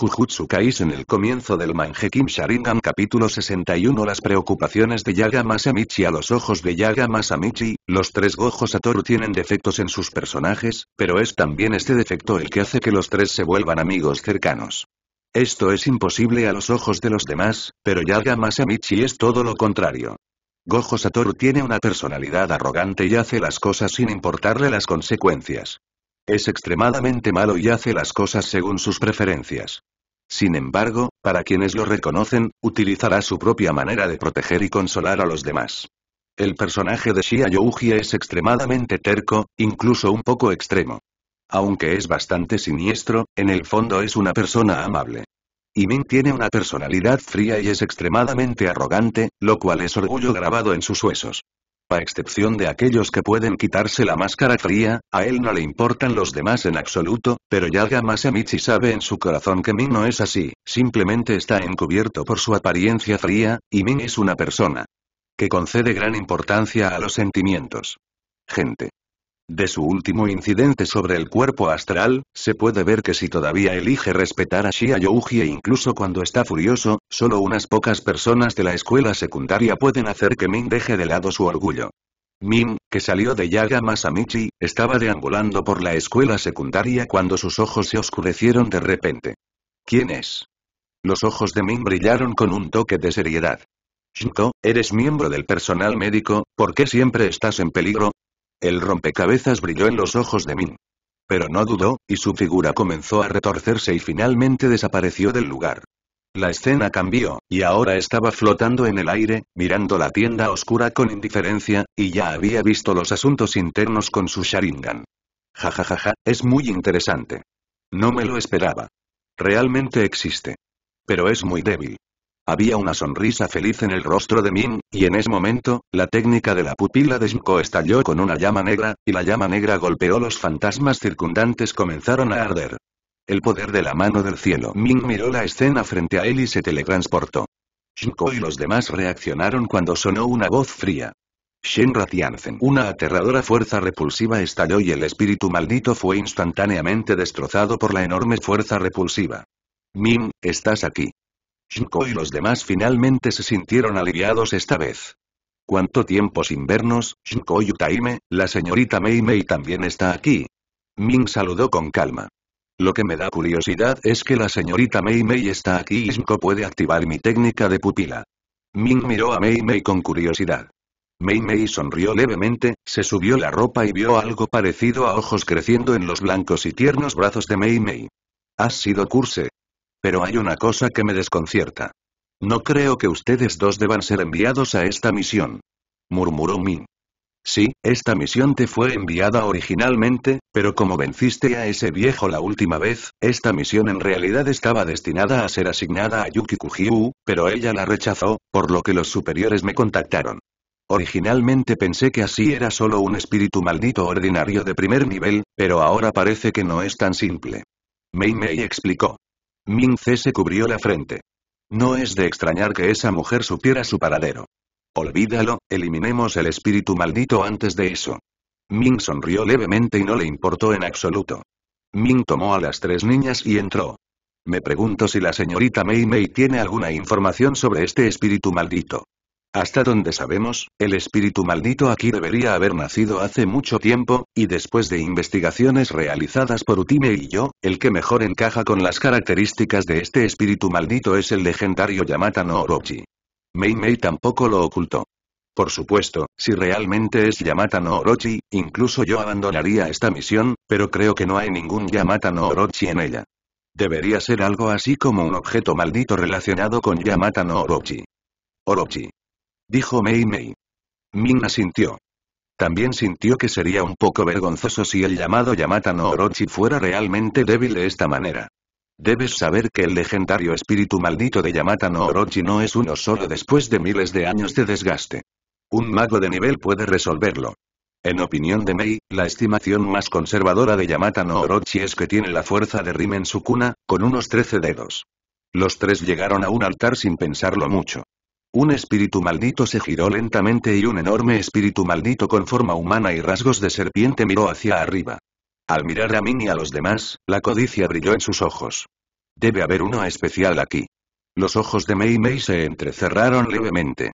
Jujutsu Kaisen El comienzo del Mangekim Sharingan Capítulo 61 Las preocupaciones de Yaga Masamichi A los ojos de Yaga Masamichi, los tres Gojo Satoru tienen defectos en sus personajes, pero es también este defecto el que hace que los tres se vuelvan amigos cercanos. Esto es imposible a los ojos de los demás, pero Yaga Masamichi es todo lo contrario. Gojo Satoru tiene una personalidad arrogante y hace las cosas sin importarle las consecuencias. Es extremadamente malo y hace las cosas según sus preferencias. Sin embargo, para quienes lo reconocen, utilizará su propia manera de proteger y consolar a los demás. El personaje de Shia Youji es extremadamente terco, incluso un poco extremo. Aunque es bastante siniestro, en el fondo es una persona amable. Y Min tiene una personalidad fría y es extremadamente arrogante, lo cual es orgullo grabado en sus huesos. A excepción de aquellos que pueden quitarse la máscara fría, a él no le importan los demás en absoluto, pero Yaga Masamichi sabe en su corazón que Min no es así, simplemente está encubierto por su apariencia fría, y Min es una persona que concede gran importancia a los sentimientos. Gente. De su último incidente sobre el cuerpo astral, se puede ver que si todavía elige respetar a Shia Youji e incluso cuando está furioso, solo unas pocas personas de la escuela secundaria pueden hacer que Min deje de lado su orgullo. Min, que salió de Yaga Masamichi, estaba deambulando por la escuela secundaria cuando sus ojos se oscurecieron de repente. ¿Quién es? Los ojos de Min brillaron con un toque de seriedad. Shinko, eres miembro del personal médico, ¿por qué siempre estás en peligro? El rompecabezas brilló en los ojos de Min. Pero no dudó, y su figura comenzó a retorcerse y finalmente desapareció del lugar. La escena cambió, y ahora estaba flotando en el aire, mirando la tienda oscura con indiferencia, y ya había visto los asuntos internos con su Sharingan. Jajajaja, es muy interesante. No me lo esperaba. Realmente existe. Pero es muy débil. Había una sonrisa feliz en el rostro de Ming y en ese momento, la técnica de la pupila de Shinko estalló con una llama negra, y la llama negra golpeó los fantasmas circundantes comenzaron a arder. El poder de la mano del cielo. Ming miró la escena frente a él y se teletransportó. Shinko y los demás reaccionaron cuando sonó una voz fría. Shenra Tianzen. Una aterradora fuerza repulsiva estalló y el espíritu maldito fue instantáneamente destrozado por la enorme fuerza repulsiva. Min, estás aquí. Shinko y los demás finalmente se sintieron aliviados esta vez. ¿Cuánto tiempo sin vernos, Shinko Yutaime? La señorita Mei Mei también está aquí. Ming saludó con calma. Lo que me da curiosidad es que la señorita Mei Mei está aquí y Shinko puede activar mi técnica de pupila. Ming miró a Mei Mei con curiosidad. Mei Mei sonrió levemente, se subió la ropa y vio algo parecido a ojos creciendo en los blancos y tiernos brazos de Mei Mei. Has sido Curse, pero hay una cosa que me desconcierta. No creo que ustedes dos deban ser enviados a esta misión. Murmuró Min. Sí, esta misión te fue enviada originalmente, pero como venciste a ese viejo la última vez, esta misión en realidad estaba destinada a ser asignada a Yuki Kujiu, pero ella la rechazó, por lo que los superiores me contactaron. Originalmente pensé que así era solo un espíritu maldito ordinario de primer nivel, pero ahora parece que no es tan simple. Mei Mei explicó. Ming se cubrió la frente. No es de extrañar que esa mujer supiera su paradero. Olvídalo, eliminemos el espíritu maldito antes de eso. Ming sonrió levemente y no le importó en absoluto. Ming tomó a las tres niñas y entró. Me pregunto si la señorita Mei Mei tiene alguna información sobre este espíritu maldito. Hasta donde sabemos, el espíritu maldito aquí debería haber nacido hace mucho tiempo, y después de investigaciones realizadas por Utime y yo, el que mejor encaja con las características de este espíritu maldito es el legendario Yamata no Orochi. Mei Mei tampoco lo ocultó. Por supuesto, si realmente es Yamata no Orochi, incluso yo abandonaría esta misión, pero creo que no hay ningún Yamata no Orochi en ella. Debería ser algo así como un objeto maldito relacionado con Yamata no Orochi. Orochi dijo Mei Mei. Minna sintió. También sintió que sería un poco vergonzoso si el llamado Yamata no Orochi fuera realmente débil de esta manera. Debes saber que el legendario espíritu maldito de Yamata no Orochi no es uno solo después de miles de años de desgaste. Un mago de nivel puede resolverlo. En opinión de Mei, la estimación más conservadora de Yamata no Orochi es que tiene la fuerza de su cuna, con unos trece dedos. Los tres llegaron a un altar sin pensarlo mucho. Un espíritu maldito se giró lentamente y un enorme espíritu maldito con forma humana y rasgos de serpiente miró hacia arriba. Al mirar a Min y a los demás, la codicia brilló en sus ojos. Debe haber uno especial aquí. Los ojos de Mei Mei se entrecerraron levemente.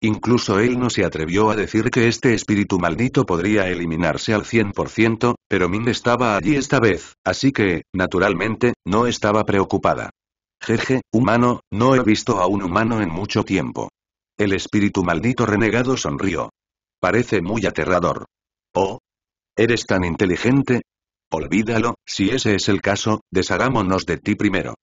Incluso él no se atrevió a decir que este espíritu maldito podría eliminarse al 100%, pero Min estaba allí esta vez, así que, naturalmente, no estaba preocupada. Jeje, humano, no he visto a un humano en mucho tiempo. El espíritu maldito renegado sonrió. Parece muy aterrador. Oh. ¿Eres tan inteligente? Olvídalo, si ese es el caso, deshagámonos de ti primero.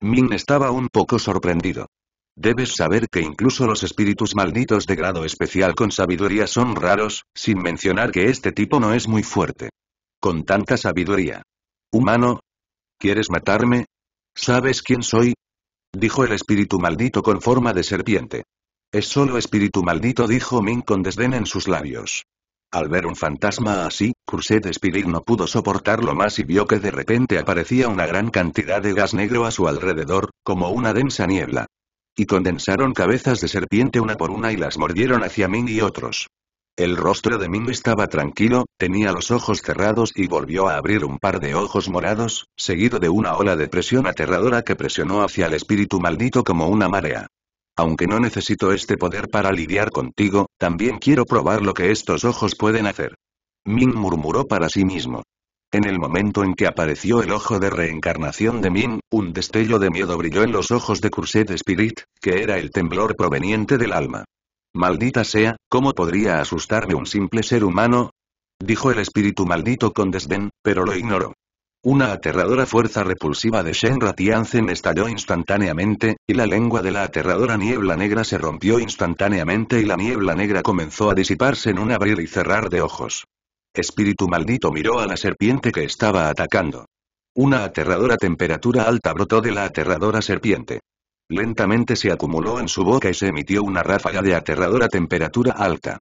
Min estaba un poco sorprendido. Debes saber que incluso los espíritus malditos de grado especial con sabiduría son raros, sin mencionar que este tipo no es muy fuerte. Con tanta sabiduría. Humano. ¿Quieres matarme? ¿Sabes quién soy? Dijo el espíritu maldito con forma de serpiente. Es solo espíritu maldito, dijo Min con desdén en sus labios. Al ver un fantasma así, Curset Spirit no pudo soportarlo más y vio que de repente aparecía una gran cantidad de gas negro a su alrededor, como una densa niebla. Y condensaron cabezas de serpiente una por una y las mordieron hacia Min y otros. El rostro de Ming estaba tranquilo, tenía los ojos cerrados y volvió a abrir un par de ojos morados, seguido de una ola de presión aterradora que presionó hacia el espíritu maldito como una marea. Aunque no necesito este poder para lidiar contigo, también quiero probar lo que estos ojos pueden hacer. Ming murmuró para sí mismo. En el momento en que apareció el ojo de reencarnación de Ming, un destello de miedo brilló en los ojos de Cursed Spirit, que era el temblor proveniente del alma. Maldita sea, ¿cómo podría asustarme un simple ser humano? Dijo el espíritu maldito con desdén, pero lo ignoró. Una aterradora fuerza repulsiva de Shenra Tianzen estalló instantáneamente, y la lengua de la aterradora niebla negra se rompió instantáneamente y la niebla negra comenzó a disiparse en un abrir y cerrar de ojos. Espíritu maldito miró a la serpiente que estaba atacando. Una aterradora temperatura alta brotó de la aterradora serpiente. Lentamente se acumuló en su boca y se emitió una ráfaga de aterradora temperatura alta.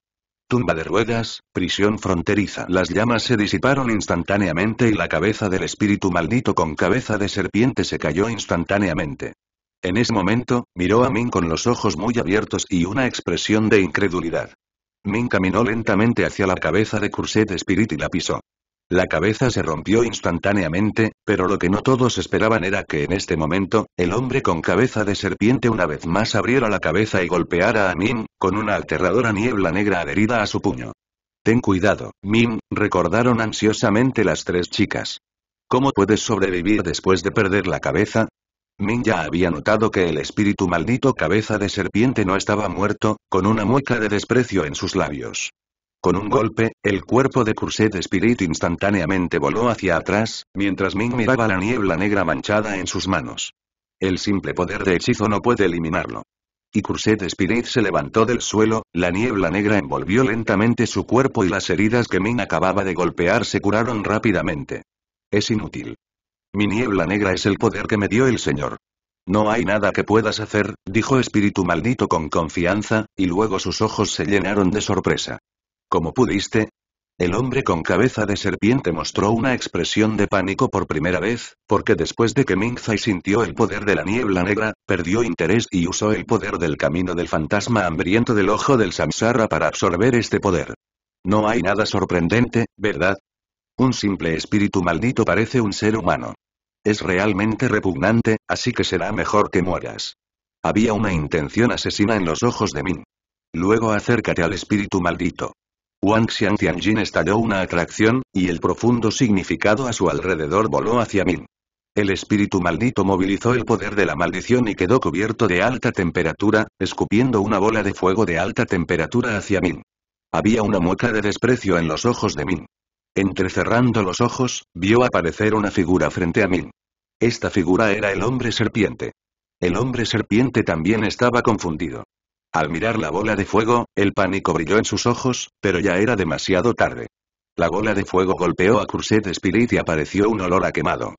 Tumba de ruedas, prisión fronteriza. Las llamas se disiparon instantáneamente y la cabeza del espíritu maldito con cabeza de serpiente se cayó instantáneamente. En ese momento, miró a Min con los ojos muy abiertos y una expresión de incredulidad. Min caminó lentamente hacia la cabeza de Curset Spirit y la pisó. La cabeza se rompió instantáneamente, pero lo que no todos esperaban era que en este momento, el hombre con cabeza de serpiente una vez más abriera la cabeza y golpeara a Min, con una aterradora niebla negra adherida a su puño. Ten cuidado, Min», recordaron ansiosamente las tres chicas. ¿Cómo puedes sobrevivir después de perder la cabeza? Min ya había notado que el espíritu maldito cabeza de serpiente no estaba muerto, con una mueca de desprecio en sus labios. Con un golpe, el cuerpo de Cursed Spirit instantáneamente voló hacia atrás, mientras Ming miraba la niebla negra manchada en sus manos. El simple poder de hechizo no puede eliminarlo. Y Cursed Spirit se levantó del suelo, la niebla negra envolvió lentamente su cuerpo y las heridas que Ming acababa de golpear se curaron rápidamente. Es inútil. Mi niebla negra es el poder que me dio el Señor. No hay nada que puedas hacer, dijo espíritu maldito con confianza, y luego sus ojos se llenaron de sorpresa como pudiste? El hombre con cabeza de serpiente mostró una expresión de pánico por primera vez, porque después de que Mingzai sintió el poder de la niebla negra, perdió interés y usó el poder del camino del fantasma hambriento del ojo del Samsara para absorber este poder. No hay nada sorprendente, ¿verdad? Un simple espíritu maldito parece un ser humano. Es realmente repugnante, así que será mejor que mueras. Había una intención asesina en los ojos de Ming. Luego acércate al espíritu maldito. Wang Xiang Tianjin estalló una atracción, y el profundo significado a su alrededor voló hacia Min. El espíritu maldito movilizó el poder de la maldición y quedó cubierto de alta temperatura, escupiendo una bola de fuego de alta temperatura hacia Min. Había una mueca de desprecio en los ojos de Min. Entrecerrando los ojos, vio aparecer una figura frente a Min. Esta figura era el hombre serpiente. El hombre serpiente también estaba confundido. Al mirar la bola de fuego, el pánico brilló en sus ojos, pero ya era demasiado tarde. La bola de fuego golpeó a Curset Spirit y apareció un olor a quemado.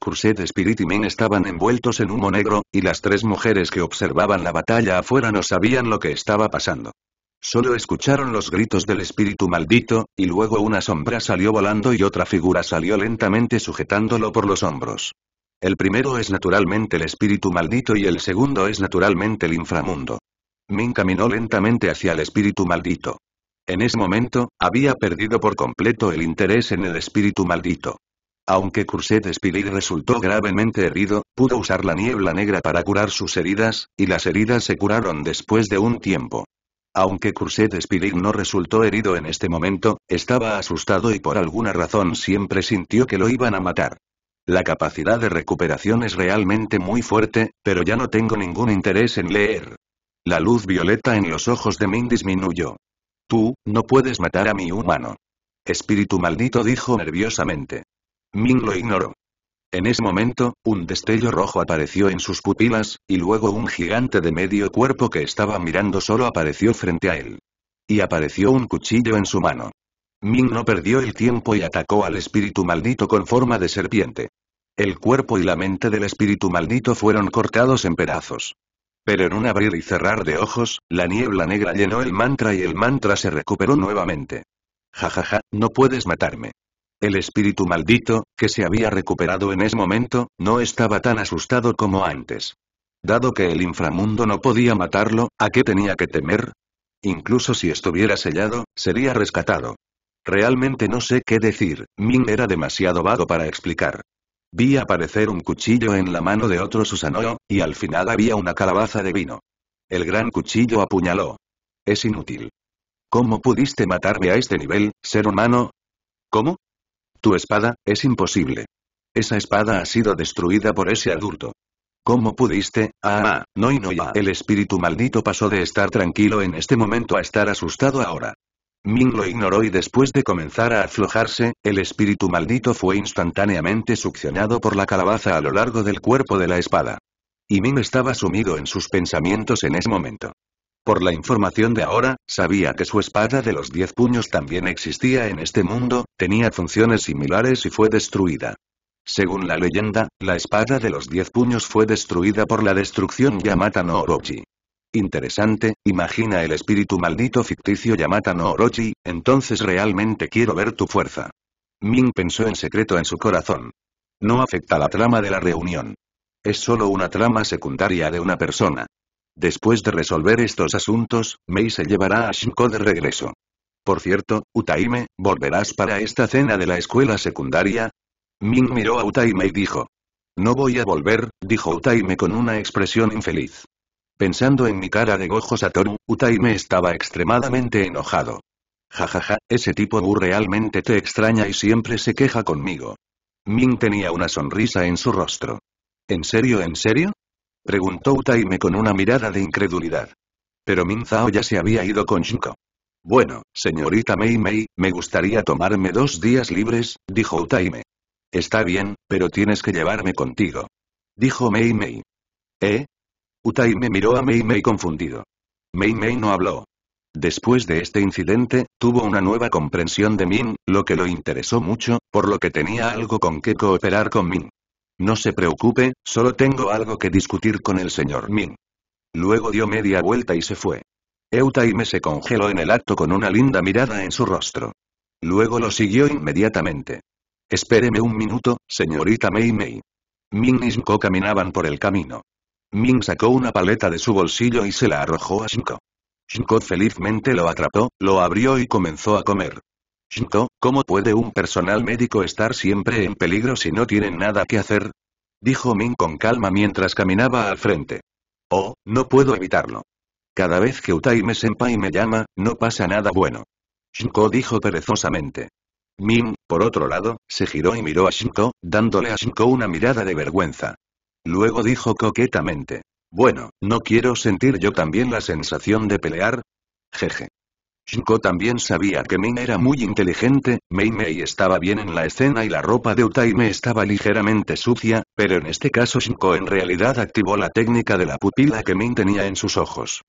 Cursed Spirit y Min estaban envueltos en humo negro, y las tres mujeres que observaban la batalla afuera no sabían lo que estaba pasando. Solo escucharon los gritos del espíritu maldito, y luego una sombra salió volando y otra figura salió lentamente sujetándolo por los hombros. El primero es naturalmente el espíritu maldito y el segundo es naturalmente el inframundo. Min caminó lentamente hacia el espíritu maldito. En ese momento, había perdido por completo el interés en el espíritu maldito. Aunque Curset Spirit resultó gravemente herido, pudo usar la niebla negra para curar sus heridas, y las heridas se curaron después de un tiempo. Aunque Curset Spirit no resultó herido en este momento, estaba asustado y por alguna razón siempre sintió que lo iban a matar. La capacidad de recuperación es realmente muy fuerte, pero ya no tengo ningún interés en leer. La luz violeta en los ojos de Ming disminuyó. Tú, no puedes matar a mi humano. Espíritu maldito dijo nerviosamente. Ming lo ignoró. En ese momento, un destello rojo apareció en sus pupilas, y luego un gigante de medio cuerpo que estaba mirando solo apareció frente a él. Y apareció un cuchillo en su mano. Ming no perdió el tiempo y atacó al espíritu maldito con forma de serpiente. El cuerpo y la mente del espíritu maldito fueron cortados en pedazos. Pero en un abrir y cerrar de ojos, la niebla negra llenó el mantra y el mantra se recuperó nuevamente. Jajaja, ja, ja, no puedes matarme. El espíritu maldito, que se había recuperado en ese momento, no estaba tan asustado como antes. Dado que el inframundo no podía matarlo, ¿a qué tenía que temer? Incluso si estuviera sellado, sería rescatado. Realmente no sé qué decir, Ming era demasiado vago para explicar. Vi aparecer un cuchillo en la mano de otro Susanoo, y al final había una calabaza de vino. El gran cuchillo apuñaló. Es inútil. ¿Cómo pudiste matarme a este nivel, ser humano? ¿Cómo? Tu espada, es imposible. Esa espada ha sido destruida por ese adulto. ¿Cómo pudiste? Ah, no y no ya. El espíritu maldito pasó de estar tranquilo en este momento a estar asustado ahora. Ming lo ignoró y después de comenzar a aflojarse, el espíritu maldito fue instantáneamente succionado por la calabaza a lo largo del cuerpo de la espada. Y Ming estaba sumido en sus pensamientos en ese momento. Por la información de ahora, sabía que su espada de los diez puños también existía en este mundo, tenía funciones similares y fue destruida. Según la leyenda, la espada de los diez puños fue destruida por la destrucción Yamata no Orochi interesante, imagina el espíritu maldito ficticio Yamata no Orochi, entonces realmente quiero ver tu fuerza. Ming pensó en secreto en su corazón. No afecta la trama de la reunión. Es solo una trama secundaria de una persona. Después de resolver estos asuntos, Mei se llevará a Shinko de regreso. Por cierto, Utaime, ¿volverás para esta cena de la escuela secundaria? Ming miró a Utaime y dijo. No voy a volver, dijo Utaime con una expresión infeliz. Pensando en mi cara de gojo Satoru, Utaime estaba extremadamente enojado. Jajaja, ja, ja, ese tipo U realmente te extraña y siempre se queja conmigo. Min tenía una sonrisa en su rostro. ¿En serio, en serio? Preguntó Utaime con una mirada de incredulidad. Pero Min Zhao ya se había ido con Shinko. Bueno, señorita Mei Mei, me gustaría tomarme dos días libres, dijo Utaime. Está bien, pero tienes que llevarme contigo. Dijo Mei Mei. ¿Eh? Utai me miró a Mei Mei confundido. Mei Mei no habló. Después de este incidente, tuvo una nueva comprensión de Min, lo que lo interesó mucho, por lo que tenía algo con que cooperar con Min. No se preocupe, solo tengo algo que discutir con el señor Min. Luego dio media vuelta y se fue. Eutaime se congeló en el acto con una linda mirada en su rostro. Luego lo siguió inmediatamente. Espéreme un minuto, señorita Mei Mei. Min y caminaban por el camino. Ming sacó una paleta de su bolsillo y se la arrojó a Shinko. Shinko felizmente lo atrapó, lo abrió y comenzó a comer. Shinko, ¿cómo puede un personal médico estar siempre en peligro si no tienen nada que hacer? Dijo Ming con calma mientras caminaba al frente. Oh, no puedo evitarlo. Cada vez que Utaime-senpai me llama, no pasa nada bueno. Shinko dijo perezosamente. Ming, por otro lado, se giró y miró a Shinko, dándole a Shinko una mirada de vergüenza. Luego dijo coquetamente. Bueno, ¿no quiero sentir yo también la sensación de pelear? Jeje. Shinko también sabía que Min era muy inteligente, Mei Mei estaba bien en la escena y la ropa de Utaime estaba ligeramente sucia, pero en este caso Shinko en realidad activó la técnica de la pupila que Min tenía en sus ojos.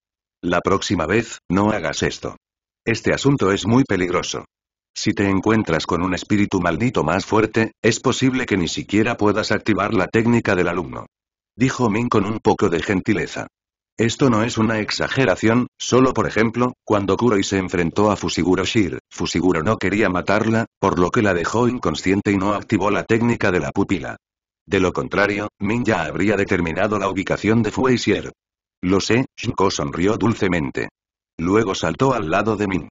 La próxima vez, no hagas esto. Este asunto es muy peligroso. Si te encuentras con un espíritu maldito más fuerte, es posible que ni siquiera puedas activar la técnica del alumno. Dijo Min con un poco de gentileza. Esto no es una exageración, solo por ejemplo, cuando Kuroi se enfrentó a Fusiguro Shir, Fusiguro no quería matarla, por lo que la dejó inconsciente y no activó la técnica de la pupila. De lo contrario, Min ya habría determinado la ubicación de Shir. Lo sé, Shinko sonrió dulcemente. Luego saltó al lado de Min.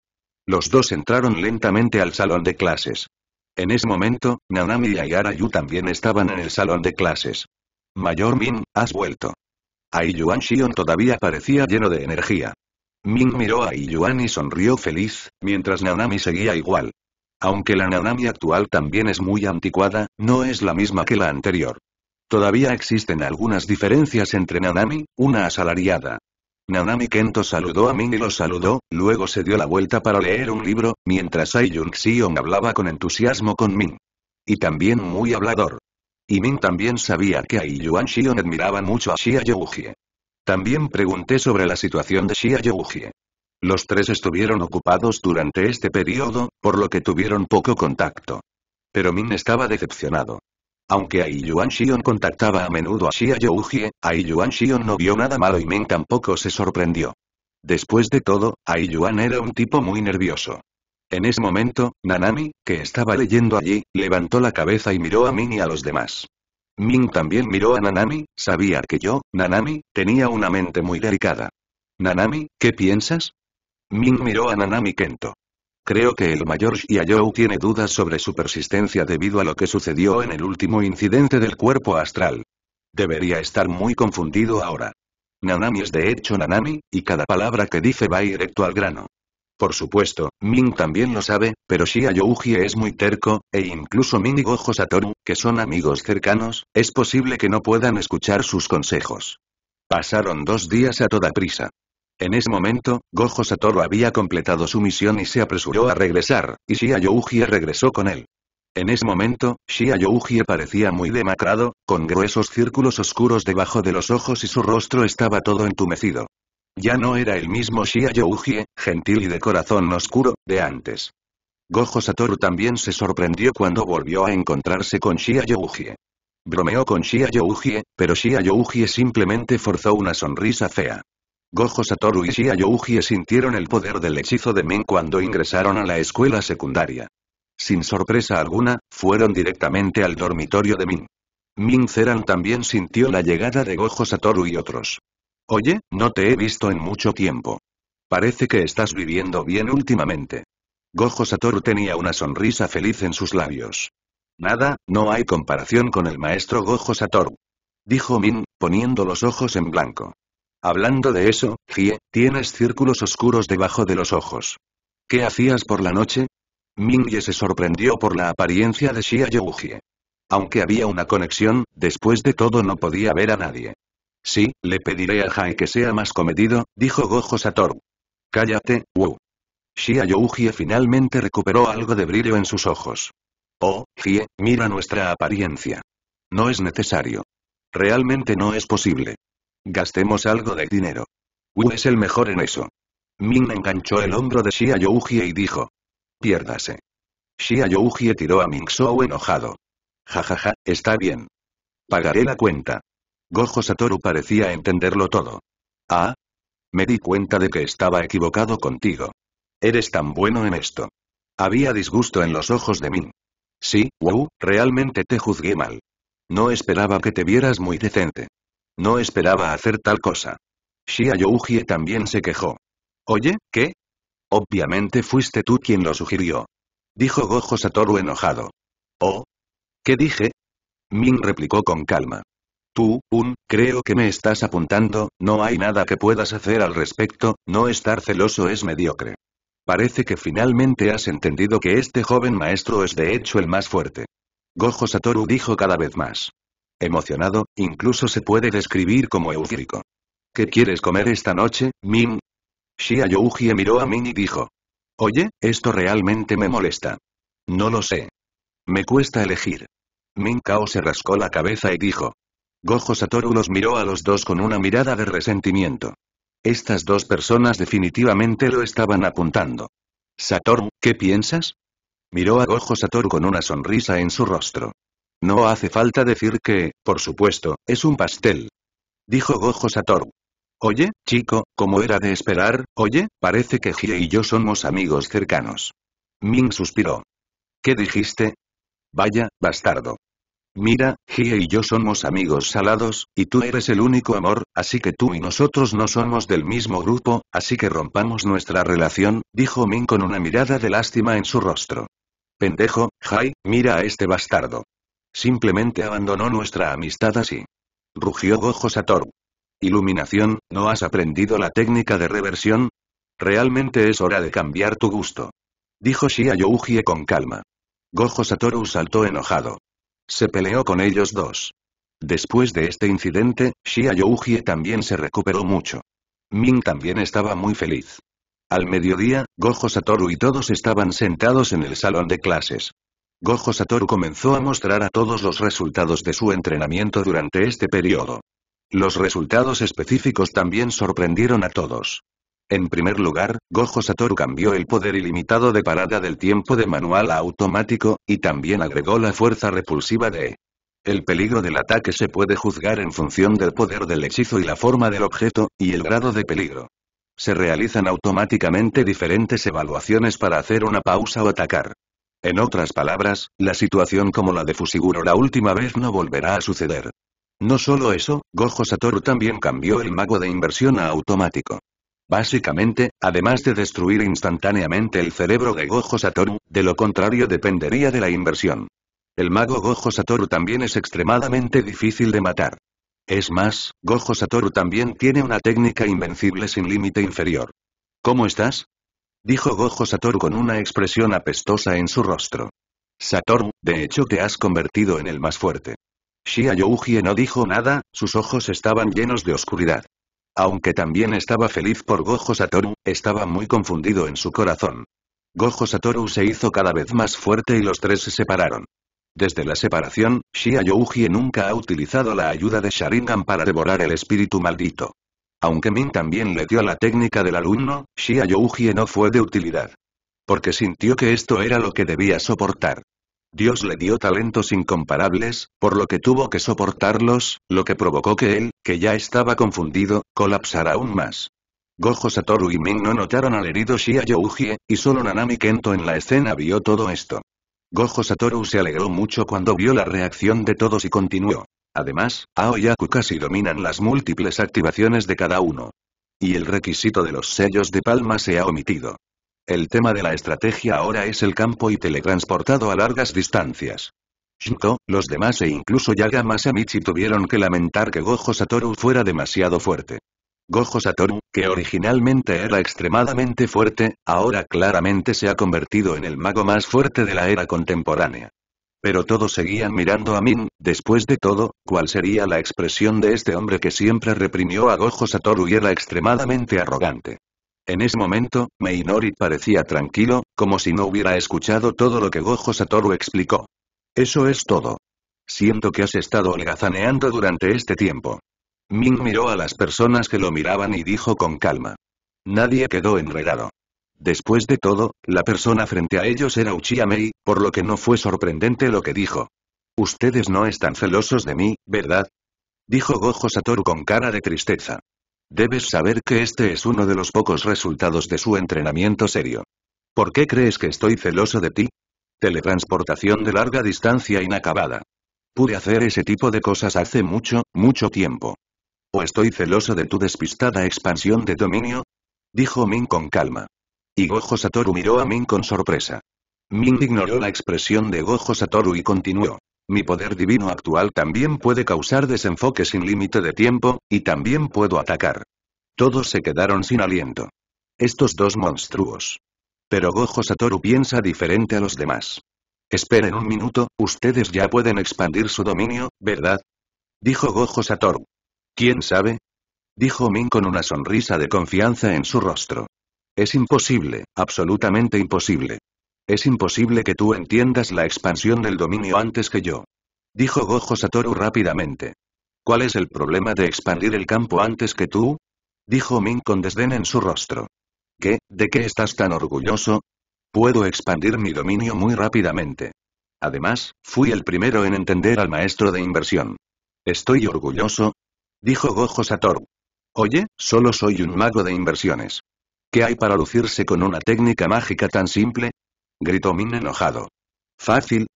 Los dos entraron lentamente al salón de clases. En ese momento, Nanami y Ayarayu también estaban en el salón de clases. Mayor Min, has vuelto. A Yuan Shion todavía parecía lleno de energía. Min miró a Yuan y sonrió feliz, mientras Nanami seguía igual. Aunque la Nanami actual también es muy anticuada, no es la misma que la anterior. Todavía existen algunas diferencias entre Nanami, una asalariada, Nanami Kento saludó a Min y lo saludó, luego se dio la vuelta para leer un libro, mientras Ai hablaba con entusiasmo con Min. Y también muy hablador. Y Min también sabía que Ai Yuan admiraba mucho a Xia Hye. También pregunté sobre la situación de Xia Hye. Los tres estuvieron ocupados durante este periodo, por lo que tuvieron poco contacto. Pero Min estaba decepcionado. Aunque Ai Yuan Xion contactaba a menudo a Xia Youjie, Ai Yuan Xion no vio nada malo y Ming tampoco se sorprendió. Después de todo, Ai Yuan era un tipo muy nervioso. En ese momento, Nanami, que estaba leyendo allí, levantó la cabeza y miró a Ming y a los demás. Ming también miró a Nanami, sabía que yo, Nanami, tenía una mente muy delicada. Nanami, ¿qué piensas? Ming miró a Nanami Kento. Creo que el mayor you tiene dudas sobre su persistencia debido a lo que sucedió en el último incidente del cuerpo astral. Debería estar muy confundido ahora. Nanami es de hecho Nanami, y cada palabra que dice va directo al grano. Por supuesto, Ming también lo sabe, pero Shia es muy terco, e incluso Ming y Gojo Satoru, que son amigos cercanos, es posible que no puedan escuchar sus consejos. Pasaron dos días a toda prisa. En ese momento, Gojo Satoru había completado su misión y se apresuró a regresar, y Shia Youjie regresó con él. En ese momento, Shia Youjie parecía muy demacrado, con gruesos círculos oscuros debajo de los ojos y su rostro estaba todo entumecido. Ya no era el mismo Shia Youjie, gentil y de corazón oscuro, de antes. Gojo Satoru también se sorprendió cuando volvió a encontrarse con Shia Youjie. Bromeó con Shia Youjie, pero Shia Youjie simplemente forzó una sonrisa fea. Gojo Satoru y Shia Youji sintieron el poder del hechizo de Min cuando ingresaron a la escuela secundaria. Sin sorpresa alguna, fueron directamente al dormitorio de Min. Min Zeran también sintió la llegada de Gojo Satoru y otros. Oye, no te he visto en mucho tiempo. Parece que estás viviendo bien últimamente. Gojo Satoru tenía una sonrisa feliz en sus labios. Nada, no hay comparación con el maestro Gojo Satoru. Dijo Min, poniendo los ojos en blanco. Hablando de eso, Hie, tienes círculos oscuros debajo de los ojos. ¿Qué hacías por la noche? Mingye se sorprendió por la apariencia de Xia Yougie. Aunque había una conexión, después de todo no podía ver a nadie. Sí, le pediré a Hai que sea más comedido, dijo Gojo Satoru. Cállate, Wu. Xia finalmente recuperó algo de brillo en sus ojos. Oh, Hie, mira nuestra apariencia. No es necesario. Realmente no es posible. Gastemos algo de dinero. Wu es el mejor en eso. Min enganchó el hombro de Xia Youhie y dijo. Piérdase. Xia tiró a Ming Shou enojado. Jajaja, ja, ja, está bien. Pagaré la cuenta. Gojo Satoru parecía entenderlo todo. Ah. Me di cuenta de que estaba equivocado contigo. Eres tan bueno en esto. Había disgusto en los ojos de Min. Sí, Wu, realmente te juzgué mal. No esperaba que te vieras muy decente. No esperaba hacer tal cosa. Xia Youji también se quejó. Oye, ¿qué? Obviamente fuiste tú quien lo sugirió. Dijo Gojo Satoru enojado. ¿Oh? ¿Qué dije? Min replicó con calma. Tú, un, creo que me estás apuntando, no hay nada que puedas hacer al respecto, no estar celoso es mediocre. Parece que finalmente has entendido que este joven maestro es de hecho el más fuerte. Gojo Satoru dijo cada vez más. Emocionado, incluso se puede describir como eufórico. ¿Qué quieres comer esta noche, Min? Shia youji miró a Min y dijo. Oye, esto realmente me molesta. No lo sé. Me cuesta elegir. Min Kao se rascó la cabeza y dijo. Gojo Satoru los miró a los dos con una mirada de resentimiento. Estas dos personas definitivamente lo estaban apuntando. Satoru, ¿qué piensas? Miró a Gojo Satoru con una sonrisa en su rostro. No hace falta decir que, por supuesto, es un pastel. Dijo Gojo Satoru. Oye, chico, como era de esperar, oye, parece que Gie y yo somos amigos cercanos. Ming suspiró. ¿Qué dijiste? Vaya, bastardo. Mira, Jie y yo somos amigos salados, y tú eres el único amor, así que tú y nosotros no somos del mismo grupo, así que rompamos nuestra relación, dijo Ming con una mirada de lástima en su rostro. Pendejo, Jai, mira a este bastardo. Simplemente abandonó nuestra amistad así. Rugió Gojo Satoru. Iluminación, ¿no has aprendido la técnica de reversión? Realmente es hora de cambiar tu gusto. Dijo Shia Youhie con calma. Gojo Satoru saltó enojado. Se peleó con ellos dos. Después de este incidente, Shia también se recuperó mucho. Ming también estaba muy feliz. Al mediodía, Gojo Satoru y todos estaban sentados en el salón de clases. Gojo Satoru comenzó a mostrar a todos los resultados de su entrenamiento durante este periodo. Los resultados específicos también sorprendieron a todos. En primer lugar, Gojo Satoru cambió el poder ilimitado de parada del tiempo de manual a automático, y también agregó la fuerza repulsiva de... El peligro del ataque se puede juzgar en función del poder del hechizo y la forma del objeto, y el grado de peligro. Se realizan automáticamente diferentes evaluaciones para hacer una pausa o atacar. En otras palabras, la situación como la de Fushiguro la última vez no volverá a suceder. No solo eso, Gojo Satoru también cambió el mago de inversión a automático. Básicamente, además de destruir instantáneamente el cerebro de Gojo Satoru, de lo contrario dependería de la inversión. El mago Gojo Satoru también es extremadamente difícil de matar. Es más, Gojo Satoru también tiene una técnica invencible sin límite inferior. ¿Cómo estás? dijo Gojo Satoru con una expresión apestosa en su rostro. Satoru, de hecho te has convertido en el más fuerte. Shia Youhie no dijo nada, sus ojos estaban llenos de oscuridad. Aunque también estaba feliz por Gojo Satoru, estaba muy confundido en su corazón. Gojo Satoru se hizo cada vez más fuerte y los tres se separaron. Desde la separación, Shia Youhie nunca ha utilizado la ayuda de Sharingan para devorar el espíritu maldito. Aunque Min también le dio la técnica del alumno, Xia Youji no fue de utilidad. Porque sintió que esto era lo que debía soportar. Dios le dio talentos incomparables, por lo que tuvo que soportarlos, lo que provocó que él, que ya estaba confundido, colapsara aún más. Gojo Satoru y Min no notaron al herido Shia Youji, y solo Nanami Kento en la escena vio todo esto. Gojo Satoru se alegró mucho cuando vio la reacción de todos y continuó. Además, Aoyaku casi dominan las múltiples activaciones de cada uno. Y el requisito de los sellos de palma se ha omitido. El tema de la estrategia ahora es el campo y teletransportado a largas distancias. Shinto, los demás e incluso Yaga Masamichi tuvieron que lamentar que Gojo Satoru fuera demasiado fuerte. Gojo Satoru, que originalmente era extremadamente fuerte, ahora claramente se ha convertido en el mago más fuerte de la era contemporánea. Pero todos seguían mirando a Min, después de todo, ¿cuál sería la expresión de este hombre que siempre reprimió a Gojo Satoru y era extremadamente arrogante? En ese momento, Meinori parecía tranquilo, como si no hubiera escuchado todo lo que Gojo Satoru explicó. Eso es todo. Siento que has estado holgazaneando durante este tiempo. Min miró a las personas que lo miraban y dijo con calma. Nadie quedó enredado. Después de todo, la persona frente a ellos era Uchiha Mei, por lo que no fue sorprendente lo que dijo. Ustedes no están celosos de mí, ¿verdad? Dijo Gojo Satoru con cara de tristeza. Debes saber que este es uno de los pocos resultados de su entrenamiento serio. ¿Por qué crees que estoy celoso de ti? Teletransportación de larga distancia inacabada. Pude hacer ese tipo de cosas hace mucho, mucho tiempo. ¿O estoy celoso de tu despistada expansión de dominio? Dijo Min con calma. Y Gojo Satoru miró a Min con sorpresa. Min ignoró la expresión de Gojo Satoru y continuó. Mi poder divino actual también puede causar desenfoque sin límite de tiempo, y también puedo atacar. Todos se quedaron sin aliento. Estos dos monstruos. Pero Gojo Satoru piensa diferente a los demás. Esperen un minuto, ustedes ya pueden expandir su dominio, ¿verdad? Dijo Gojo Satoru. ¿Quién sabe? Dijo Min con una sonrisa de confianza en su rostro. Es imposible, absolutamente imposible. Es imposible que tú entiendas la expansión del dominio antes que yo. Dijo Gojo Satoru rápidamente. ¿Cuál es el problema de expandir el campo antes que tú? Dijo Min con desdén en su rostro. ¿Qué, de qué estás tan orgulloso? Puedo expandir mi dominio muy rápidamente. Además, fui el primero en entender al maestro de inversión. Estoy orgulloso, dijo Gojo Satoru. Oye, solo soy un mago de inversiones. ¿Qué hay para lucirse con una técnica mágica tan simple? Gritó Min enojado. Fácil.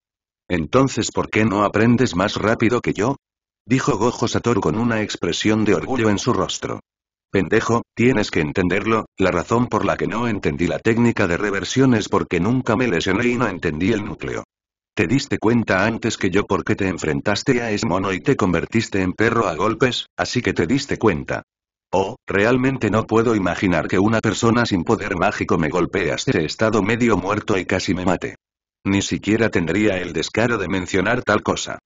Entonces, ¿por qué no aprendes más rápido que yo? Dijo Gojo Satoru con una expresión de orgullo en su rostro. Pendejo, tienes que entenderlo, la razón por la que no entendí la técnica de reversión es porque nunca me lesioné y no entendí el núcleo. ¿Te diste cuenta antes que yo porque te enfrentaste a ese mono y te convertiste en perro a golpes, así que te diste cuenta? Oh, realmente no puedo imaginar que una persona sin poder mágico me golpee hasta este estado medio muerto y casi me mate. Ni siquiera tendría el descaro de mencionar tal cosa.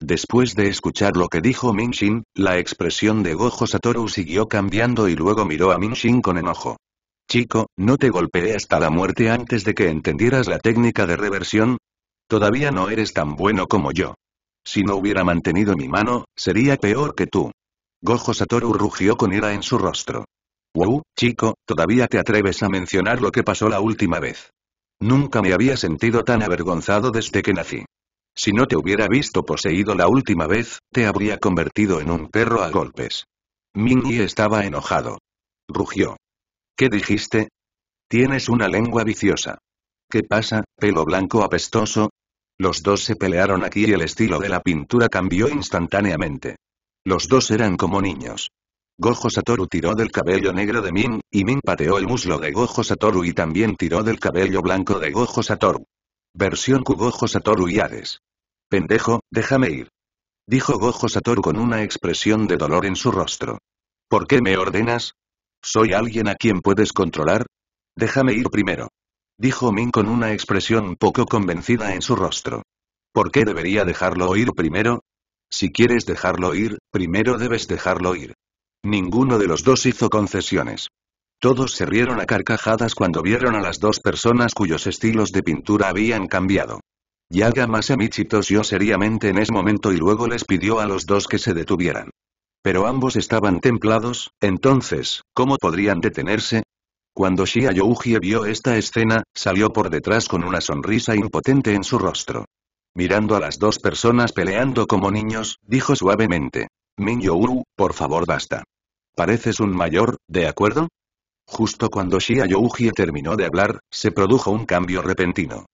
Después de escuchar lo que dijo Minshin, la expresión de Gojo Satoru siguió cambiando y luego miró a Minshin con enojo. Chico, ¿no te golpeé hasta la muerte antes de que entendieras la técnica de reversión? Todavía no eres tan bueno como yo. Si no hubiera mantenido mi mano, sería peor que tú. Gojo Satoru rugió con ira en su rostro. Wow, chico, todavía te atreves a mencionar lo que pasó la última vez. Nunca me había sentido tan avergonzado desde que nací. Si no te hubiera visto poseído la última vez, te habría convertido en un perro a golpes. Mingy estaba enojado. Rugió. ¿Qué dijiste? Tienes una lengua viciosa. ¿Qué pasa, pelo blanco apestoso? Los dos se pelearon aquí y el estilo de la pintura cambió instantáneamente. Los dos eran como niños. Gojo Satoru tiró del cabello negro de Min, y Min pateó el muslo de Gojo Satoru y también tiró del cabello blanco de Gojo Satoru. Versión Q Gojo Satoru y Ares. Pendejo, déjame ir. Dijo Gojo Satoru con una expresión de dolor en su rostro. ¿Por qué me ordenas? ¿Soy alguien a quien puedes controlar? Déjame ir primero. Dijo Min con una expresión poco convencida en su rostro. ¿Por qué debería dejarlo ir primero? Si quieres dejarlo ir, primero debes dejarlo ir. Ninguno de los dos hizo concesiones. Todos se rieron a carcajadas cuando vieron a las dos personas cuyos estilos de pintura habían cambiado. Yaga michitos yo seriamente en ese momento y luego les pidió a los dos que se detuvieran. Pero ambos estaban templados, entonces, ¿cómo podrían detenerse? Cuando Shia Youhie vio esta escena, salió por detrás con una sonrisa impotente en su rostro. Mirando a las dos personas peleando como niños, dijo suavemente. "Min Yoru, por favor basta. Pareces un mayor, ¿de acuerdo? Justo cuando Shia Youji terminó de hablar, se produjo un cambio repentino.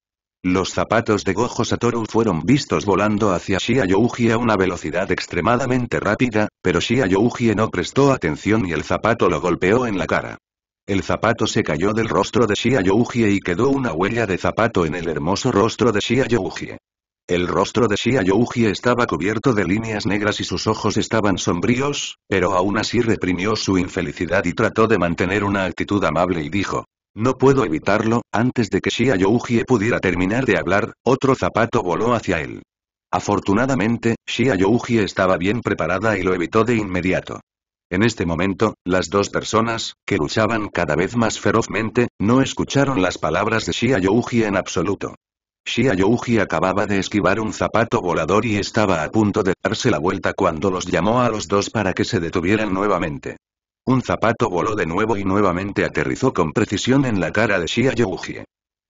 Los zapatos de Gojo Satoru fueron vistos volando hacia Shia Youji a una velocidad extremadamente rápida, pero Shia Youji no prestó atención y el zapato lo golpeó en la cara. El zapato se cayó del rostro de Shia Youji y quedó una huella de zapato en el hermoso rostro de Shia Youji. El rostro de Shia Youji estaba cubierto de líneas negras y sus ojos estaban sombríos, pero aún así reprimió su infelicidad y trató de mantener una actitud amable y dijo. No puedo evitarlo, antes de que Shia Youji pudiera terminar de hablar, otro zapato voló hacia él. Afortunadamente, Shia Youji estaba bien preparada y lo evitó de inmediato. En este momento, las dos personas, que luchaban cada vez más ferozmente, no escucharon las palabras de Shia Youji en absoluto. Shia Youji acababa de esquivar un zapato volador y estaba a punto de darse la vuelta cuando los llamó a los dos para que se detuvieran nuevamente. Un zapato voló de nuevo y nuevamente aterrizó con precisión en la cara de Shia Youji.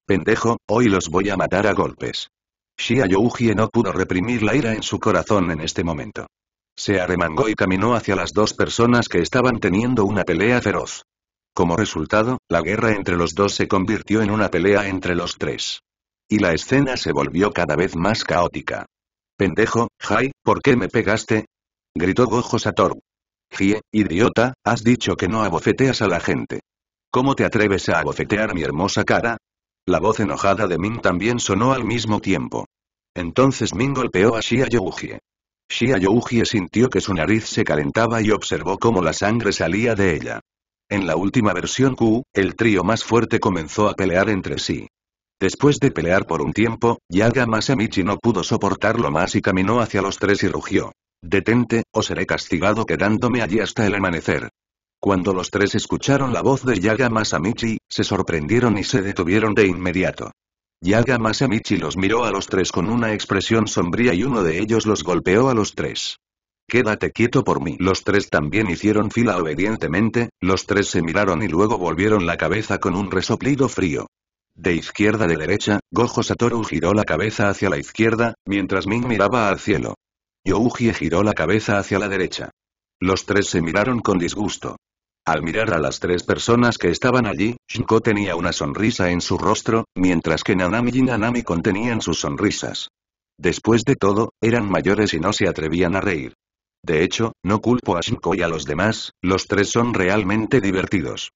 Pendejo, hoy los voy a matar a golpes. Shia Youji no pudo reprimir la ira en su corazón en este momento. Se arremangó y caminó hacia las dos personas que estaban teniendo una pelea feroz. Como resultado, la guerra entre los dos se convirtió en una pelea entre los tres. Y la escena se volvió cada vez más caótica. Pendejo, Jai, ¿por qué me pegaste? Gritó Gojo Satoru. Jie, idiota, has dicho que no abofeteas a la gente. ¿Cómo te atreves a abofetear mi hermosa cara? La voz enojada de Min también sonó al mismo tiempo. Entonces Min golpeó a Shia Youjie. Shia Youjie sintió que su nariz se calentaba y observó cómo la sangre salía de ella. En la última versión Q, el trío más fuerte comenzó a pelear entre sí. Después de pelear por un tiempo, Yaga Masamichi no pudo soportarlo más y caminó hacia los tres y rugió. Detente, o seré castigado quedándome allí hasta el amanecer. Cuando los tres escucharon la voz de Yaga Masamichi, se sorprendieron y se detuvieron de inmediato. Yaga Masamichi los miró a los tres con una expresión sombría y uno de ellos los golpeó a los tres. Quédate quieto por mí. Los tres también hicieron fila obedientemente, los tres se miraron y luego volvieron la cabeza con un resoplido frío. De izquierda de derecha, Gojo Satoru giró la cabeza hacia la izquierda, mientras Ming miraba al cielo. Youji giró la cabeza hacia la derecha. Los tres se miraron con disgusto. Al mirar a las tres personas que estaban allí, Shinko tenía una sonrisa en su rostro, mientras que Nanami y Nanami contenían sus sonrisas. Después de todo, eran mayores y no se atrevían a reír. De hecho, no culpo a Shinko y a los demás, los tres son realmente divertidos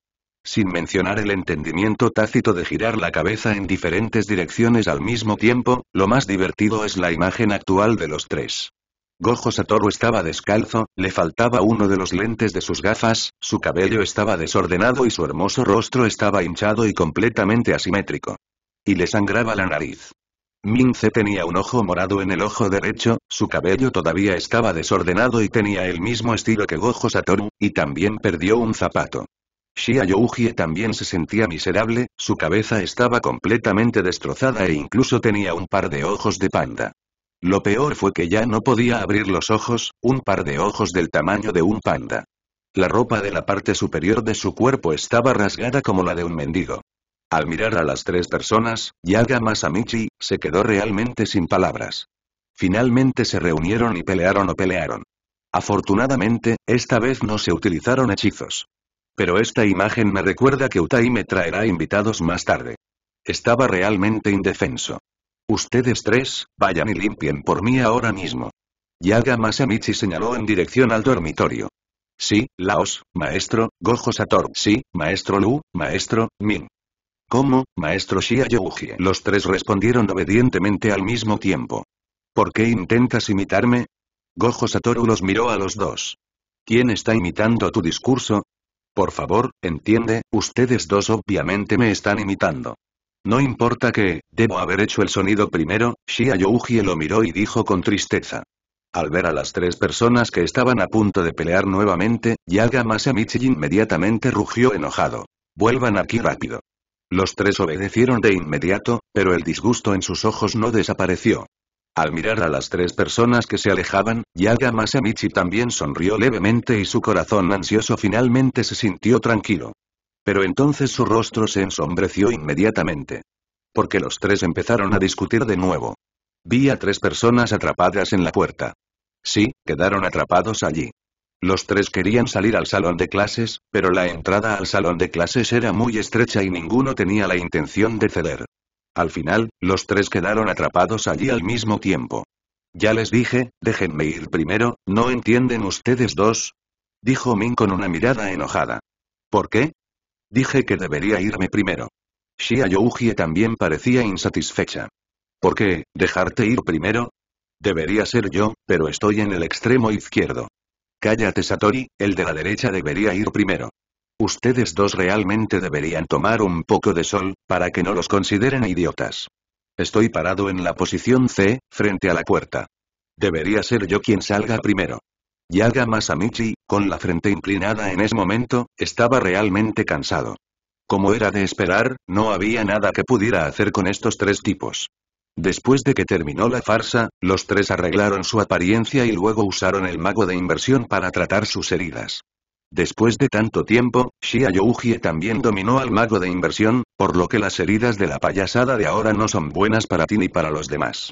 sin mencionar el entendimiento tácito de girar la cabeza en diferentes direcciones al mismo tiempo, lo más divertido es la imagen actual de los tres. Gojo Satoru estaba descalzo, le faltaba uno de los lentes de sus gafas, su cabello estaba desordenado y su hermoso rostro estaba hinchado y completamente asimétrico. Y le sangraba la nariz. Mince tenía un ojo morado en el ojo derecho, su cabello todavía estaba desordenado y tenía el mismo estilo que Gojo Satoru, y también perdió un zapato. Shia Youji también se sentía miserable, su cabeza estaba completamente destrozada e incluso tenía un par de ojos de panda. Lo peor fue que ya no podía abrir los ojos, un par de ojos del tamaño de un panda. La ropa de la parte superior de su cuerpo estaba rasgada como la de un mendigo. Al mirar a las tres personas, Yaga Masamichi, se quedó realmente sin palabras. Finalmente se reunieron y pelearon o pelearon. Afortunadamente, esta vez no se utilizaron hechizos pero esta imagen me recuerda que Utai me traerá invitados más tarde. Estaba realmente indefenso. Ustedes tres, vayan y limpien por mí ahora mismo. Yaga Masamichi señaló en dirección al dormitorio. Sí, Laos, maestro, Gojo Satoru. Sí, maestro Lu, maestro, Min. ¿Cómo, maestro Shia Los tres respondieron obedientemente al mismo tiempo. ¿Por qué intentas imitarme? Gojo Satoru los miró a los dos. ¿Quién está imitando tu discurso? Por favor, entiende, ustedes dos obviamente me están imitando. No importa que, debo haber hecho el sonido primero, Shia Youji lo miró y dijo con tristeza. Al ver a las tres personas que estaban a punto de pelear nuevamente, Yaga Masamichi inmediatamente rugió enojado. Vuelvan aquí rápido. Los tres obedecieron de inmediato, pero el disgusto en sus ojos no desapareció. Al mirar a las tres personas que se alejaban, Yaga Masamichi también sonrió levemente y su corazón ansioso finalmente se sintió tranquilo. Pero entonces su rostro se ensombreció inmediatamente. Porque los tres empezaron a discutir de nuevo. Vi a tres personas atrapadas en la puerta. Sí, quedaron atrapados allí. Los tres querían salir al salón de clases, pero la entrada al salón de clases era muy estrecha y ninguno tenía la intención de ceder. Al final, los tres quedaron atrapados allí al mismo tiempo. Ya les dije, déjenme ir primero, ¿no entienden ustedes dos? Dijo Min con una mirada enojada. ¿Por qué? Dije que debería irme primero. Shia Youji también parecía insatisfecha. ¿Por qué, dejarte ir primero? Debería ser yo, pero estoy en el extremo izquierdo. Cállate Satori, el de la derecha debería ir primero. Ustedes dos realmente deberían tomar un poco de sol, para que no los consideren idiotas. Estoy parado en la posición C, frente a la puerta. Debería ser yo quien salga primero. Yaga Masamichi, con la frente inclinada en ese momento, estaba realmente cansado. Como era de esperar, no había nada que pudiera hacer con estos tres tipos. Después de que terminó la farsa, los tres arreglaron su apariencia y luego usaron el mago de inversión para tratar sus heridas. Después de tanto tiempo, Shia también dominó al mago de inversión, por lo que las heridas de la payasada de ahora no son buenas para ti ni para los demás.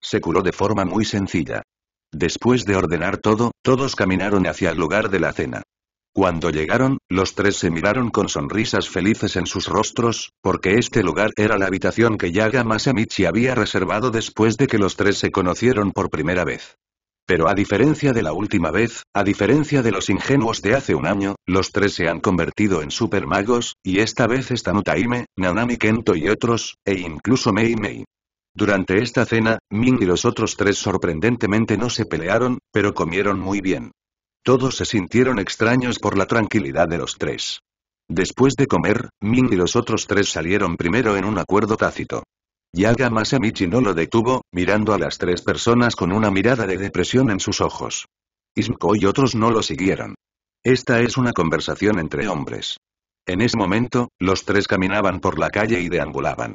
Se curó de forma muy sencilla. Después de ordenar todo, todos caminaron hacia el lugar de la cena. Cuando llegaron, los tres se miraron con sonrisas felices en sus rostros, porque este lugar era la habitación que Yaga Masamichi había reservado después de que los tres se conocieron por primera vez. Pero a diferencia de la última vez, a diferencia de los ingenuos de hace un año, los tres se han convertido en supermagos, y esta vez están Utaime, Nanami Kento y otros, e incluso Mei Mei. Durante esta cena, Ming y los otros tres sorprendentemente no se pelearon, pero comieron muy bien. Todos se sintieron extraños por la tranquilidad de los tres. Después de comer, Ming y los otros tres salieron primero en un acuerdo tácito. Yaga Masamichi no lo detuvo, mirando a las tres personas con una mirada de depresión en sus ojos. Ismko y otros no lo siguieron. Esta es una conversación entre hombres. En ese momento, los tres caminaban por la calle y deambulaban.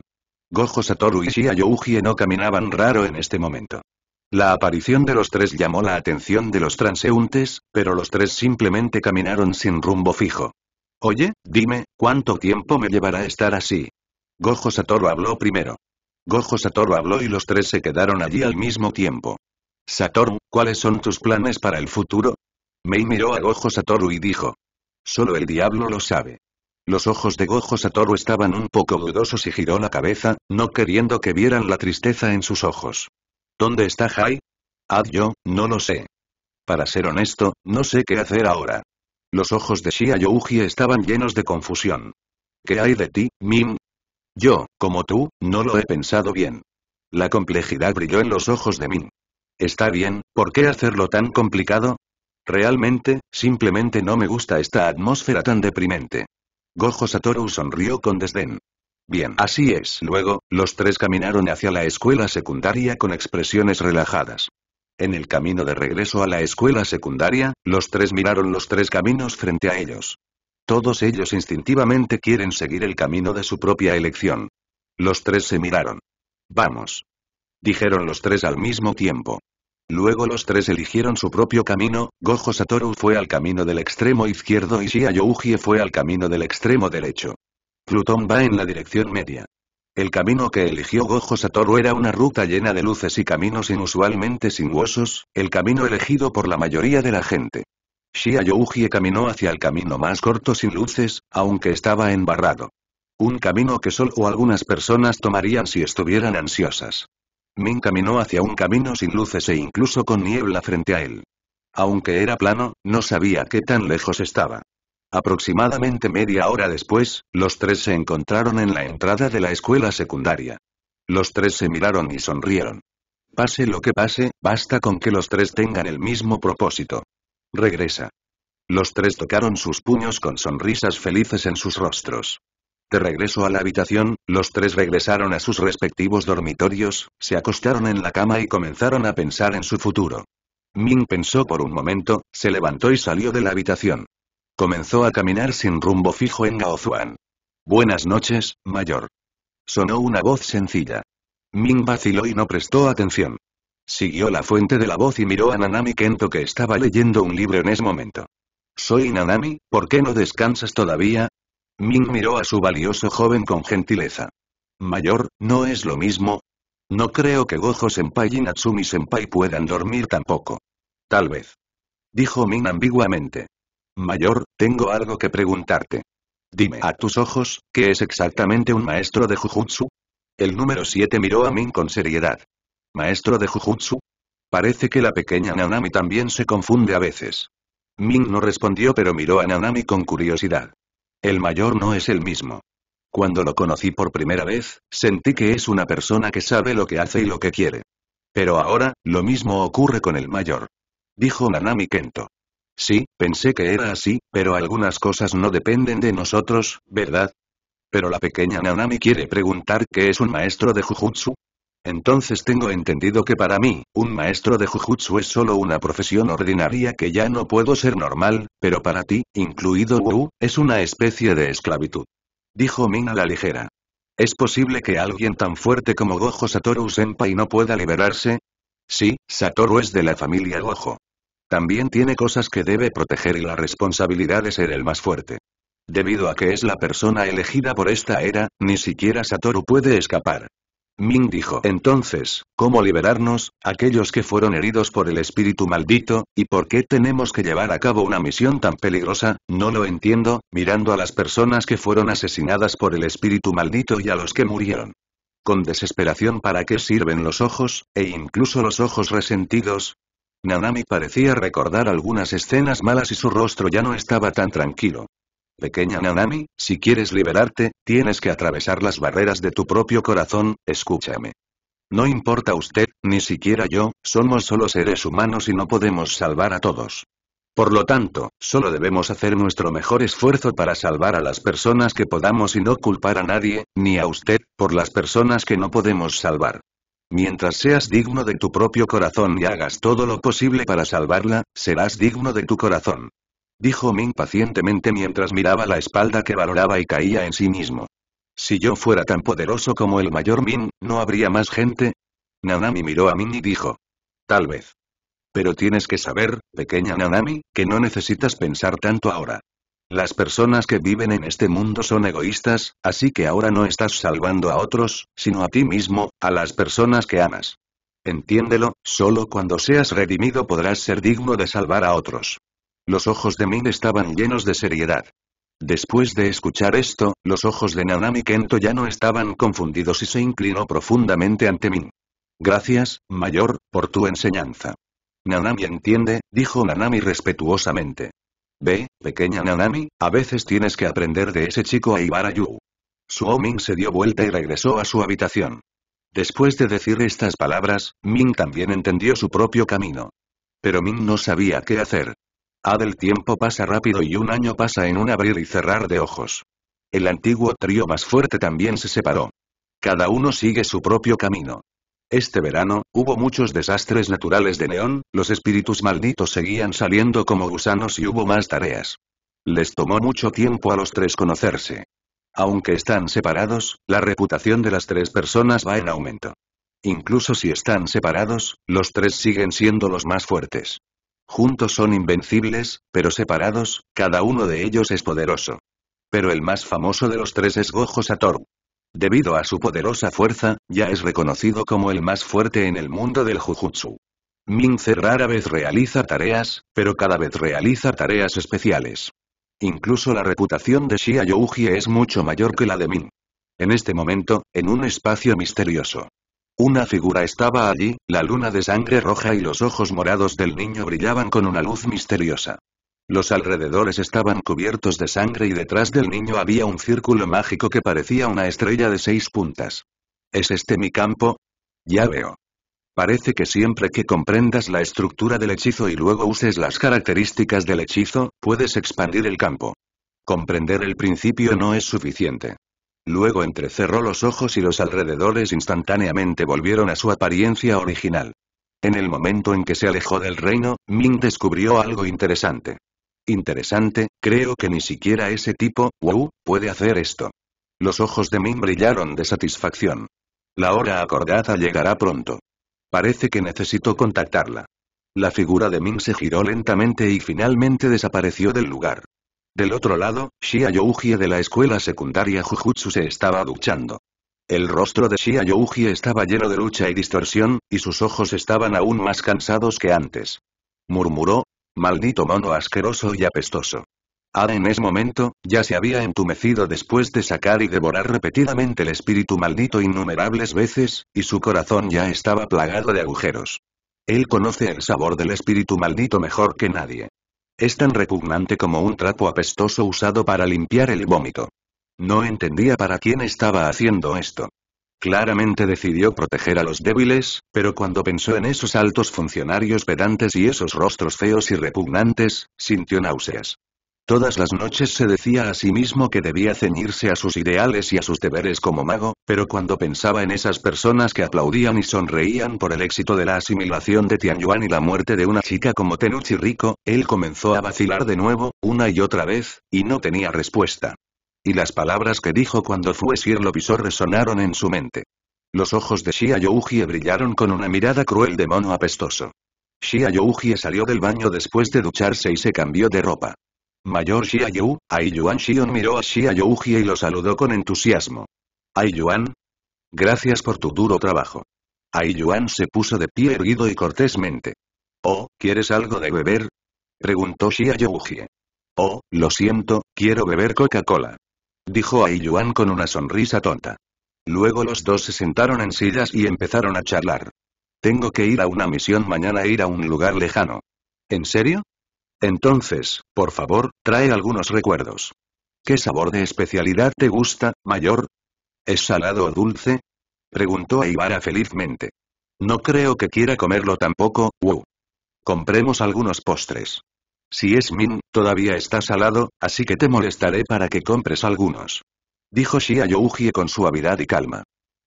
Gojo Satoru y Shia no caminaban raro en este momento. La aparición de los tres llamó la atención de los transeúntes, pero los tres simplemente caminaron sin rumbo fijo. Oye, dime, ¿cuánto tiempo me llevará estar así? Gojo Satoru habló primero. Gojo Satoru habló y los tres se quedaron allí al mismo tiempo. Satoru, ¿cuáles son tus planes para el futuro? Mei miró a Gojo Satoru y dijo. Solo el diablo lo sabe. Los ojos de Gojo Satoru estaban un poco dudosos y giró la cabeza, no queriendo que vieran la tristeza en sus ojos. ¿Dónde está Jai? Ah, yo, no lo sé. Para ser honesto, no sé qué hacer ahora. Los ojos de Shia estaban llenos de confusión. ¿Qué hay de ti, Mim? Yo, como tú, no lo he pensado bien. La complejidad brilló en los ojos de Min. Está bien, ¿por qué hacerlo tan complicado? Realmente, simplemente no me gusta esta atmósfera tan deprimente. Gojo Satoru sonrió con desdén. Bien, así es. Luego, los tres caminaron hacia la escuela secundaria con expresiones relajadas. En el camino de regreso a la escuela secundaria, los tres miraron los tres caminos frente a ellos. Todos ellos instintivamente quieren seguir el camino de su propia elección. Los tres se miraron. Vamos. Dijeron los tres al mismo tiempo. Luego los tres eligieron su propio camino, Gojo Satoru fue al camino del extremo izquierdo y Shia fue al camino del extremo derecho. Plutón va en la dirección media. El camino que eligió Gojo Satoru era una ruta llena de luces y caminos inusualmente sinuosos, el camino elegido por la mayoría de la gente. Xia Yuji caminó hacia el camino más corto sin luces, aunque estaba embarrado. Un camino que solo algunas personas tomarían si estuvieran ansiosas. Min caminó hacia un camino sin luces e incluso con niebla frente a él. Aunque era plano, no sabía qué tan lejos estaba. Aproximadamente media hora después, los tres se encontraron en la entrada de la escuela secundaria. Los tres se miraron y sonrieron. Pase lo que pase, basta con que los tres tengan el mismo propósito. Regresa. Los tres tocaron sus puños con sonrisas felices en sus rostros. De regreso a la habitación, los tres regresaron a sus respectivos dormitorios, se acostaron en la cama y comenzaron a pensar en su futuro. Ming pensó por un momento, se levantó y salió de la habitación. Comenzó a caminar sin rumbo fijo en Gaozuan. Buenas noches, mayor. Sonó una voz sencilla. Ming vaciló y no prestó atención. Siguió la fuente de la voz y miró a Nanami Kento que estaba leyendo un libro en ese momento. Soy Nanami, ¿por qué no descansas todavía? Min miró a su valioso joven con gentileza. Mayor, ¿no es lo mismo? No creo que Gojo-senpai y Natsumi-senpai puedan dormir tampoco. Tal vez. Dijo Min ambiguamente. Mayor, tengo algo que preguntarte. Dime a tus ojos, ¿qué es exactamente un maestro de Jujutsu? El número 7 miró a Min con seriedad. ¿Maestro de Jujutsu? Parece que la pequeña Nanami también se confunde a veces. Ming no respondió pero miró a Nanami con curiosidad. El mayor no es el mismo. Cuando lo conocí por primera vez, sentí que es una persona que sabe lo que hace y lo que quiere. Pero ahora, lo mismo ocurre con el mayor. Dijo Nanami Kento. Sí, pensé que era así, pero algunas cosas no dependen de nosotros, ¿verdad? Pero la pequeña Nanami quiere preguntar qué es un maestro de Jujutsu, entonces tengo entendido que para mí, un maestro de Jujutsu es solo una profesión ordinaria que ya no puedo ser normal, pero para ti, incluido Wu, es una especie de esclavitud. Dijo Min a la ligera. ¿Es posible que alguien tan fuerte como Gojo Satoru Senpai no pueda liberarse? Sí, Satoru es de la familia Gojo. También tiene cosas que debe proteger y la responsabilidad de ser el más fuerte. Debido a que es la persona elegida por esta era, ni siquiera Satoru puede escapar. Ming dijo entonces, ¿cómo liberarnos, aquellos que fueron heridos por el espíritu maldito, y por qué tenemos que llevar a cabo una misión tan peligrosa? No lo entiendo, mirando a las personas que fueron asesinadas por el espíritu maldito y a los que murieron. Con desesperación para qué sirven los ojos, e incluso los ojos resentidos, Nanami parecía recordar algunas escenas malas y su rostro ya no estaba tan tranquilo. Pequeña Nanami, si quieres liberarte, Tienes que atravesar las barreras de tu propio corazón, escúchame. No importa usted, ni siquiera yo, somos solo seres humanos y no podemos salvar a todos. Por lo tanto, solo debemos hacer nuestro mejor esfuerzo para salvar a las personas que podamos y no culpar a nadie, ni a usted, por las personas que no podemos salvar. Mientras seas digno de tu propio corazón y hagas todo lo posible para salvarla, serás digno de tu corazón. Dijo min pacientemente mientras miraba la espalda que valoraba y caía en sí mismo. Si yo fuera tan poderoso como el mayor Min, ¿no habría más gente? Nanami miró a Min y dijo. Tal vez. Pero tienes que saber, pequeña Nanami, que no necesitas pensar tanto ahora. Las personas que viven en este mundo son egoístas, así que ahora no estás salvando a otros, sino a ti mismo, a las personas que amas. Entiéndelo, solo cuando seas redimido podrás ser digno de salvar a otros. Los ojos de Min estaban llenos de seriedad. Después de escuchar esto, los ojos de Nanami Kento ya no estaban confundidos y se inclinó profundamente ante Min. Gracias, mayor, por tu enseñanza. Nanami entiende, dijo Nanami respetuosamente. Ve, pequeña Nanami, a veces tienes que aprender de ese chico a Yu. Suo Min se dio vuelta y regresó a su habitación. Después de decir estas palabras, Min también entendió su propio camino. Pero Min no sabía qué hacer. Adel ah, tiempo pasa rápido y un año pasa en un abrir y cerrar de ojos. El antiguo trío más fuerte también se separó. Cada uno sigue su propio camino. Este verano, hubo muchos desastres naturales de neón, los espíritus malditos seguían saliendo como gusanos y hubo más tareas. Les tomó mucho tiempo a los tres conocerse. Aunque están separados, la reputación de las tres personas va en aumento. Incluso si están separados, los tres siguen siendo los más fuertes. Juntos son invencibles, pero separados, cada uno de ellos es poderoso. Pero el más famoso de los tres es Gojo Satoru. Debido a su poderosa fuerza, ya es reconocido como el más fuerte en el mundo del Jujutsu. Mince rara vez realiza tareas, pero cada vez realiza tareas especiales. Incluso la reputación de Shia Youji es mucho mayor que la de Min. En este momento, en un espacio misterioso, una figura estaba allí, la luna de sangre roja y los ojos morados del niño brillaban con una luz misteriosa. Los alrededores estaban cubiertos de sangre y detrás del niño había un círculo mágico que parecía una estrella de seis puntas. ¿Es este mi campo? Ya veo. Parece que siempre que comprendas la estructura del hechizo y luego uses las características del hechizo, puedes expandir el campo. Comprender el principio no es suficiente. Luego entrecerró los ojos y los alrededores instantáneamente volvieron a su apariencia original. En el momento en que se alejó del reino, Ming descubrió algo interesante. Interesante, creo que ni siquiera ese tipo, Wu, puede hacer esto. Los ojos de Ming brillaron de satisfacción. La hora acordada llegará pronto. Parece que necesito contactarla. La figura de Ming se giró lentamente y finalmente desapareció del lugar. Del otro lado, Shia Youji de la escuela secundaria Jujutsu se estaba duchando. El rostro de Shia Youji estaba lleno de lucha y distorsión, y sus ojos estaban aún más cansados que antes. Murmuró, maldito mono asqueroso y apestoso. Ah en ese momento, ya se había entumecido después de sacar y devorar repetidamente el espíritu maldito innumerables veces, y su corazón ya estaba plagado de agujeros. Él conoce el sabor del espíritu maldito mejor que nadie. Es tan repugnante como un trapo apestoso usado para limpiar el vómito. No entendía para quién estaba haciendo esto. Claramente decidió proteger a los débiles, pero cuando pensó en esos altos funcionarios pedantes y esos rostros feos y repugnantes, sintió náuseas. Todas las noches se decía a sí mismo que debía ceñirse a sus ideales y a sus deberes como mago, pero cuando pensaba en esas personas que aplaudían y sonreían por el éxito de la asimilación de Tianyuan y la muerte de una chica como Tenuchi Rico, él comenzó a vacilar de nuevo, una y otra vez, y no tenía respuesta. Y las palabras que dijo cuando fue lo pisó resonaron en su mente. Los ojos de Shia Youji brillaron con una mirada cruel de mono apestoso. Shia Youji salió del baño después de ducharse y se cambió de ropa. Mayor Xia Yu, Ai Yuan Xion miró a Xia y lo saludó con entusiasmo. Ai Yuan. Gracias por tu duro trabajo. Ai Yuan se puso de pie erguido y cortésmente. Oh, ¿quieres algo de beber? Preguntó Xia Youji. Oh, lo siento, quiero beber Coca-Cola. Dijo Ai Yuan con una sonrisa tonta. Luego los dos se sentaron en sillas y empezaron a charlar. Tengo que ir a una misión mañana e ir a un lugar lejano. ¿En serio? Entonces, por favor, trae algunos recuerdos. ¿Qué sabor de especialidad te gusta, mayor? ¿Es salado o dulce? Preguntó a felizmente. No creo que quiera comerlo tampoco, Wu. Compremos algunos postres. Si es Min, todavía está salado, así que te molestaré para que compres algunos. Dijo Shia Youji con suavidad y calma.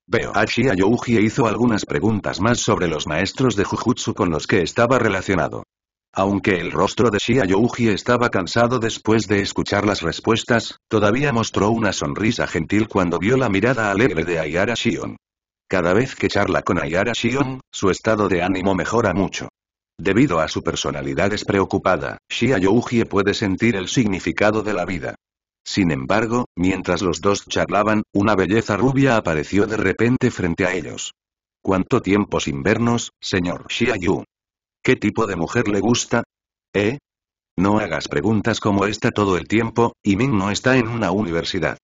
Veo a Shia hizo algunas preguntas más sobre los maestros de Jujutsu con los que estaba relacionado. Aunque el rostro de Shia Youji estaba cansado después de escuchar las respuestas, todavía mostró una sonrisa gentil cuando vio la mirada alegre de Ayara Shion. Cada vez que charla con Ayara Shion, su estado de ánimo mejora mucho. Debido a su personalidad despreocupada, Shia Youji puede sentir el significado de la vida. Sin embargo, mientras los dos charlaban, una belleza rubia apareció de repente frente a ellos. ¿Cuánto tiempo sin vernos, señor Yu? ¿Qué tipo de mujer le gusta? ¿Eh? No hagas preguntas como esta todo el tiempo, y Ming no está en una universidad.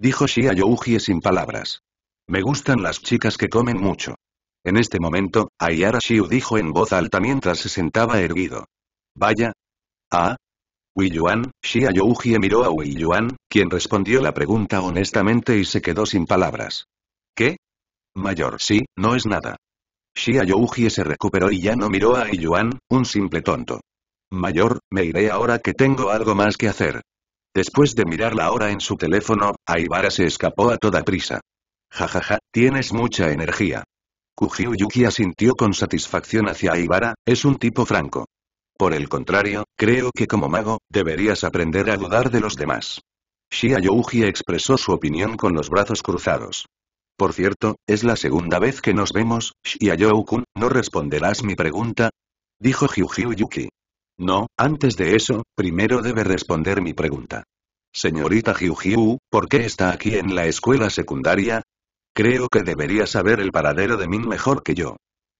Dijo Xia Youjie sin palabras. Me gustan las chicas que comen mucho. En este momento, Ayara Shiu dijo en voz alta mientras se sentaba erguido. Vaya. Ah. Wei Yuan, Xia miró a Wei Yuan, quien respondió la pregunta honestamente y se quedó sin palabras. ¿Qué? Mayor, sí, no es nada. Shia Yuji se recuperó y ya no miró a Yuan, un simple tonto. Mayor, me iré ahora que tengo algo más que hacer. Después de mirar la hora en su teléfono, Aibara se escapó a toda prisa. Jajaja, tienes mucha energía. Kujiu Yuki asintió con satisfacción hacia Aibara, es un tipo franco. Por el contrario, creo que como mago, deberías aprender a dudar de los demás. Shia Yuji expresó su opinión con los brazos cruzados. Por cierto, es la segunda vez que nos vemos, Shiayou-kun, ¿no responderás mi pregunta? Dijo Jiu Yuki. No, antes de eso, primero debe responder mi pregunta. Señorita Jiu, ¿por qué está aquí en la escuela secundaria? Creo que debería saber el paradero de Min mejor que yo.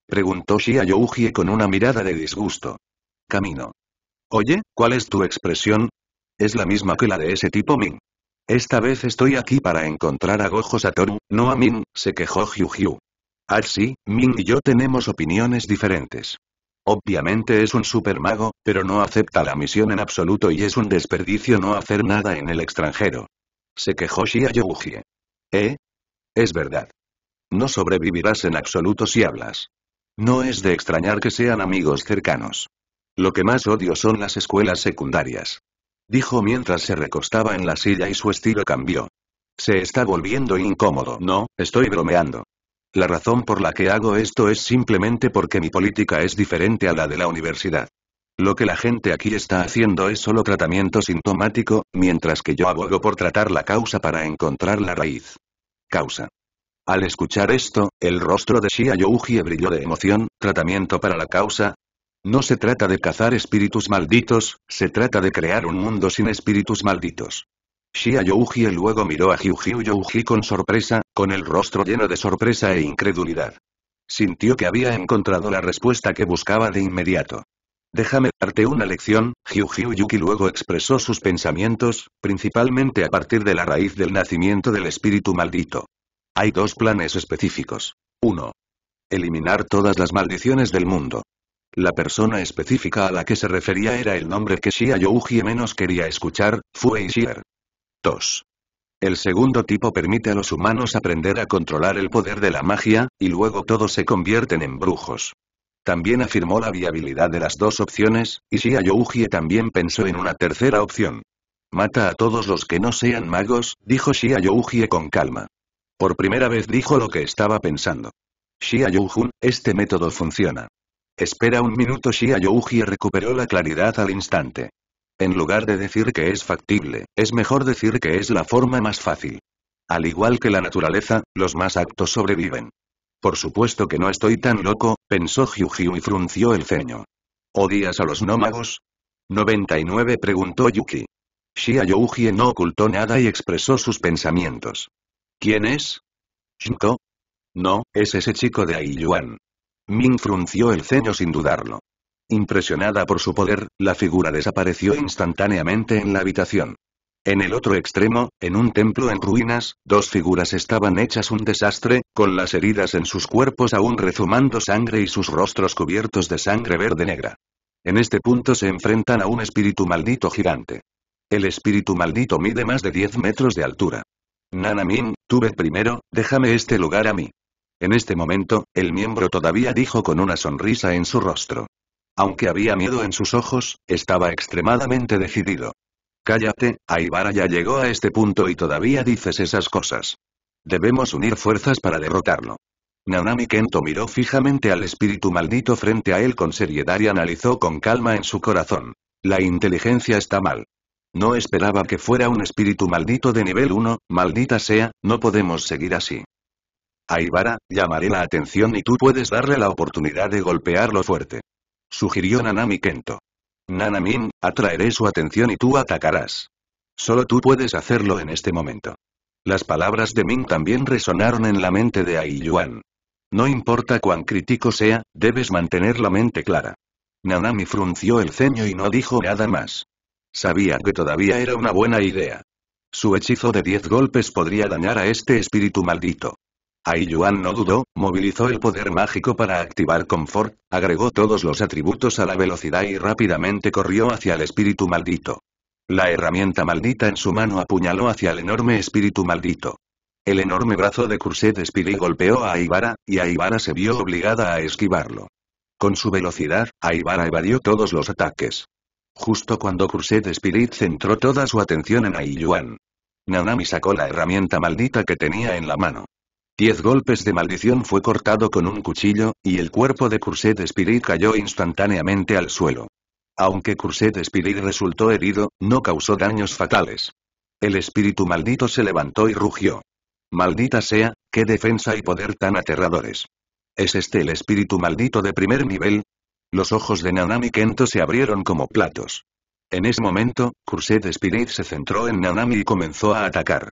Preguntó Shiayou-ji con una mirada de disgusto. Camino. Oye, ¿cuál es tu expresión? Es la misma que la de ese tipo Min. Esta vez estoy aquí para encontrar a Gojo Satoru, no a Min, se quejó Ah sí, Min y yo tenemos opiniones diferentes. Obviamente es un mago, pero no acepta la misión en absoluto y es un desperdicio no hacer nada en el extranjero. Se quejó Shia ¿Eh? Es verdad. No sobrevivirás en absoluto si hablas. No es de extrañar que sean amigos cercanos. Lo que más odio son las escuelas secundarias dijo mientras se recostaba en la silla y su estilo cambió. Se está volviendo incómodo. No, estoy bromeando. La razón por la que hago esto es simplemente porque mi política es diferente a la de la universidad. Lo que la gente aquí está haciendo es solo tratamiento sintomático, mientras que yo abogo por tratar la causa para encontrar la raíz. Causa. Al escuchar esto, el rostro de Shia Youji brilló de emoción, ¿tratamiento para la causa? No se trata de cazar espíritus malditos, se trata de crear un mundo sin espíritus malditos. Shia Youji luego miró a Jiu Youji con sorpresa, con el rostro lleno de sorpresa e incredulidad. Sintió que había encontrado la respuesta que buscaba de inmediato. Déjame darte una lección, Jiu Yuki luego expresó sus pensamientos, principalmente a partir de la raíz del nacimiento del espíritu maldito. Hay dos planes específicos. 1. Eliminar todas las maldiciones del mundo. La persona específica a la que se refería era el nombre que Xia Youji menos quería escuchar, Fue Xier. 2. El segundo tipo permite a los humanos aprender a controlar el poder de la magia, y luego todos se convierten en brujos. También afirmó la viabilidad de las dos opciones, y Xia Youjie también pensó en una tercera opción. Mata a todos los que no sean magos, dijo Xia Youjie con calma. Por primera vez dijo lo que estaba pensando. Xia Youjun, este método funciona. Espera un minuto Shia Yuji recuperó la claridad al instante. En lugar de decir que es factible, es mejor decir que es la forma más fácil. Al igual que la naturaleza, los más aptos sobreviven. Por supuesto que no estoy tan loco, pensó Jiujiu y frunció el ceño. ¿Odias a los nómagos? 99 preguntó Yuki. Shia Yuji no ocultó nada y expresó sus pensamientos. ¿Quién es? ¿Shinko? No, es ese chico de Aiyuan. Min frunció el ceño sin dudarlo. Impresionada por su poder, la figura desapareció instantáneamente en la habitación. En el otro extremo, en un templo en ruinas, dos figuras estaban hechas un desastre, con las heridas en sus cuerpos aún rezumando sangre y sus rostros cubiertos de sangre verde-negra. En este punto se enfrentan a un espíritu maldito gigante. El espíritu maldito mide más de 10 metros de altura. Nanamin, tú ve primero, déjame este lugar a mí. En este momento, el miembro todavía dijo con una sonrisa en su rostro. Aunque había miedo en sus ojos, estaba extremadamente decidido. Cállate, Aibara ya llegó a este punto y todavía dices esas cosas. Debemos unir fuerzas para derrotarlo. Nanami Kento miró fijamente al espíritu maldito frente a él con seriedad y analizó con calma en su corazón. La inteligencia está mal. No esperaba que fuera un espíritu maldito de nivel 1, maldita sea, no podemos seguir así. Aibara, llamaré la atención y tú puedes darle la oportunidad de golpearlo fuerte. Sugirió Nanami Kento. Nanamin, atraeré su atención y tú atacarás. Solo tú puedes hacerlo en este momento. Las palabras de Ming también resonaron en la mente de Aiyuan. No importa cuán crítico sea, debes mantener la mente clara. Nanami frunció el ceño y no dijo nada más. Sabía que todavía era una buena idea. Su hechizo de diez golpes podría dañar a este espíritu maldito. Ai no dudó, movilizó el poder mágico para activar confort, agregó todos los atributos a la velocidad y rápidamente corrió hacia el espíritu maldito. La herramienta maldita en su mano apuñaló hacia el enorme espíritu maldito. El enorme brazo de Cursed Spirit golpeó a Aibara, y Aibara se vio obligada a esquivarlo. Con su velocidad, Aibara evadió todos los ataques. Justo cuando Cursed Spirit centró toda su atención en Aiyuan. Nanami sacó la herramienta maldita que tenía en la mano. Diez golpes de maldición fue cortado con un cuchillo, y el cuerpo de Curset Spirit cayó instantáneamente al suelo. Aunque Cursed Spirit resultó herido, no causó daños fatales. El espíritu maldito se levantó y rugió. Maldita sea, qué defensa y poder tan aterradores. ¿Es este el espíritu maldito de primer nivel? Los ojos de Nanami Kento se abrieron como platos. En ese momento, Cursed Spirit se centró en Nanami y comenzó a atacar.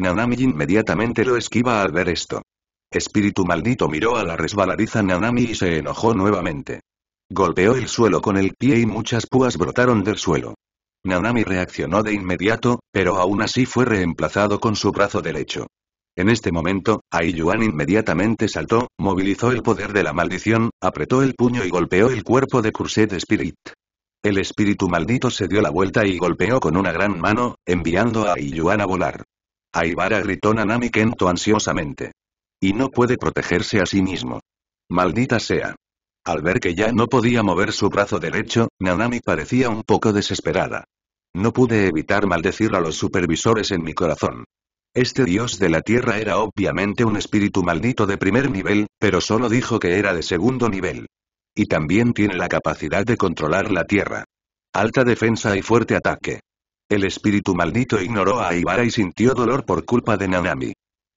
Nanami inmediatamente lo esquiva al ver esto. Espíritu maldito miró a la resbaladiza Nanami y se enojó nuevamente. Golpeó el suelo con el pie y muchas púas brotaron del suelo. Nanami reaccionó de inmediato, pero aún así fue reemplazado con su brazo derecho. En este momento, Aiyuan inmediatamente saltó, movilizó el poder de la maldición, apretó el puño y golpeó el cuerpo de Cursed Spirit. El espíritu maldito se dio la vuelta y golpeó con una gran mano, enviando a Aiyuan a volar. Aibara gritó Nanami Kento ansiosamente. Y no puede protegerse a sí mismo. Maldita sea. Al ver que ya no podía mover su brazo derecho, Nanami parecía un poco desesperada. No pude evitar maldecir a los supervisores en mi corazón. Este dios de la tierra era obviamente un espíritu maldito de primer nivel, pero solo dijo que era de segundo nivel. Y también tiene la capacidad de controlar la tierra. Alta defensa y fuerte ataque. El espíritu maldito ignoró a Ivara y sintió dolor por culpa de Nanami.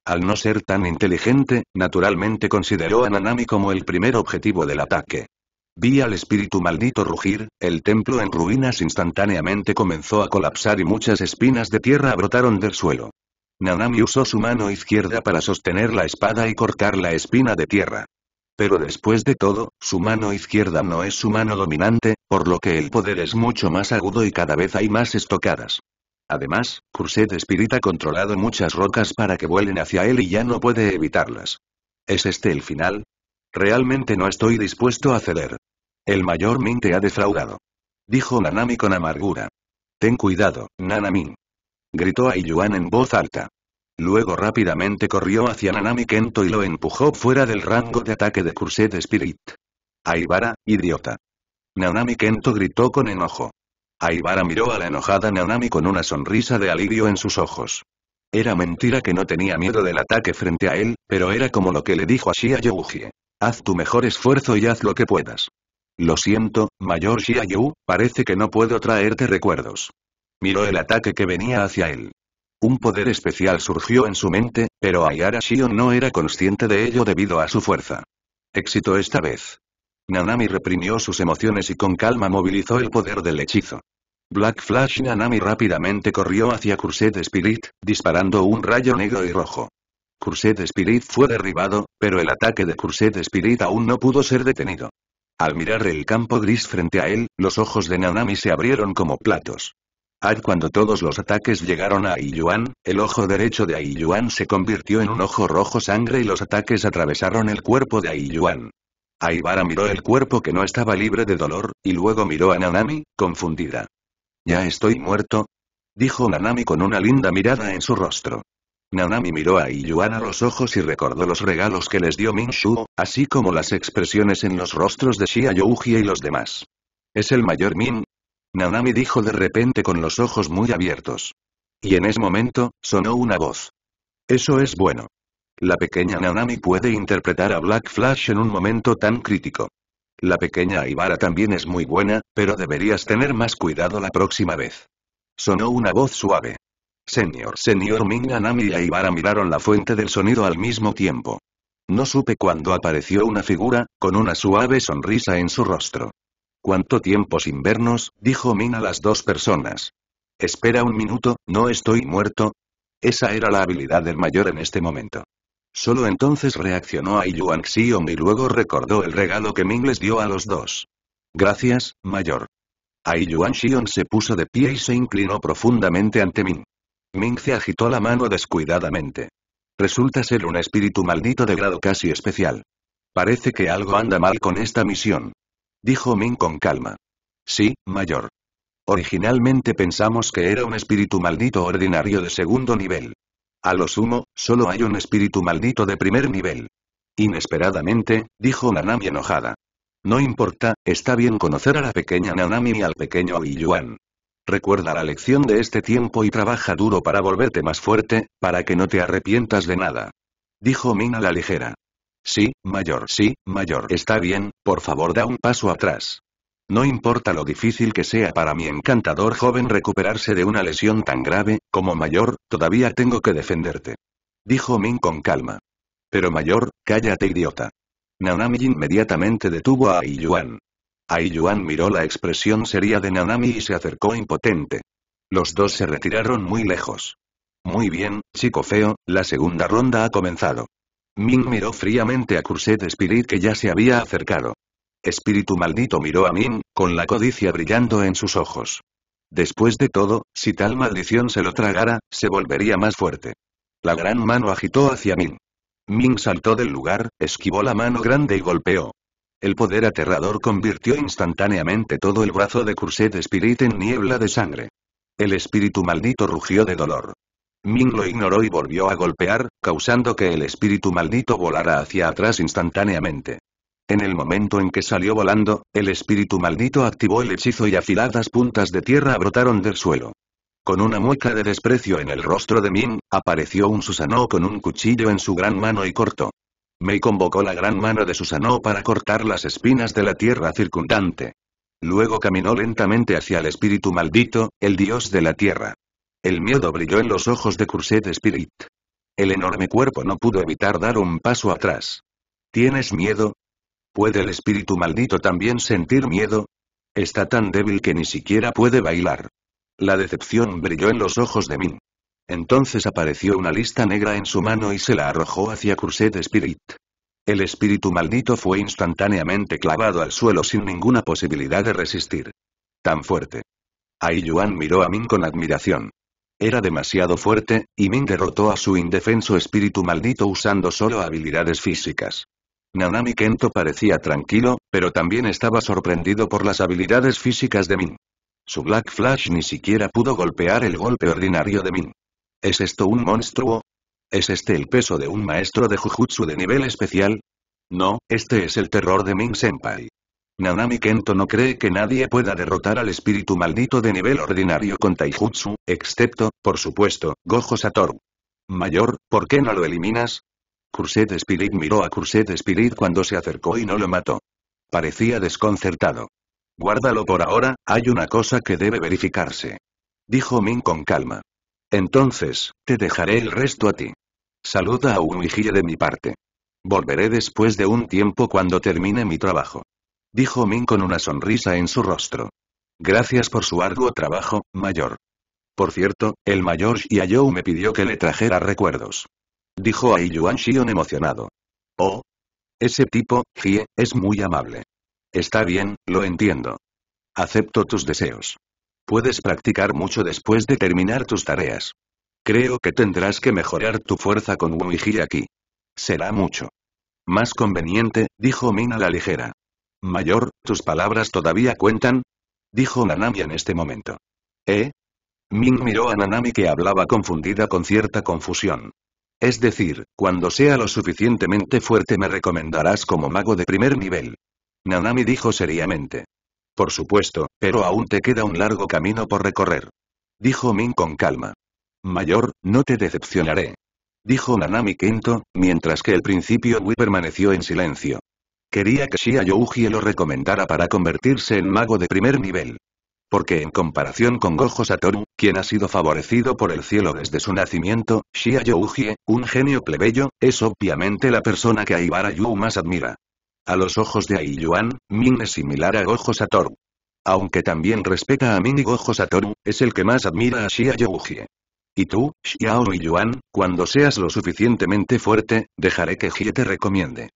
Al no ser tan inteligente, naturalmente consideró a Nanami como el primer objetivo del ataque. Vi al espíritu maldito rugir, el templo en ruinas instantáneamente comenzó a colapsar y muchas espinas de tierra brotaron del suelo. Nanami usó su mano izquierda para sostener la espada y cortar la espina de tierra. Pero después de todo, su mano izquierda no es su mano dominante, por lo que el poder es mucho más agudo y cada vez hay más estocadas. Además, Curset Spirit ha controlado muchas rocas para que vuelen hacia él y ya no puede evitarlas. ¿Es este el final? Realmente no estoy dispuesto a ceder. El mayor Min te ha defraudado. Dijo Nanami con amargura. Ten cuidado, Nanamin. Gritó a en voz alta. Luego rápidamente corrió hacia Nanami Kento y lo empujó fuera del rango de ataque de Cursed Spirit. Aibara, idiota. Nanami Kento gritó con enojo. Aibara miró a la enojada Nanami con una sonrisa de alivio en sus ojos. Era mentira que no tenía miedo del ataque frente a él, pero era como lo que le dijo a Shia Haz tu mejor esfuerzo y haz lo que puedas. Lo siento, mayor Shia Yu, parece que no puedo traerte recuerdos. Miró el ataque que venía hacia él. Un poder especial surgió en su mente, pero Ayara Shion no era consciente de ello debido a su fuerza. Éxito esta vez. Nanami reprimió sus emociones y con calma movilizó el poder del hechizo. Black Flash Nanami rápidamente corrió hacia Cursed Spirit, disparando un rayo negro y rojo. Cursed Spirit fue derribado, pero el ataque de Cursed Spirit aún no pudo ser detenido. Al mirar el campo gris frente a él, los ojos de Nanami se abrieron como platos. Al cuando todos los ataques llegaron a Aiyuan, el ojo derecho de Aiyuan se convirtió en un ojo rojo sangre y los ataques atravesaron el cuerpo de Aiyuan. Aibara miró el cuerpo que no estaba libre de dolor, y luego miró a Nanami, confundida. ¿Ya estoy muerto? Dijo Nanami con una linda mirada en su rostro. Nanami miró a Aiyuan a los ojos y recordó los regalos que les dio Minshu, así como las expresiones en los rostros de Shia Yuji y los demás. Es el mayor Min, Nanami dijo de repente con los ojos muy abiertos. Y en ese momento, sonó una voz. Eso es bueno. La pequeña Nanami puede interpretar a Black Flash en un momento tan crítico. La pequeña Aibara también es muy buena, pero deberías tener más cuidado la próxima vez. Sonó una voz suave. Señor, señor Ming Nanami y Aibara miraron la fuente del sonido al mismo tiempo. No supe cuándo apareció una figura, con una suave sonrisa en su rostro. Cuánto tiempo sin vernos, dijo Min a las dos personas. Espera un minuto, ¿no estoy muerto? Esa era la habilidad del mayor en este momento. Solo entonces reaccionó a Yuan Xiong y luego recordó el regalo que Ming les dio a los dos. Gracias, mayor. Ai Yuan Xiong se puso de pie y se inclinó profundamente ante Ming. Ming se agitó la mano descuidadamente. Resulta ser un espíritu maldito de grado casi especial. Parece que algo anda mal con esta misión dijo Min con calma. Sí, mayor. Originalmente pensamos que era un espíritu maldito ordinario de segundo nivel. A lo sumo, solo hay un espíritu maldito de primer nivel. Inesperadamente, dijo Nanami enojada. No importa, está bien conocer a la pequeña Nanami y al pequeño Yuan. Recuerda la lección de este tiempo y trabaja duro para volverte más fuerte, para que no te arrepientas de nada. Dijo Min a la ligera. Sí, mayor, sí, mayor. Está bien, por favor da un paso atrás. No importa lo difícil que sea para mi encantador joven recuperarse de una lesión tan grave, como mayor, todavía tengo que defenderte. Dijo Min con calma. Pero mayor, cállate idiota. Nanami inmediatamente detuvo a Aiyuan. Aiyuan miró la expresión seria de Nanami y se acercó impotente. Los dos se retiraron muy lejos. Muy bien, chico feo, la segunda ronda ha comenzado. Ming miró fríamente a Cursed Spirit que ya se había acercado. Espíritu maldito miró a Ming, con la codicia brillando en sus ojos. Después de todo, si tal maldición se lo tragara, se volvería más fuerte. La gran mano agitó hacia Ming. Ming saltó del lugar, esquivó la mano grande y golpeó. El poder aterrador convirtió instantáneamente todo el brazo de Cursed Spirit en niebla de sangre. El espíritu maldito rugió de dolor. Ming lo ignoró y volvió a golpear, causando que el espíritu maldito volara hacia atrás instantáneamente. En el momento en que salió volando, el espíritu maldito activó el hechizo y afiladas puntas de tierra brotaron del suelo. Con una mueca de desprecio en el rostro de Min, apareció un Susanoo con un cuchillo en su gran mano y cortó. Mei convocó la gran mano de Susanoo para cortar las espinas de la tierra circundante. Luego caminó lentamente hacia el espíritu maldito, el dios de la tierra. El miedo brilló en los ojos de Cursed Spirit. El enorme cuerpo no pudo evitar dar un paso atrás. ¿Tienes miedo? ¿Puede el espíritu maldito también sentir miedo? Está tan débil que ni siquiera puede bailar. La decepción brilló en los ojos de Min. Entonces apareció una lista negra en su mano y se la arrojó hacia Cursed Spirit. El espíritu maldito fue instantáneamente clavado al suelo sin ninguna posibilidad de resistir. Tan fuerte. Ai Yuan miró a Min con admiración. Era demasiado fuerte, y Min derrotó a su indefenso espíritu maldito usando solo habilidades físicas. Nanami Kento parecía tranquilo, pero también estaba sorprendido por las habilidades físicas de Min. Su Black Flash ni siquiera pudo golpear el golpe ordinario de Min. ¿Es esto un monstruo? ¿Es este el peso de un maestro de Jujutsu de nivel especial? No, este es el terror de Min Senpai. Nanami Kento no cree que nadie pueda derrotar al espíritu maldito de nivel ordinario con Taijutsu, excepto, por supuesto, Gojo Satoru. Mayor, ¿por qué no lo eliminas? Cursed Spirit miró a Curset Spirit cuando se acercó y no lo mató. Parecía desconcertado. Guárdalo por ahora, hay una cosa que debe verificarse. Dijo Min con calma. Entonces, te dejaré el resto a ti. Saluda a Umijie de mi parte. Volveré después de un tiempo cuando termine mi trabajo dijo Min con una sonrisa en su rostro. Gracias por su arduo trabajo, mayor. Por cierto, el mayor Xiayou me pidió que le trajera recuerdos. Dijo a Yuan Xion emocionado. Oh. Ese tipo, Jie, es muy amable. Está bien, lo entiendo. Acepto tus deseos. Puedes practicar mucho después de terminar tus tareas. Creo que tendrás que mejorar tu fuerza con Wuiji aquí. Será mucho. Más conveniente, dijo Min a la ligera. Mayor, ¿tus palabras todavía cuentan? Dijo Nanami en este momento. ¿Eh? Ming miró a Nanami que hablaba confundida con cierta confusión. Es decir, cuando sea lo suficientemente fuerte me recomendarás como mago de primer nivel. Nanami dijo seriamente. Por supuesto, pero aún te queda un largo camino por recorrer. Dijo Ming con calma. Mayor, no te decepcionaré. Dijo Nanami Quinto, mientras que el principio Wu permaneció en silencio. Quería que Shia Youji lo recomendara para convertirse en mago de primer nivel. Porque en comparación con Gojo Satoru, quien ha sido favorecido por el cielo desde su nacimiento, Shia Youji, un genio plebeyo, es obviamente la persona que Aibara Yu más admira. A los ojos de Aiyuan, Min es similar a Gojo Satoru. Aunque también respeta a Min y Gojo Satoru, es el que más admira a Shia Youji. Y tú, Xiao Yuan, cuando seas lo suficientemente fuerte, dejaré que Hie te recomiende.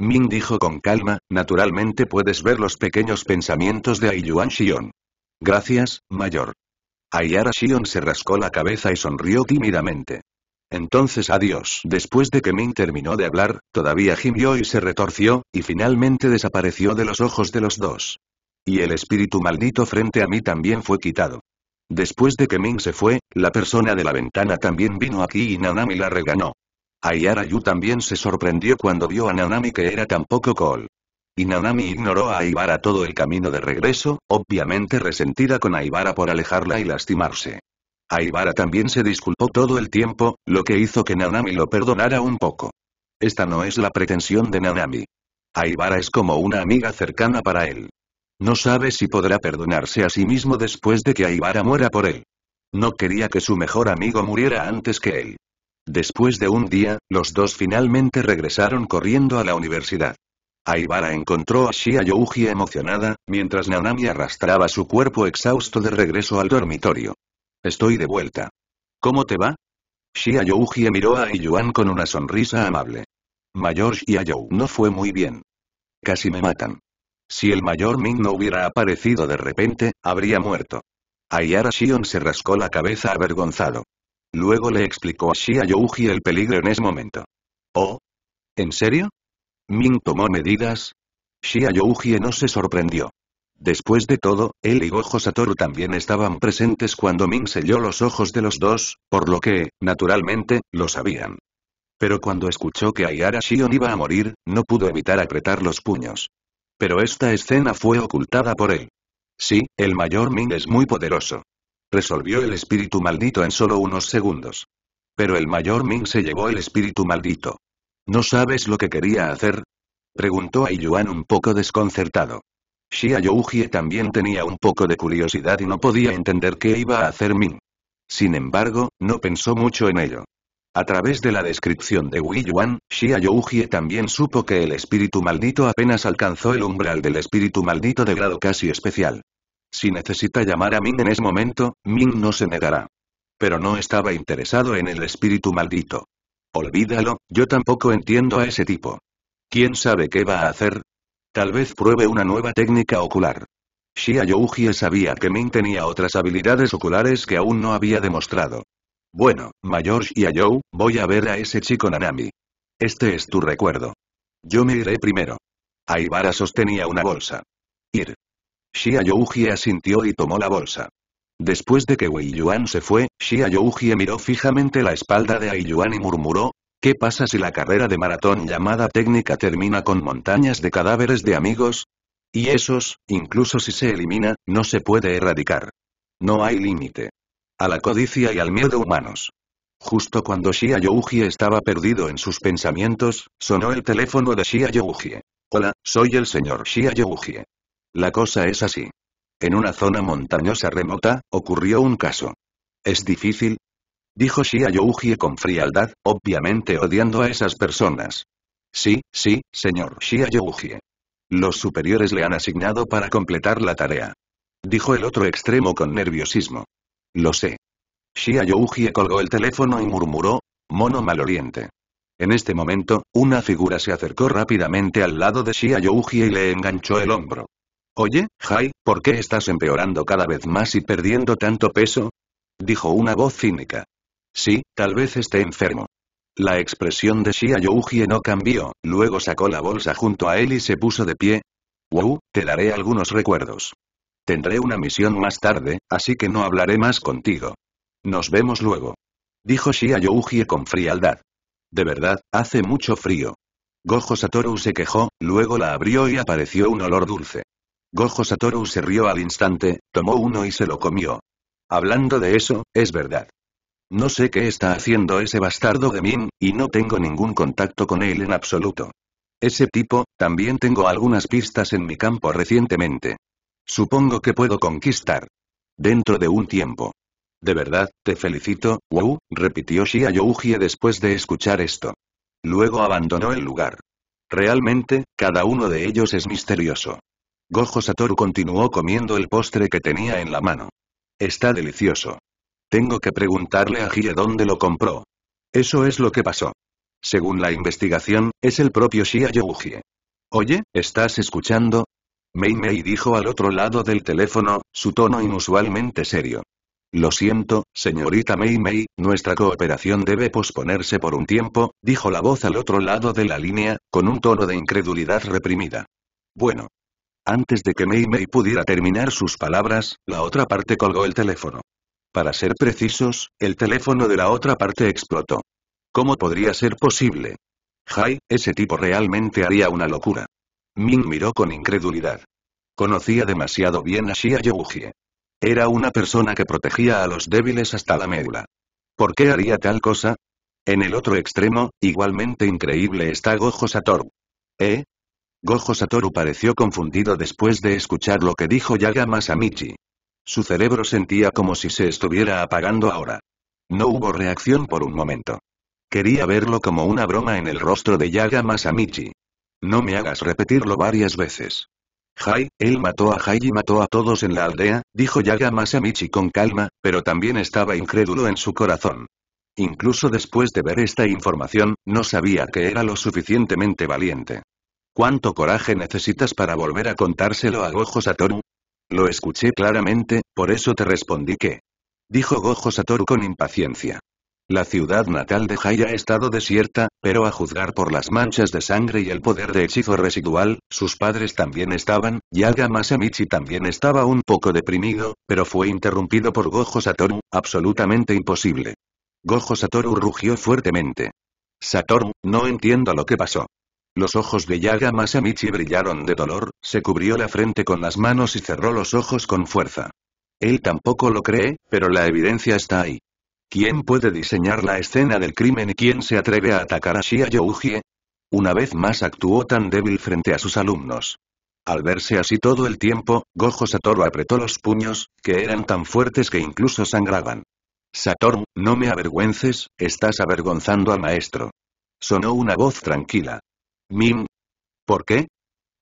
Ming dijo con calma, naturalmente puedes ver los pequeños pensamientos de Aiyuan Xion. Gracias, mayor. Ayara Xion se rascó la cabeza y sonrió tímidamente. Entonces adiós. Después de que Ming terminó de hablar, todavía gimió y se retorció, y finalmente desapareció de los ojos de los dos. Y el espíritu maldito frente a mí también fue quitado. Después de que Ming se fue, la persona de la ventana también vino aquí y Nanami la reganó. Ayarayu Yu también se sorprendió cuando vio a Nanami que era tan poco cool. Y Nanami ignoró a Aibara todo el camino de regreso, obviamente resentida con Aibara por alejarla y lastimarse. Aibara también se disculpó todo el tiempo, lo que hizo que Nanami lo perdonara un poco. Esta no es la pretensión de Nanami. Aibara es como una amiga cercana para él. No sabe si podrá perdonarse a sí mismo después de que Aibara muera por él. No quería que su mejor amigo muriera antes que él. Después de un día, los dos finalmente regresaron corriendo a la universidad. Aibara encontró a Shia Youji emocionada, mientras Nanami arrastraba su cuerpo exhausto de regreso al dormitorio. Estoy de vuelta. ¿Cómo te va? Shia miró a Yuan con una sonrisa amable. Mayor Shia no fue muy bien. Casi me matan. Si el mayor Ming no hubiera aparecido de repente, habría muerto. Ayara Shion se rascó la cabeza avergonzado. Luego le explicó a Shia el peligro en ese momento. ¿Oh? ¿En serio? Ming tomó medidas. Shia Youji no se sorprendió. Después de todo, él y Gojo Satoru también estaban presentes cuando Ming selló los ojos de los dos, por lo que, naturalmente, lo sabían. Pero cuando escuchó que Ayara Shion iba a morir, no pudo evitar apretar los puños. Pero esta escena fue ocultada por él. Sí, el mayor Ming es muy poderoso resolvió el espíritu maldito en solo unos segundos. Pero el mayor Ming se llevó el espíritu maldito. ¿No sabes lo que quería hacer? Preguntó a Yuan un poco desconcertado. Xia Youjie también tenía un poco de curiosidad y no podía entender qué iba a hacer Ming. Sin embargo, no pensó mucho en ello. A través de la descripción de Wei Yuan, Xia Youjie también supo que el espíritu maldito apenas alcanzó el umbral del espíritu maldito de grado casi especial. Si necesita llamar a Ming en ese momento, Ming no se negará. Pero no estaba interesado en el espíritu maldito. Olvídalo, yo tampoco entiendo a ese tipo. ¿Quién sabe qué va a hacer? Tal vez pruebe una nueva técnica ocular. Xia Youjie sabía que Ming tenía otras habilidades oculares que aún no había demostrado. Bueno, Mayor y voy a ver a ese chico Nanami. Este es tu recuerdo. Yo me iré primero. Aibara sostenía una bolsa. Ir. Xia Youjie asintió y tomó la bolsa. Después de que Wei Yuan se fue, Shia Youjie miró fijamente la espalda de Ai Yuan y murmuró, ¿qué pasa si la carrera de maratón llamada técnica termina con montañas de cadáveres de amigos? Y esos, incluso si se elimina, no se puede erradicar. No hay límite. A la codicia y al miedo humanos. Justo cuando Shia Youjie estaba perdido en sus pensamientos, sonó el teléfono de Shia Youjie. Hola, soy el señor Shia Youjie. La cosa es así. En una zona montañosa remota, ocurrió un caso. ¿Es difícil? Dijo Shia Youjie con frialdad, obviamente odiando a esas personas. Sí, sí, señor Shia Youjie. Los superiores le han asignado para completar la tarea. Dijo el otro extremo con nerviosismo. Lo sé. Shia Youjie colgó el teléfono y murmuró, mono oriente». En este momento, una figura se acercó rápidamente al lado de Shia y le enganchó el hombro. Oye, Jai, ¿por qué estás empeorando cada vez más y perdiendo tanto peso? Dijo una voz cínica. Sí, tal vez esté enfermo. La expresión de Shia Youji no cambió, luego sacó la bolsa junto a él y se puso de pie. Wow, te daré algunos recuerdos. Tendré una misión más tarde, así que no hablaré más contigo. Nos vemos luego. Dijo Shia Youji con frialdad. De verdad, hace mucho frío. Gojo Satoru se quejó, luego la abrió y apareció un olor dulce. Gojo Satoru se rió al instante, tomó uno y se lo comió. Hablando de eso, es verdad. No sé qué está haciendo ese bastardo de Min, y no tengo ningún contacto con él en absoluto. Ese tipo, también tengo algunas pistas en mi campo recientemente. Supongo que puedo conquistar. Dentro de un tiempo. De verdad, te felicito, wow, repitió Shia Youji después de escuchar esto. Luego abandonó el lugar. Realmente, cada uno de ellos es misterioso. Gojo Satoru continuó comiendo el postre que tenía en la mano. Está delicioso. Tengo que preguntarle a Hie dónde lo compró. Eso es lo que pasó. Según la investigación, es el propio Shia Hie. Oye, ¿estás escuchando? Mei Mei dijo al otro lado del teléfono, su tono inusualmente serio. Lo siento, señorita Mei Mei, nuestra cooperación debe posponerse por un tiempo, dijo la voz al otro lado de la línea, con un tono de incredulidad reprimida. Bueno, antes de que Mei Mei pudiera terminar sus palabras, la otra parte colgó el teléfono. Para ser precisos, el teléfono de la otra parte explotó. ¿Cómo podría ser posible? Jai, ese tipo realmente haría una locura. Ming miró con incredulidad. Conocía demasiado bien a Xia Yugie. Era una persona que protegía a los débiles hasta la médula. ¿Por qué haría tal cosa? En el otro extremo, igualmente increíble está Gojo Satoru. ¿Eh? Gojo Satoru pareció confundido después de escuchar lo que dijo Yaga Masamichi. Su cerebro sentía como si se estuviera apagando ahora. No hubo reacción por un momento. Quería verlo como una broma en el rostro de Yaga Masamichi. No me hagas repetirlo varias veces. «Jai, él mató a Hai y mató a todos en la aldea, dijo Yaga Masamichi con calma, pero también estaba incrédulo en su corazón. Incluso después de ver esta información, no sabía que era lo suficientemente valiente. ¿Cuánto coraje necesitas para volver a contárselo a Gojo Satoru? Lo escuché claramente, por eso te respondí que... Dijo Gojo Satoru con impaciencia. La ciudad natal de Haya ha estado desierta, pero a juzgar por las manchas de sangre y el poder de hechizo residual, sus padres también estaban, Yaga Masamichi también estaba un poco deprimido, pero fue interrumpido por Gojo Satoru, absolutamente imposible. Gojo Satoru rugió fuertemente. Satoru, no entiendo lo que pasó. Los ojos de Yaga Masamichi brillaron de dolor, se cubrió la frente con las manos y cerró los ojos con fuerza. Él tampoco lo cree, pero la evidencia está ahí. ¿Quién puede diseñar la escena del crimen y quién se atreve a atacar a Shia Una vez más actuó tan débil frente a sus alumnos. Al verse así todo el tiempo, Gojo Satoru apretó los puños, que eran tan fuertes que incluso sangraban. Satoru, no me avergüences, estás avergonzando al maestro. Sonó una voz tranquila. Min, ¿Por qué?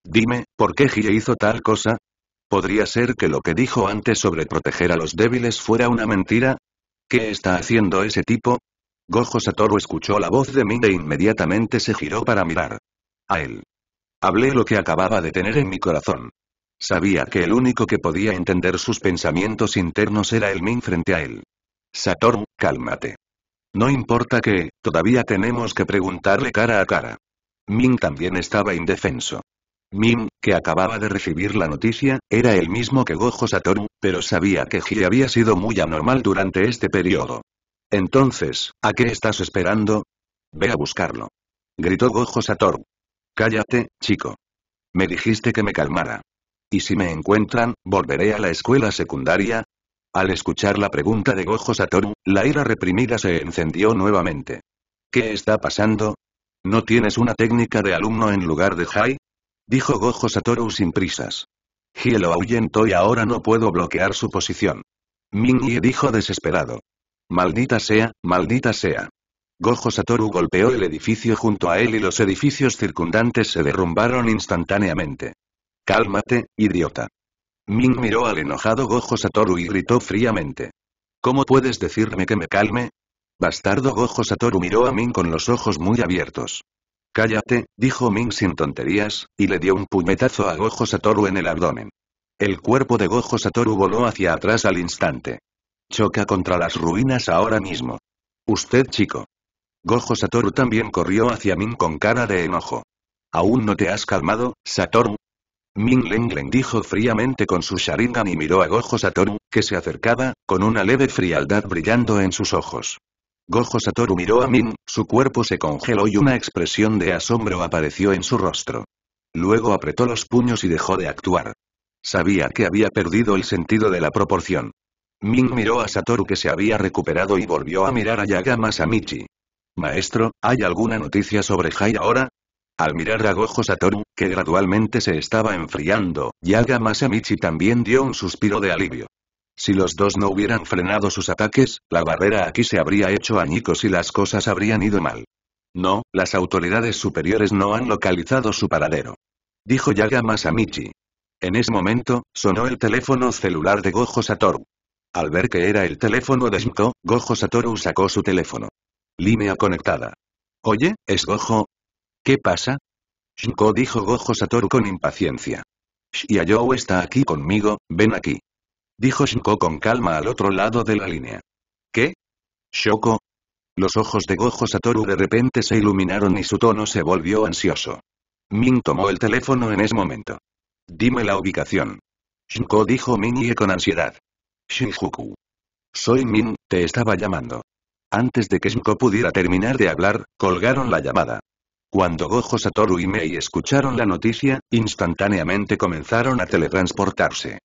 Dime, ¿por qué Gille hizo tal cosa? ¿Podría ser que lo que dijo antes sobre proteger a los débiles fuera una mentira? ¿Qué está haciendo ese tipo? Gojo Satoru escuchó la voz de Mim e inmediatamente se giró para mirar. A él. Hablé lo que acababa de tener en mi corazón. Sabía que el único que podía entender sus pensamientos internos era el Min frente a él. Satoru, cálmate. No importa qué, todavía tenemos que preguntarle cara a cara. Min también estaba indefenso. Min, que acababa de recibir la noticia, era el mismo que Gojo Satoru, pero sabía que Ji había sido muy anormal durante este periodo. Entonces, ¿a qué estás esperando? Ve a buscarlo. Gritó Gojo Satoru. Cállate, chico. Me dijiste que me calmara. ¿Y si me encuentran, volveré a la escuela secundaria? Al escuchar la pregunta de Gojo Satoru, la ira reprimida se encendió nuevamente. ¿Qué está pasando? ¿No tienes una técnica de alumno en lugar de Jai? Dijo Gojo Satoru sin prisas. «Hielo ahuyento y ahora no puedo bloquear su posición. Mingie dijo desesperado. Maldita sea, maldita sea. Gojo Satoru golpeó el edificio junto a él y los edificios circundantes se derrumbaron instantáneamente. Cálmate, idiota. Ming miró al enojado Gojo Satoru y gritó fríamente. ¿Cómo puedes decirme que me calme? Bastardo Gojo Satoru miró a Min con los ojos muy abiertos. Cállate, dijo Ming sin tonterías, y le dio un puñetazo a Gojo Satoru en el abdomen. El cuerpo de Gojo Satoru voló hacia atrás al instante. Choca contra las ruinas ahora mismo. Usted chico. Gojo Satoru también corrió hacia Min con cara de enojo. ¿Aún no te has calmado, Satoru? Ming Lenglen dijo fríamente con su Sharingan y miró a Gojo Satoru, que se acercaba, con una leve frialdad brillando en sus ojos. Gojo Satoru miró a Min, su cuerpo se congeló y una expresión de asombro apareció en su rostro. Luego apretó los puños y dejó de actuar. Sabía que había perdido el sentido de la proporción. Min miró a Satoru que se había recuperado y volvió a mirar a Yaga Masamichi. Maestro, ¿hay alguna noticia sobre Jai ahora? Al mirar a Gojo Satoru, que gradualmente se estaba enfriando, Yagamasamichi también dio un suspiro de alivio. Si los dos no hubieran frenado sus ataques, la barrera aquí se habría hecho añicos y las cosas habrían ido mal. No, las autoridades superiores no han localizado su paradero. Dijo Yaga Masamichi. En ese momento, sonó el teléfono celular de Gojo Satoru. Al ver que era el teléfono de Shinko, Gojo Satoru sacó su teléfono. Línea conectada. Oye, ¿es Gojo? ¿Qué pasa? Shinko dijo Gojo Satoru con impaciencia. Shiayou está aquí conmigo, ven aquí. Dijo Shinko con calma al otro lado de la línea. ¿Qué? ¿Shoko? Los ojos de Gojo Satoru de repente se iluminaron y su tono se volvió ansioso. Min tomó el teléfono en ese momento. Dime la ubicación. Shinko dijo Minye con ansiedad. Shinjuku. Soy Min, te estaba llamando. Antes de que Shinko pudiera terminar de hablar, colgaron la llamada. Cuando Gojo Satoru y Mei escucharon la noticia, instantáneamente comenzaron a teletransportarse.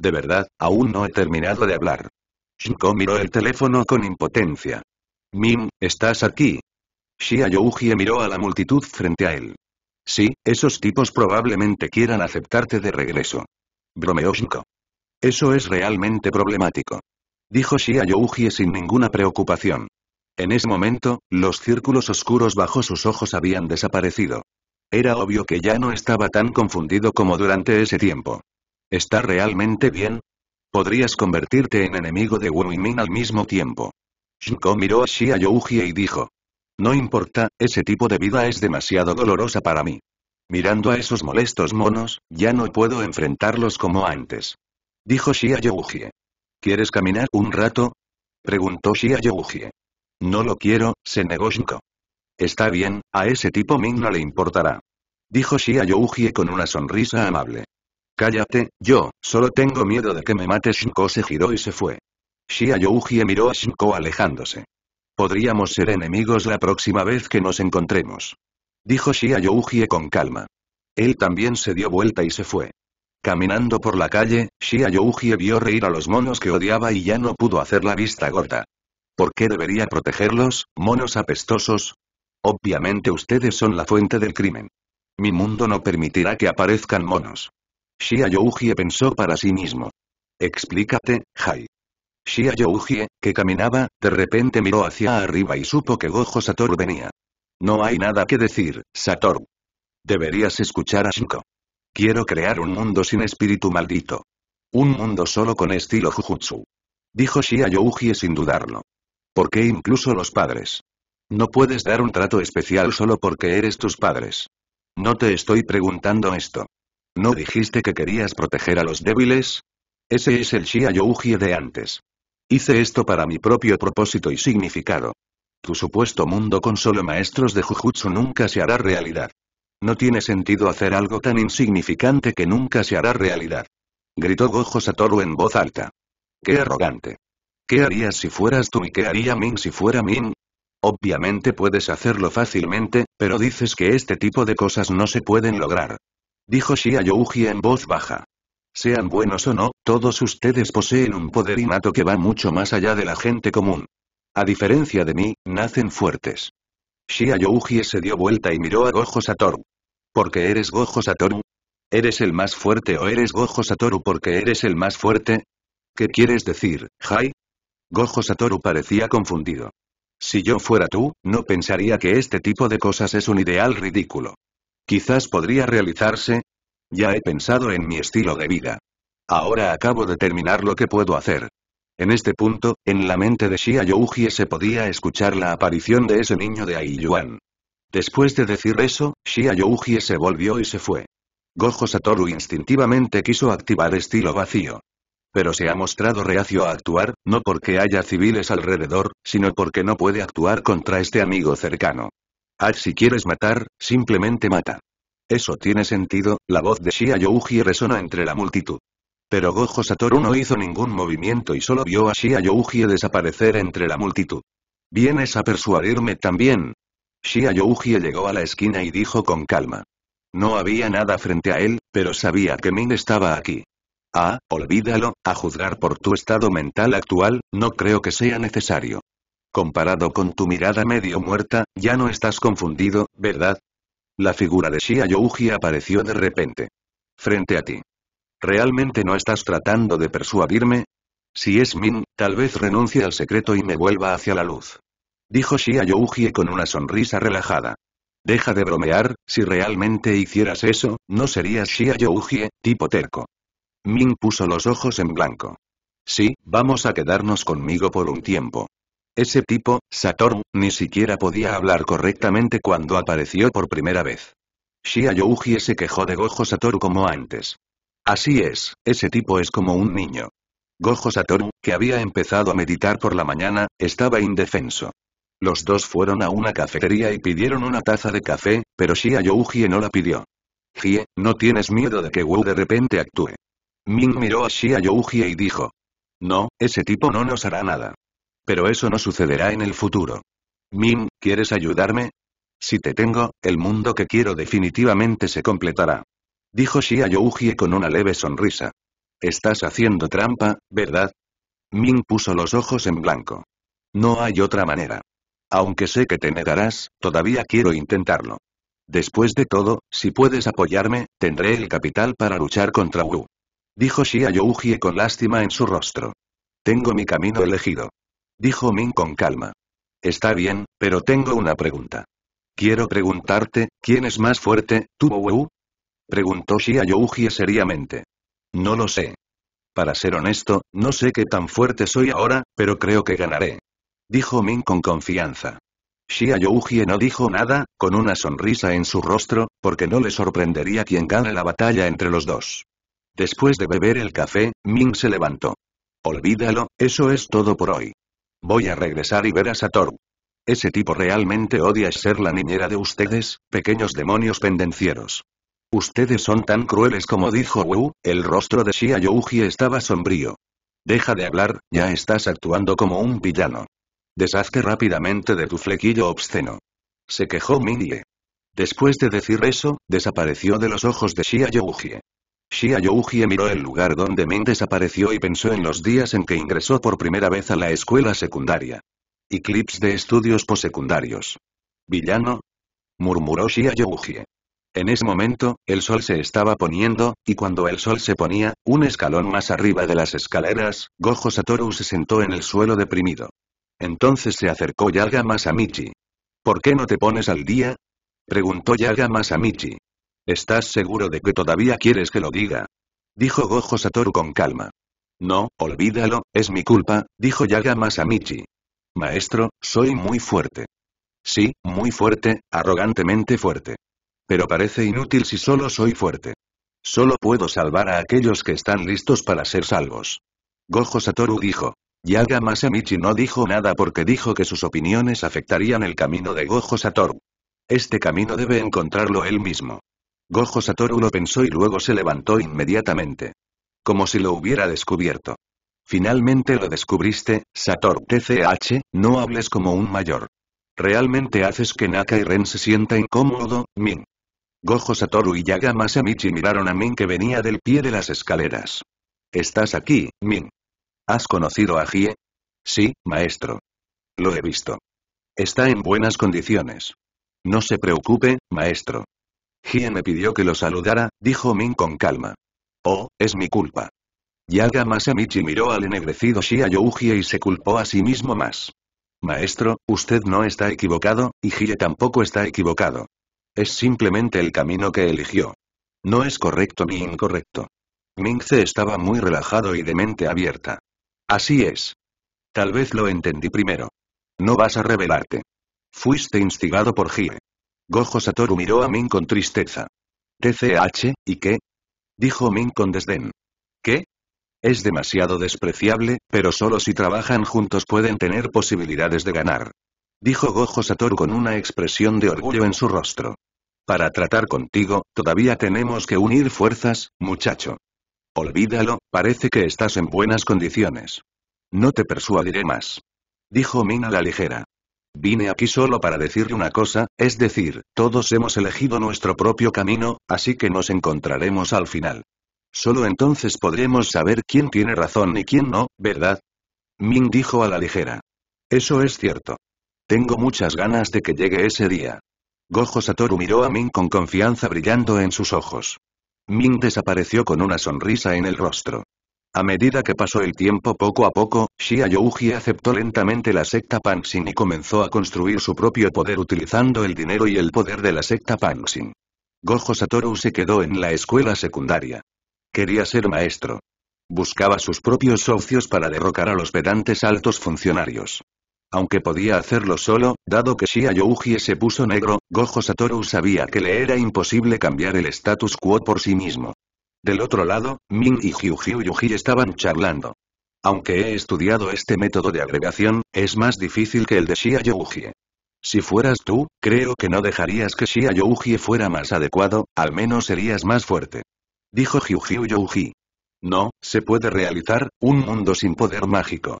De verdad, aún no he terminado de hablar. Shinko miró el teléfono con impotencia. Mim, ¿estás aquí? Shia Youji miró a la multitud frente a él. Sí, esos tipos probablemente quieran aceptarte de regreso. Bromeó Shinko. Eso es realmente problemático. Dijo Shia Youji sin ninguna preocupación. En ese momento, los círculos oscuros bajo sus ojos habían desaparecido. Era obvio que ya no estaba tan confundido como durante ese tiempo. ¿Está realmente bien? Podrías convertirte en enemigo de Wu y Min al mismo tiempo. Shinko miró a Shia Youhie y dijo. No importa, ese tipo de vida es demasiado dolorosa para mí. Mirando a esos molestos monos, ya no puedo enfrentarlos como antes. Dijo Shia Youhie. ¿Quieres caminar un rato? Preguntó Shia Youhie. No lo quiero, se negó Shinko. Está bien, a ese tipo Min no le importará. Dijo Shia Youhie con una sonrisa amable. Cállate, yo, solo tengo miedo de que me mates. Shinko se giró y se fue. Shia miró a Shinko alejándose. Podríamos ser enemigos la próxima vez que nos encontremos. Dijo Shia Youji con calma. Él también se dio vuelta y se fue. Caminando por la calle, Shia Youji vio reír a los monos que odiaba y ya no pudo hacer la vista gorda. ¿Por qué debería protegerlos, monos apestosos? Obviamente ustedes son la fuente del crimen. Mi mundo no permitirá que aparezcan monos. Shia pensó para sí mismo. Explícate, Jai. Shia Youhie, que caminaba, de repente miró hacia arriba y supo que Gojo Satoru venía. No hay nada que decir, Satoru. Deberías escuchar a Shinko. Quiero crear un mundo sin espíritu maldito. Un mundo solo con estilo Jujutsu. Dijo Shia Youhie sin dudarlo. ¿Por qué incluso los padres? No puedes dar un trato especial solo porque eres tus padres. No te estoy preguntando esto. ¿No dijiste que querías proteger a los débiles? Ese es el Shia de antes. Hice esto para mi propio propósito y significado. Tu supuesto mundo con solo maestros de Jujutsu nunca se hará realidad. No tiene sentido hacer algo tan insignificante que nunca se hará realidad. Gritó Gojo Satoru en voz alta. ¡Qué arrogante! ¿Qué harías si fueras tú y qué haría Min si fuera Min? Obviamente puedes hacerlo fácilmente, pero dices que este tipo de cosas no se pueden lograr. Dijo Shia en voz baja. Sean buenos o no, todos ustedes poseen un poder innato que va mucho más allá de la gente común. A diferencia de mí, nacen fuertes. Shia se dio vuelta y miró a Gojo Satoru. ¿Por qué eres Gojo Satoru? ¿Eres el más fuerte o eres Gojo Satoru porque eres el más fuerte? ¿Qué quieres decir, Jai? Gojo Satoru parecía confundido. Si yo fuera tú, no pensaría que este tipo de cosas es un ideal ridículo. Quizás podría realizarse. Ya he pensado en mi estilo de vida. Ahora acabo de terminar lo que puedo hacer. En este punto, en la mente de Shia Youji se podía escuchar la aparición de ese niño de Aiyuan. Después de decir eso, Shia Youji se volvió y se fue. Gojo Satoru instintivamente quiso activar estilo vacío. Pero se ha mostrado reacio a actuar, no porque haya civiles alrededor, sino porque no puede actuar contra este amigo cercano. Ah, si quieres matar, simplemente mata. Eso tiene sentido, la voz de Shia Youji resonó entre la multitud. Pero Gojo Satoru no hizo ningún movimiento y solo vio a Shia Youji desaparecer entre la multitud. ¿Vienes a persuadirme también? Shia Youji llegó a la esquina y dijo con calma. No había nada frente a él, pero sabía que Min estaba aquí. Ah, olvídalo, a juzgar por tu estado mental actual, no creo que sea necesario. Comparado con tu mirada medio muerta, ya no estás confundido, ¿verdad? La figura de Shia Youji apareció de repente. Frente a ti. ¿Realmente no estás tratando de persuadirme? Si es Min, tal vez renuncie al secreto y me vuelva hacia la luz. Dijo Shia Youji con una sonrisa relajada. Deja de bromear, si realmente hicieras eso, no serías Shia Youji, tipo terco. Min puso los ojos en blanco. Sí, vamos a quedarnos conmigo por un tiempo. Ese tipo, Satoru, ni siquiera podía hablar correctamente cuando apareció por primera vez. Shia Youji se quejó de Gojo Satoru como antes. Así es, ese tipo es como un niño. Gojo Satoru, que había empezado a meditar por la mañana, estaba indefenso. Los dos fueron a una cafetería y pidieron una taza de café, pero Shia Youji no la pidió. Hie, no tienes miedo de que Wu de repente actúe. Ming miró a Shia y dijo. No, ese tipo no nos hará nada. Pero eso no sucederá en el futuro. Ming, ¿quieres ayudarme? Si te tengo, el mundo que quiero definitivamente se completará. Dijo Shia Youjie con una leve sonrisa. Estás haciendo trampa, ¿verdad? Ming puso los ojos en blanco. No hay otra manera. Aunque sé que te negarás, todavía quiero intentarlo. Después de todo, si puedes apoyarme, tendré el capital para luchar contra Wu. Dijo Shia Youjie con lástima en su rostro. Tengo mi camino elegido. Dijo Ming con calma. Está bien, pero tengo una pregunta. Quiero preguntarte, ¿quién es más fuerte, tú o Wu? Preguntó Xia Youjie seriamente. No lo sé. Para ser honesto, no sé qué tan fuerte soy ahora, pero creo que ganaré. Dijo Ming con confianza. Xia Yuji no dijo nada, con una sonrisa en su rostro, porque no le sorprendería quien gane la batalla entre los dos. Después de beber el café, Ming se levantó. Olvídalo, eso es todo por hoy. Voy a regresar y ver a Satoru. Ese tipo realmente odia ser la niñera de ustedes, pequeños demonios pendencieros. Ustedes son tan crueles como dijo Wu, el rostro de Shia Yuji estaba sombrío. Deja de hablar, ya estás actuando como un villano. Deshazte rápidamente de tu flequillo obsceno. Se quejó Minie. Después de decir eso, desapareció de los ojos de Shia Yuji. Shia miró el lugar donde Min desapareció y pensó en los días en que ingresó por primera vez a la escuela secundaria. Eclipse de estudios posecundarios. ¿Villano? murmuró Shia En ese momento, el sol se estaba poniendo, y cuando el sol se ponía, un escalón más arriba de las escaleras, Gojo Satoru se sentó en el suelo deprimido. Entonces se acercó Yaga Masamichi. ¿Por qué no te pones al día? Preguntó Yaga Masamichi. ¿Estás seguro de que todavía quieres que lo diga? Dijo Gojo Satoru con calma. No, olvídalo, es mi culpa, dijo Yaga Maestro, soy muy fuerte. Sí, muy fuerte, arrogantemente fuerte. Pero parece inútil si solo soy fuerte. Solo puedo salvar a aquellos que están listos para ser salvos. Gojo Satoru dijo. Yaga no dijo nada porque dijo que sus opiniones afectarían el camino de Gojo Satoru. Este camino debe encontrarlo él mismo. Gojo Satoru lo pensó y luego se levantó inmediatamente. Como si lo hubiera descubierto. Finalmente lo descubriste, Satoru TCH, no hables como un mayor. Realmente haces que Naka y Ren se sienta incómodo, Min. Gojo Satoru y Yaga Masamichi miraron a Min que venía del pie de las escaleras. Estás aquí, Min. ¿Has conocido a Hie? Sí, maestro. Lo he visto. Está en buenas condiciones. No se preocupe, maestro. Jie me pidió que lo saludara, dijo Ming con calma. Oh, es mi culpa. Yaga Masamichi miró al ennegrecido Shia y se culpó a sí mismo más. Maestro, usted no está equivocado, y Jie tampoco está equivocado. Es simplemente el camino que eligió. No es correcto ni incorrecto. se estaba muy relajado y de mente abierta. Así es. Tal vez lo entendí primero. No vas a revelarte. Fuiste instigado por Jie. Gojo Satoru miró a Min con tristeza. ¿TCH, y qué? Dijo Min con desdén. ¿Qué? Es demasiado despreciable, pero solo si trabajan juntos pueden tener posibilidades de ganar. Dijo Gojo Satoru con una expresión de orgullo en su rostro. Para tratar contigo, todavía tenemos que unir fuerzas, muchacho. Olvídalo, parece que estás en buenas condiciones. No te persuadiré más. Dijo Min a la ligera. Vine aquí solo para decirle una cosa, es decir, todos hemos elegido nuestro propio camino, así que nos encontraremos al final. Solo entonces podremos saber quién tiene razón y quién no, ¿verdad? Ming dijo a la ligera. Eso es cierto. Tengo muchas ganas de que llegue ese día. Gojo Satoru miró a Ming con confianza brillando en sus ojos. Ming desapareció con una sonrisa en el rostro. A medida que pasó el tiempo poco a poco, Shia Youji aceptó lentamente la secta Panxin y comenzó a construir su propio poder utilizando el dinero y el poder de la secta Panxin. Gojo Satoru se quedó en la escuela secundaria. Quería ser maestro. Buscaba sus propios socios para derrocar a los pedantes altos funcionarios. Aunque podía hacerlo solo, dado que Shia Youji se puso negro, Gojo Satoru sabía que le era imposible cambiar el status quo por sí mismo. Del otro lado, Ming y Jiu Yu Yuji estaban charlando. Aunque he estudiado este método de agregación, es más difícil que el de Shia Ji. Si fueras tú, creo que no dejarías que Shia Ji fuera más adecuado, al menos serías más fuerte. Dijo Jiu Yu No, se puede realizar, un mundo sin poder mágico.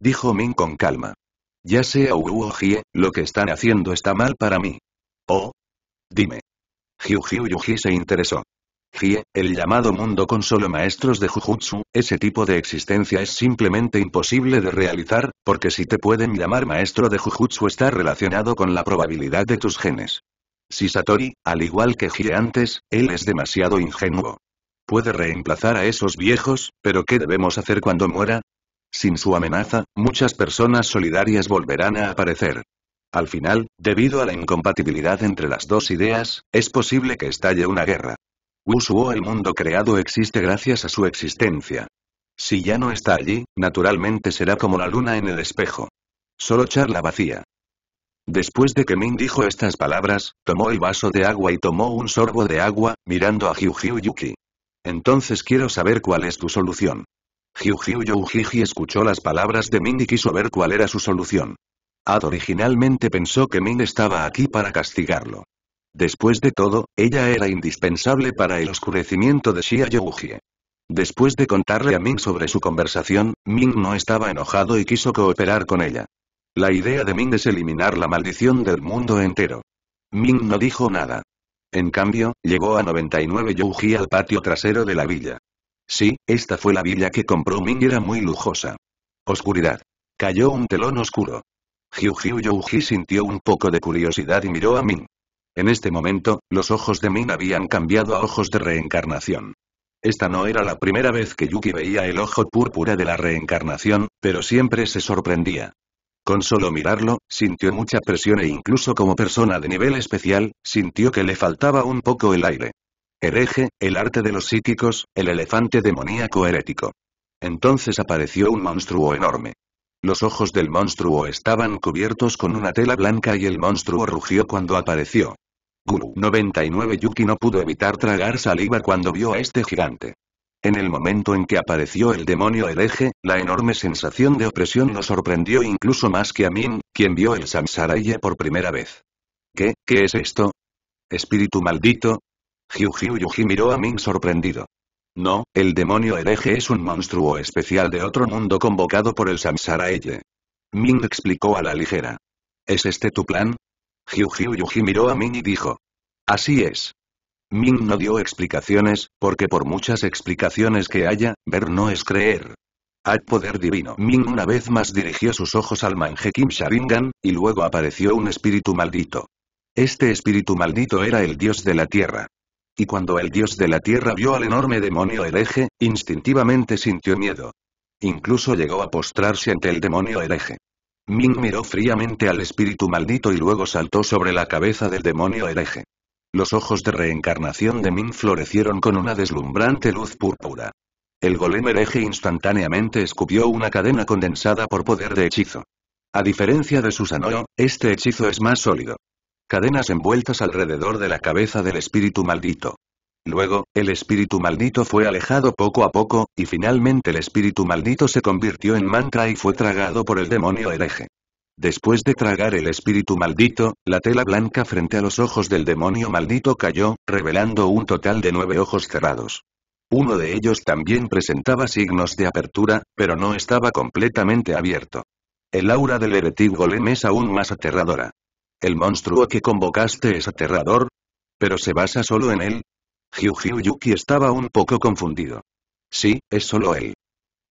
Dijo Min con calma. Ya sea Wu lo que están haciendo está mal para mí. Oh. Dime. Jiu Yu se interesó. Gie, el llamado mundo con solo maestros de Jujutsu, ese tipo de existencia es simplemente imposible de realizar, porque si te pueden llamar maestro de Jujutsu está relacionado con la probabilidad de tus genes. Si Satori, al igual que Gie antes, él es demasiado ingenuo. Puede reemplazar a esos viejos, pero ¿qué debemos hacer cuando muera? Sin su amenaza, muchas personas solidarias volverán a aparecer. Al final, debido a la incompatibilidad entre las dos ideas, es posible que estalle una guerra o oh, el mundo creado existe gracias a su existencia. Si ya no está allí, naturalmente será como la luna en el espejo. Solo charla vacía. Después de que Min dijo estas palabras, tomó el vaso de agua y tomó un sorbo de agua, mirando a Hyu Yuki. Entonces quiero saber cuál es tu solución. Hyuji Yuji escuchó las palabras de Min y quiso ver cuál era su solución. Ad originalmente pensó que Min estaba aquí para castigarlo. Después de todo, ella era indispensable para el oscurecimiento de Shia Youji. Después de contarle a Ming sobre su conversación, Ming no estaba enojado y quiso cooperar con ella. La idea de Ming es eliminar la maldición del mundo entero. Ming no dijo nada. En cambio, llegó a 99 Yuji al patio trasero de la villa. Sí, esta fue la villa que compró Ming y era muy lujosa. Oscuridad. Cayó un telón oscuro. Hyuji Yuji sintió un poco de curiosidad y miró a Ming. En este momento, los ojos de Min habían cambiado a ojos de reencarnación. Esta no era la primera vez que Yuki veía el ojo púrpura de la reencarnación, pero siempre se sorprendía. Con solo mirarlo, sintió mucha presión e incluso como persona de nivel especial, sintió que le faltaba un poco el aire. Hereje, el arte de los psíquicos, el elefante demoníaco herético. Entonces apareció un monstruo enorme. Los ojos del monstruo estaban cubiertos con una tela blanca y el monstruo rugió cuando apareció. 99 Yuki no pudo evitar tragar saliva cuando vio a este gigante. En el momento en que apareció el demonio hereje, la enorme sensación de opresión lo sorprendió incluso más que a Min, quien vio el Samsaraye por primera vez. ¿Qué, qué es esto? ¿Espíritu maldito? Hyu Yuji miró a Min sorprendido. No, el demonio hereje es un monstruo especial de otro mundo convocado por el Samsaraye. Ming explicó a la ligera. ¿Es este tu plan? Hyu-Hyu Yuji miró a Ming y dijo. Así es. Min no dio explicaciones, porque por muchas explicaciones que haya, ver no es creer. Al poder divino Min una vez más dirigió sus ojos al Kim Sharingan, y luego apareció un espíritu maldito. Este espíritu maldito era el dios de la tierra. Y cuando el dios de la tierra vio al enorme demonio hereje, instintivamente sintió miedo. Incluso llegó a postrarse ante el demonio hereje. Min miró fríamente al espíritu maldito y luego saltó sobre la cabeza del demonio hereje. Los ojos de reencarnación de Min florecieron con una deslumbrante luz púrpura. El golem hereje instantáneamente escupió una cadena condensada por poder de hechizo. A diferencia de Susanoo, este hechizo es más sólido. Cadenas envueltas alrededor de la cabeza del espíritu maldito. Luego, el espíritu maldito fue alejado poco a poco, y finalmente el espíritu maldito se convirtió en mantra y fue tragado por el demonio hereje. Después de tragar el espíritu maldito, la tela blanca frente a los ojos del demonio maldito cayó, revelando un total de nueve ojos cerrados. Uno de ellos también presentaba signos de apertura, pero no estaba completamente abierto. El aura del heretic golem es aún más aterradora. ¿El monstruo que convocaste es aterrador? ¿Pero se basa solo en él? Hyu Yuki estaba un poco confundido. Sí, es solo él.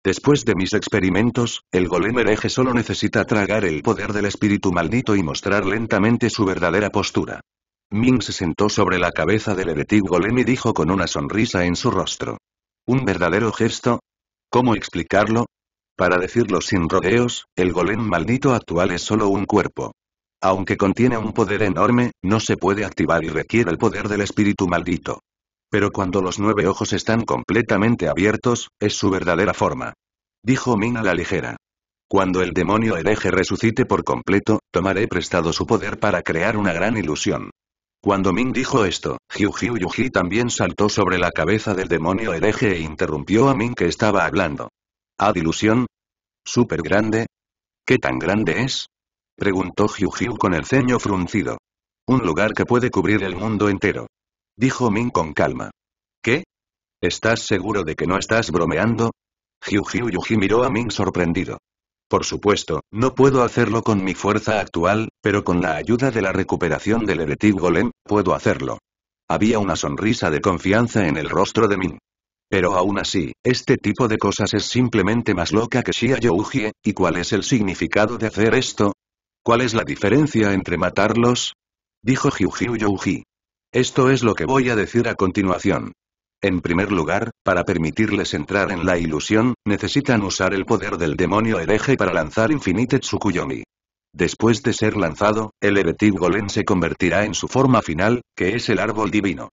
Después de mis experimentos, el golem hereje solo necesita tragar el poder del espíritu maldito y mostrar lentamente su verdadera postura. Ming se sentó sobre la cabeza del heretic golem y dijo con una sonrisa en su rostro. ¿Un verdadero gesto? ¿Cómo explicarlo? Para decirlo sin rodeos, el golem maldito actual es solo un cuerpo. Aunque contiene un poder enorme, no se puede activar y requiere el poder del espíritu maldito. Pero cuando los nueve ojos están completamente abiertos, es su verdadera forma. Dijo Min a la ligera. Cuando el demonio hereje resucite por completo, tomaré prestado su poder para crear una gran ilusión. Cuando Min dijo esto, Hyu Yu Yuji también saltó sobre la cabeza del demonio hereje e interrumpió a Min que estaba hablando. ¿A ilusión? ¿Súper grande? ¿Qué tan grande es? Preguntó Hyu Hyu con el ceño fruncido. Un lugar que puede cubrir el mundo entero. Dijo Min con calma. ¿Qué? ¿Estás seguro de que no estás bromeando? Jiu Yuji miró a Ming sorprendido. Por supuesto, no puedo hacerlo con mi fuerza actual, pero con la ayuda de la recuperación del Eretic Golem, puedo hacerlo. Había una sonrisa de confianza en el rostro de Min. Pero aún así, este tipo de cosas es simplemente más loca que Shia Youji, ¿y cuál es el significado de hacer esto? ¿Cuál es la diferencia entre matarlos? Dijo Jiu esto es lo que voy a decir a continuación. En primer lugar, para permitirles entrar en la ilusión, necesitan usar el poder del demonio hereje para lanzar Infinite Tsukuyomi. Después de ser lanzado, el Eretic Golem se convertirá en su forma final, que es el árbol divino.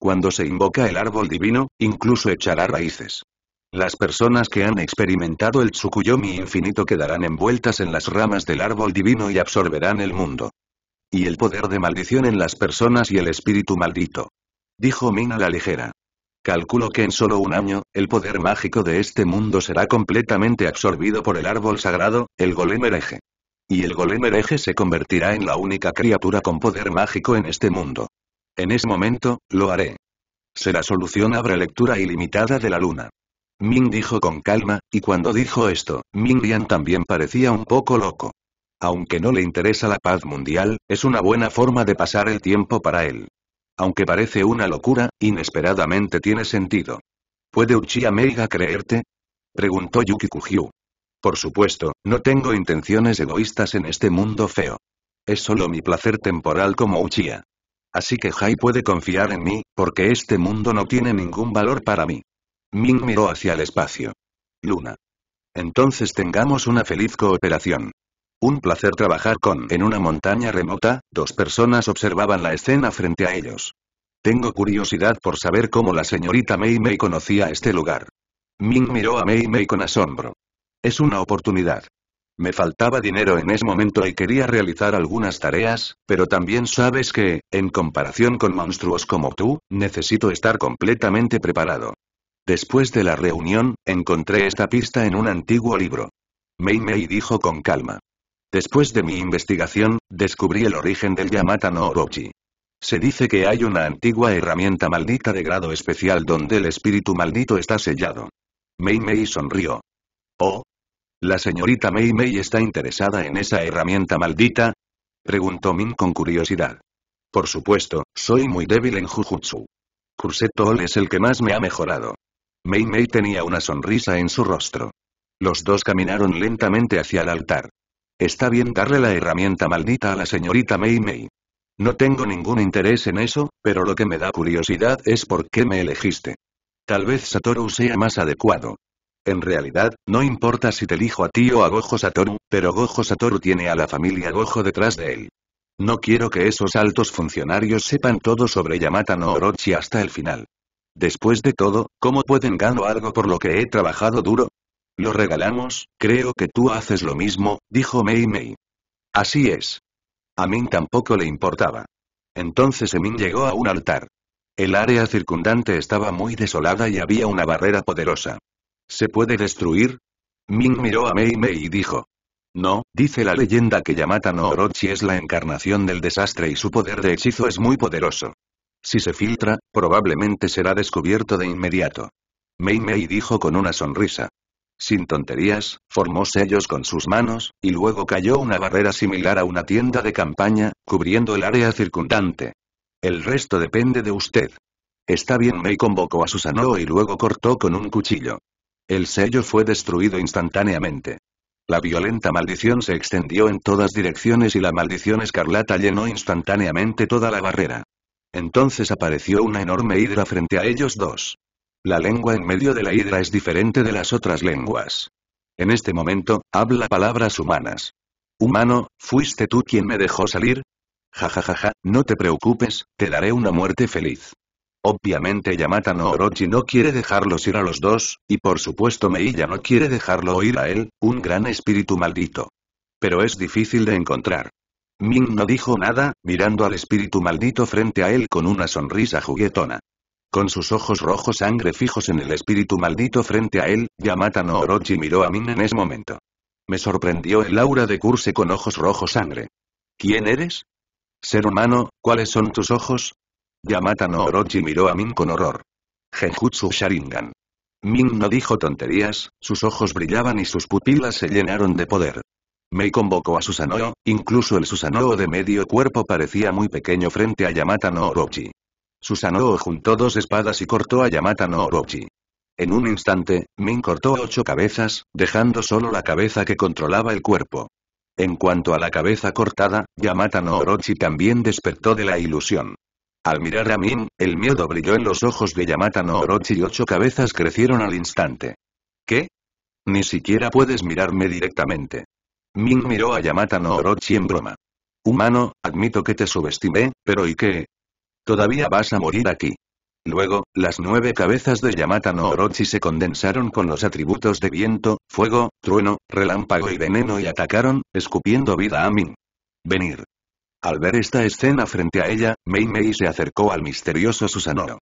Cuando se invoca el árbol divino, incluso echará raíces. Las personas que han experimentado el Tsukuyomi infinito quedarán envueltas en las ramas del árbol divino y absorberán el mundo. Y el poder de maldición en las personas y el espíritu maldito. Dijo Min a la ligera. Calculo que en solo un año, el poder mágico de este mundo será completamente absorbido por el árbol sagrado, el golem hereje. Y el golem hereje se convertirá en la única criatura con poder mágico en este mundo. En ese momento, lo haré. Será solución abre lectura ilimitada de la luna. Min dijo con calma, y cuando dijo esto, Ming también parecía un poco loco. Aunque no le interesa la paz mundial, es una buena forma de pasar el tiempo para él. Aunque parece una locura, inesperadamente tiene sentido. ¿Puede Uchiha Meiga creerte? Preguntó Yuki Kujiu. Por supuesto, no tengo intenciones egoístas en este mundo feo. Es solo mi placer temporal como Uchiha. Así que Jai puede confiar en mí, porque este mundo no tiene ningún valor para mí. Ming miró hacia el espacio. Luna. Entonces tengamos una feliz cooperación. Un placer trabajar con. En una montaña remota, dos personas observaban la escena frente a ellos. Tengo curiosidad por saber cómo la señorita Mei Mei conocía este lugar. Ming miró a Mei Mei con asombro. Es una oportunidad. Me faltaba dinero en ese momento y quería realizar algunas tareas, pero también sabes que, en comparación con monstruos como tú, necesito estar completamente preparado. Después de la reunión, encontré esta pista en un antiguo libro. Mei Mei dijo con calma. Después de mi investigación, descubrí el origen del Yamata no Orochi. Se dice que hay una antigua herramienta maldita de grado especial donde el espíritu maldito está sellado. Mei Mei sonrió. ¿Oh? ¿La señorita Mei Mei está interesada en esa herramienta maldita? Preguntó Min con curiosidad. Por supuesto, soy muy débil en Jujutsu. Cursetto Ol es el que más me ha mejorado. Mei Mei tenía una sonrisa en su rostro. Los dos caminaron lentamente hacia el altar. Está bien darle la herramienta maldita a la señorita Mei Mei. No tengo ningún interés en eso, pero lo que me da curiosidad es por qué me elegiste. Tal vez Satoru sea más adecuado. En realidad, no importa si te elijo a ti o a Gojo Satoru, pero Gojo Satoru tiene a la familia Gojo detrás de él. No quiero que esos altos funcionarios sepan todo sobre Yamata no Orochi hasta el final. Después de todo, ¿cómo pueden ganar algo por lo que he trabajado duro? Lo regalamos, creo que tú haces lo mismo, dijo Mei Mei. Así es. A mí tampoco le importaba. Entonces Emin llegó a un altar. El área circundante estaba muy desolada y había una barrera poderosa. ¿Se puede destruir? Min miró a Mei Mei y dijo. No, dice la leyenda que Yamata no Orochi es la encarnación del desastre y su poder de hechizo es muy poderoso. Si se filtra, probablemente será descubierto de inmediato. Mei Mei dijo con una sonrisa. Sin tonterías, formó sellos con sus manos, y luego cayó una barrera similar a una tienda de campaña, cubriendo el área circundante. El resto depende de usted. Está bien, me convocó a Susanoo y luego cortó con un cuchillo. El sello fue destruido instantáneamente. La violenta maldición se extendió en todas direcciones y la maldición escarlata llenó instantáneamente toda la barrera. Entonces apareció una enorme hidra frente a ellos dos. La lengua en medio de la hidra es diferente de las otras lenguas. En este momento, habla palabras humanas. Humano, ¿fuiste tú quien me dejó salir? Ja ja, ja, ja, no te preocupes, te daré una muerte feliz. Obviamente Yamata no Orochi no quiere dejarlos ir a los dos, y por supuesto Meiya no quiere dejarlo oír a él, un gran espíritu maldito. Pero es difícil de encontrar. Ming no dijo nada, mirando al espíritu maldito frente a él con una sonrisa juguetona. Con sus ojos rojos sangre fijos en el espíritu maldito frente a él, Yamata no Orochi miró a Min en ese momento. Me sorprendió el aura de Curse con ojos rojos sangre. ¿Quién eres? Ser humano, ¿cuáles son tus ojos? Yamata no Orochi miró a Min con horror. Genjutsu Sharingan. Min no dijo tonterías, sus ojos brillaban y sus pupilas se llenaron de poder. Mei convocó a Susanoo, incluso el Susanoo de medio cuerpo parecía muy pequeño frente a Yamata no Orochi. Susanoo juntó dos espadas y cortó a Yamata no Orochi. En un instante, Min cortó ocho cabezas, dejando solo la cabeza que controlaba el cuerpo. En cuanto a la cabeza cortada, Yamata no Orochi también despertó de la ilusión. Al mirar a Min, el miedo brilló en los ojos de Yamata no Orochi y ocho cabezas crecieron al instante. ¿Qué? Ni siquiera puedes mirarme directamente. Min miró a Yamata no Orochi en broma. Humano, admito que te subestimé, pero ¿y qué? Todavía vas a morir aquí. Luego, las nueve cabezas de Yamata no Orochi se condensaron con los atributos de viento, fuego, trueno, relámpago y veneno y atacaron, escupiendo vida a Min. Venir. Al ver esta escena frente a ella, Mei Mei se acercó al misterioso Susanoo.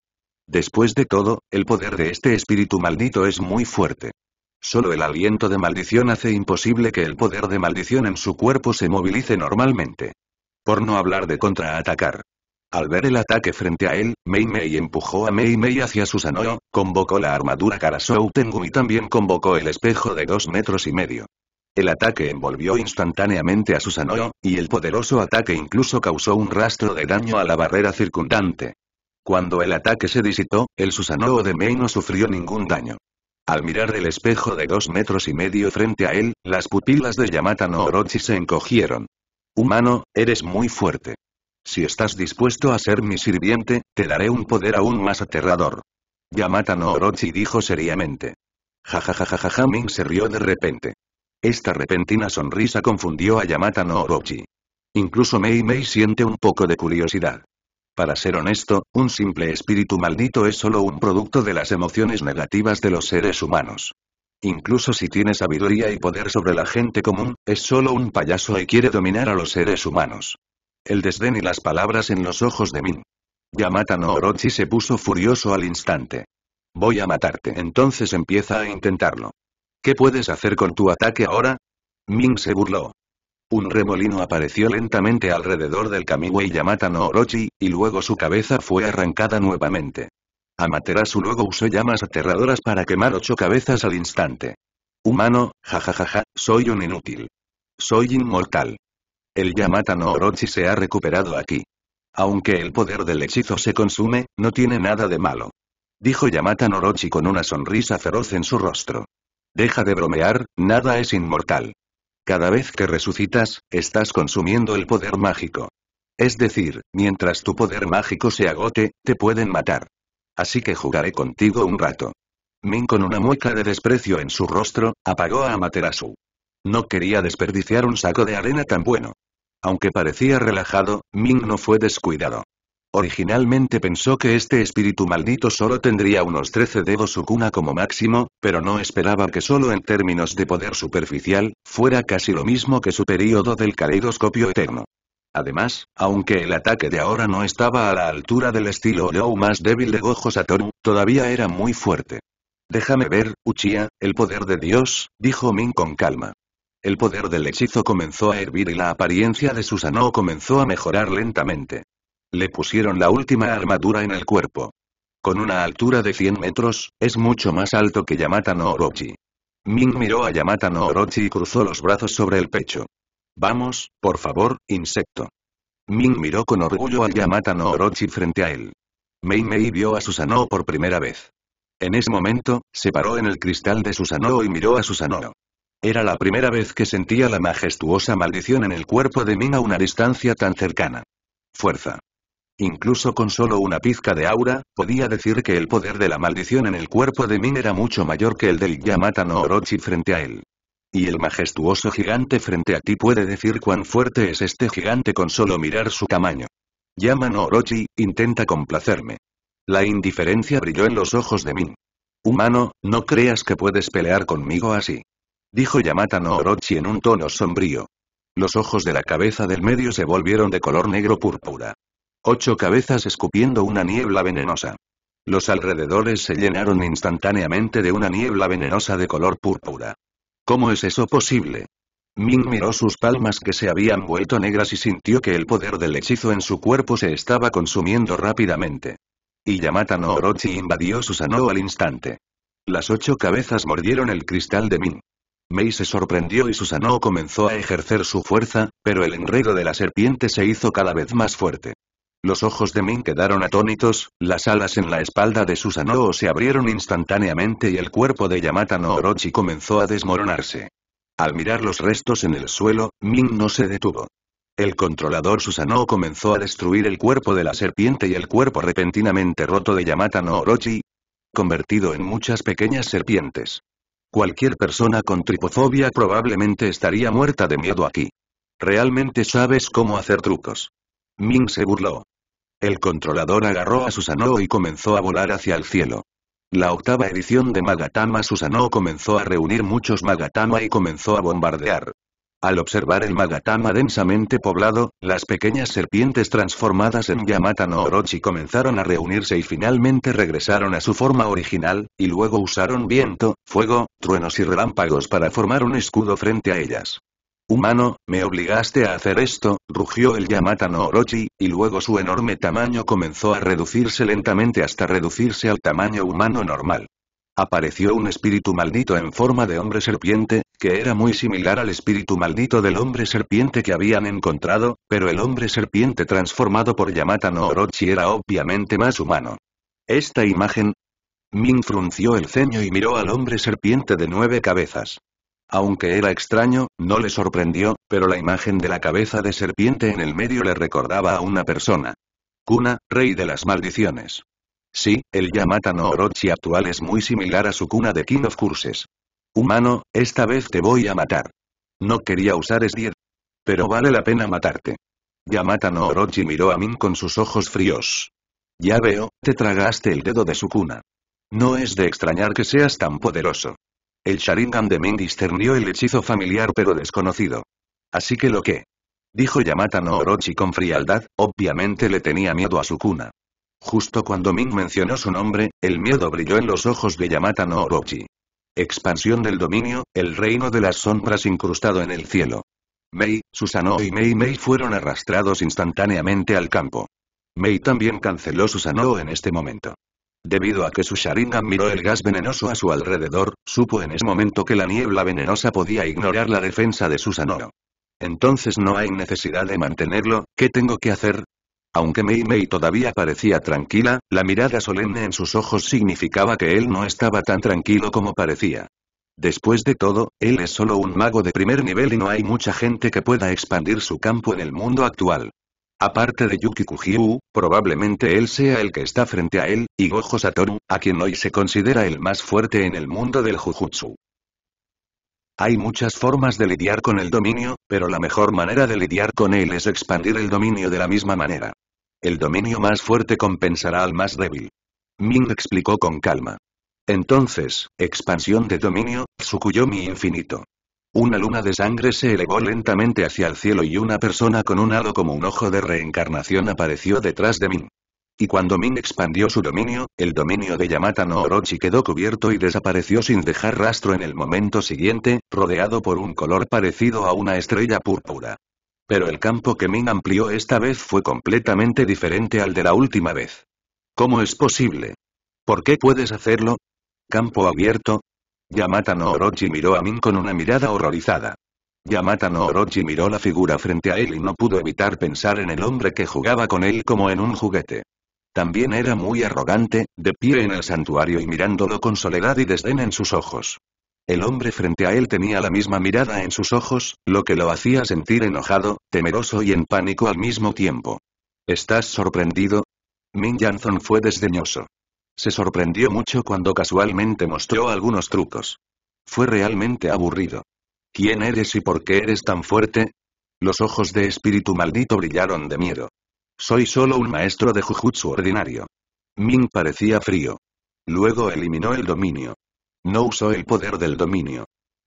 Después de todo, el poder de este espíritu maldito es muy fuerte. Solo el aliento de maldición hace imposible que el poder de maldición en su cuerpo se movilice normalmente. Por no hablar de contraatacar. Al ver el ataque frente a él, Mei Mei empujó a Mei Mei hacia Susanoo, convocó la armadura Karasou Tengu y también convocó el espejo de dos metros y medio. El ataque envolvió instantáneamente a Susanoo, y el poderoso ataque incluso causó un rastro de daño a la barrera circundante. Cuando el ataque se disitó, el Susanoo de Mei no sufrió ningún daño. Al mirar el espejo de dos metros y medio frente a él, las pupilas de Yamata no Orochi se encogieron. Humano, eres muy fuerte. Si estás dispuesto a ser mi sirviente, te daré un poder aún más aterrador. Yamata no Orochi dijo seriamente. Jajajajajaja Ming se rió de repente. Esta repentina sonrisa confundió a Yamata no Orochi. Incluso Mei Mei siente un poco de curiosidad. Para ser honesto, un simple espíritu maldito es solo un producto de las emociones negativas de los seres humanos. Incluso si tiene sabiduría y poder sobre la gente común, es solo un payaso y quiere dominar a los seres humanos el desdén y las palabras en los ojos de Min. Yamata no Orochi se puso furioso al instante. Voy a matarte. Entonces empieza a intentarlo. ¿Qué puedes hacer con tu ataque ahora? Min se burló. Un remolino apareció lentamente alrededor del y Yamata no Orochi, y luego su cabeza fue arrancada nuevamente. Amaterasu luego usó llamas aterradoras para quemar ocho cabezas al instante. Humano, jajajaja, soy un inútil. Soy inmortal. El Yamata no Orochi se ha recuperado aquí. Aunque el poder del hechizo se consume, no tiene nada de malo. Dijo Yamata no Orochi con una sonrisa feroz en su rostro. Deja de bromear, nada es inmortal. Cada vez que resucitas, estás consumiendo el poder mágico. Es decir, mientras tu poder mágico se agote, te pueden matar. Así que jugaré contigo un rato. Min con una mueca de desprecio en su rostro, apagó a Amaterasu. No quería desperdiciar un saco de arena tan bueno. Aunque parecía relajado, Ming no fue descuidado. Originalmente pensó que este espíritu maldito solo tendría unos 13 dedos cuna como máximo, pero no esperaba que solo en términos de poder superficial, fuera casi lo mismo que su período del caleidoscopio eterno. Además, aunque el ataque de ahora no estaba a la altura del estilo low más débil de Gojo Satoru, todavía era muy fuerte. Déjame ver, Uchiha, el poder de Dios, dijo Min con calma. El poder del hechizo comenzó a hervir y la apariencia de Susanoo comenzó a mejorar lentamente. Le pusieron la última armadura en el cuerpo. Con una altura de 100 metros, es mucho más alto que Yamata no Orochi. Ming miró a Yamata no Orochi y cruzó los brazos sobre el pecho. Vamos, por favor, insecto. Ming miró con orgullo a Yamata no Orochi frente a él. Mei Mei vio a Susanoo por primera vez. En ese momento, se paró en el cristal de Susanoo y miró a Susanoo. Era la primera vez que sentía la majestuosa maldición en el cuerpo de Min a una distancia tan cercana. Fuerza. Incluso con solo una pizca de aura, podía decir que el poder de la maldición en el cuerpo de Min era mucho mayor que el del Yamata no Orochi frente a él. Y el majestuoso gigante frente a ti puede decir cuán fuerte es este gigante con solo mirar su tamaño. Yamano Orochi, intenta complacerme. La indiferencia brilló en los ojos de Min. Humano, no creas que puedes pelear conmigo así. Dijo Yamata no Orochi en un tono sombrío. Los ojos de la cabeza del medio se volvieron de color negro púrpura. Ocho cabezas escupiendo una niebla venenosa. Los alrededores se llenaron instantáneamente de una niebla venenosa de color púrpura. ¿Cómo es eso posible? Ming miró sus palmas que se habían vuelto negras y sintió que el poder del hechizo en su cuerpo se estaba consumiendo rápidamente. Y Yamata no Orochi invadió su Susanoo al instante. Las ocho cabezas mordieron el cristal de Ming. Mei se sorprendió y Susanoo comenzó a ejercer su fuerza, pero el enredo de la serpiente se hizo cada vez más fuerte. Los ojos de Min quedaron atónitos, las alas en la espalda de Susanoo se abrieron instantáneamente y el cuerpo de Yamata no Orochi comenzó a desmoronarse. Al mirar los restos en el suelo, Min no se detuvo. El controlador Susanoo comenzó a destruir el cuerpo de la serpiente y el cuerpo repentinamente roto de Yamata no Orochi, convertido en muchas pequeñas serpientes. Cualquier persona con tripofobia probablemente estaría muerta de miedo aquí. Realmente sabes cómo hacer trucos. Ming se burló. El controlador agarró a Susanoo y comenzó a volar hacia el cielo. La octava edición de Magatama Susanoo comenzó a reunir muchos Magatama y comenzó a bombardear. Al observar el Magatama densamente poblado, las pequeñas serpientes transformadas en Yamata no Orochi comenzaron a reunirse y finalmente regresaron a su forma original, y luego usaron viento, fuego, truenos y relámpagos para formar un escudo frente a ellas. Humano, me obligaste a hacer esto, rugió el Yamata no Orochi, y luego su enorme tamaño comenzó a reducirse lentamente hasta reducirse al tamaño humano normal. Apareció un espíritu maldito en forma de hombre serpiente, que era muy similar al espíritu maldito del hombre serpiente que habían encontrado, pero el hombre serpiente transformado por Yamata no Orochi era obviamente más humano. Esta imagen... Min frunció el ceño y miró al hombre serpiente de nueve cabezas. Aunque era extraño, no le sorprendió, pero la imagen de la cabeza de serpiente en el medio le recordaba a una persona. Kuna, rey de las maldiciones. Sí, el Yamata no Orochi actual es muy similar a su cuna de King of Curses. Humano, esta vez te voy a matar. No quería usar S.D.I.R. Pero vale la pena matarte. Yamata no Orochi miró a Min con sus ojos fríos. Ya veo, te tragaste el dedo de su cuna. No es de extrañar que seas tan poderoso. El Sharingan de Min discernió el hechizo familiar pero desconocido. Así que lo que. Dijo Yamata no Orochi con frialdad, obviamente le tenía miedo a su cuna. Justo cuando Ming mencionó su nombre, el miedo brilló en los ojos de Yamata no Orochi. Expansión del dominio, el reino de las sombras incrustado en el cielo. Mei, Susanoo y Mei Mei fueron arrastrados instantáneamente al campo. Mei también canceló Susanoo en este momento. Debido a que su Sharingan miró el gas venenoso a su alrededor, supo en ese momento que la niebla venenosa podía ignorar la defensa de Susanoo. Entonces no hay necesidad de mantenerlo, ¿qué tengo que hacer? Aunque Mei Mei todavía parecía tranquila, la mirada solemne en sus ojos significaba que él no estaba tan tranquilo como parecía. Después de todo, él es solo un mago de primer nivel y no hay mucha gente que pueda expandir su campo en el mundo actual. Aparte de Yuki Kujiu, probablemente él sea el que está frente a él, y Gojo Satoru, a quien hoy se considera el más fuerte en el mundo del Jujutsu. Hay muchas formas de lidiar con el dominio, pero la mejor manera de lidiar con él es expandir el dominio de la misma manera. El dominio más fuerte compensará al más débil. Ming explicó con calma. Entonces, expansión de dominio, Tsukuyomi infinito. Una luna de sangre se elevó lentamente hacia el cielo y una persona con un halo como un ojo de reencarnación apareció detrás de Ming. Y cuando Min expandió su dominio, el dominio de Yamata no Orochi quedó cubierto y desapareció sin dejar rastro en el momento siguiente, rodeado por un color parecido a una estrella púrpura. Pero el campo que Min amplió esta vez fue completamente diferente al de la última vez. ¿Cómo es posible? ¿Por qué puedes hacerlo? ¿Campo abierto? Yamata no Orochi miró a Min con una mirada horrorizada. Yamata no Orochi miró la figura frente a él y no pudo evitar pensar en el hombre que jugaba con él como en un juguete. También era muy arrogante, de pie en el santuario y mirándolo con soledad y desdén en sus ojos. El hombre frente a él tenía la misma mirada en sus ojos, lo que lo hacía sentir enojado, temeroso y en pánico al mismo tiempo. ¿Estás sorprendido? Min Janson fue desdeñoso. Se sorprendió mucho cuando casualmente mostró algunos trucos. Fue realmente aburrido. ¿Quién eres y por qué eres tan fuerte? Los ojos de espíritu maldito brillaron de miedo. Soy solo un maestro de jujutsu ordinario. Ming parecía frío. Luego eliminó el dominio. No usó el poder del dominio.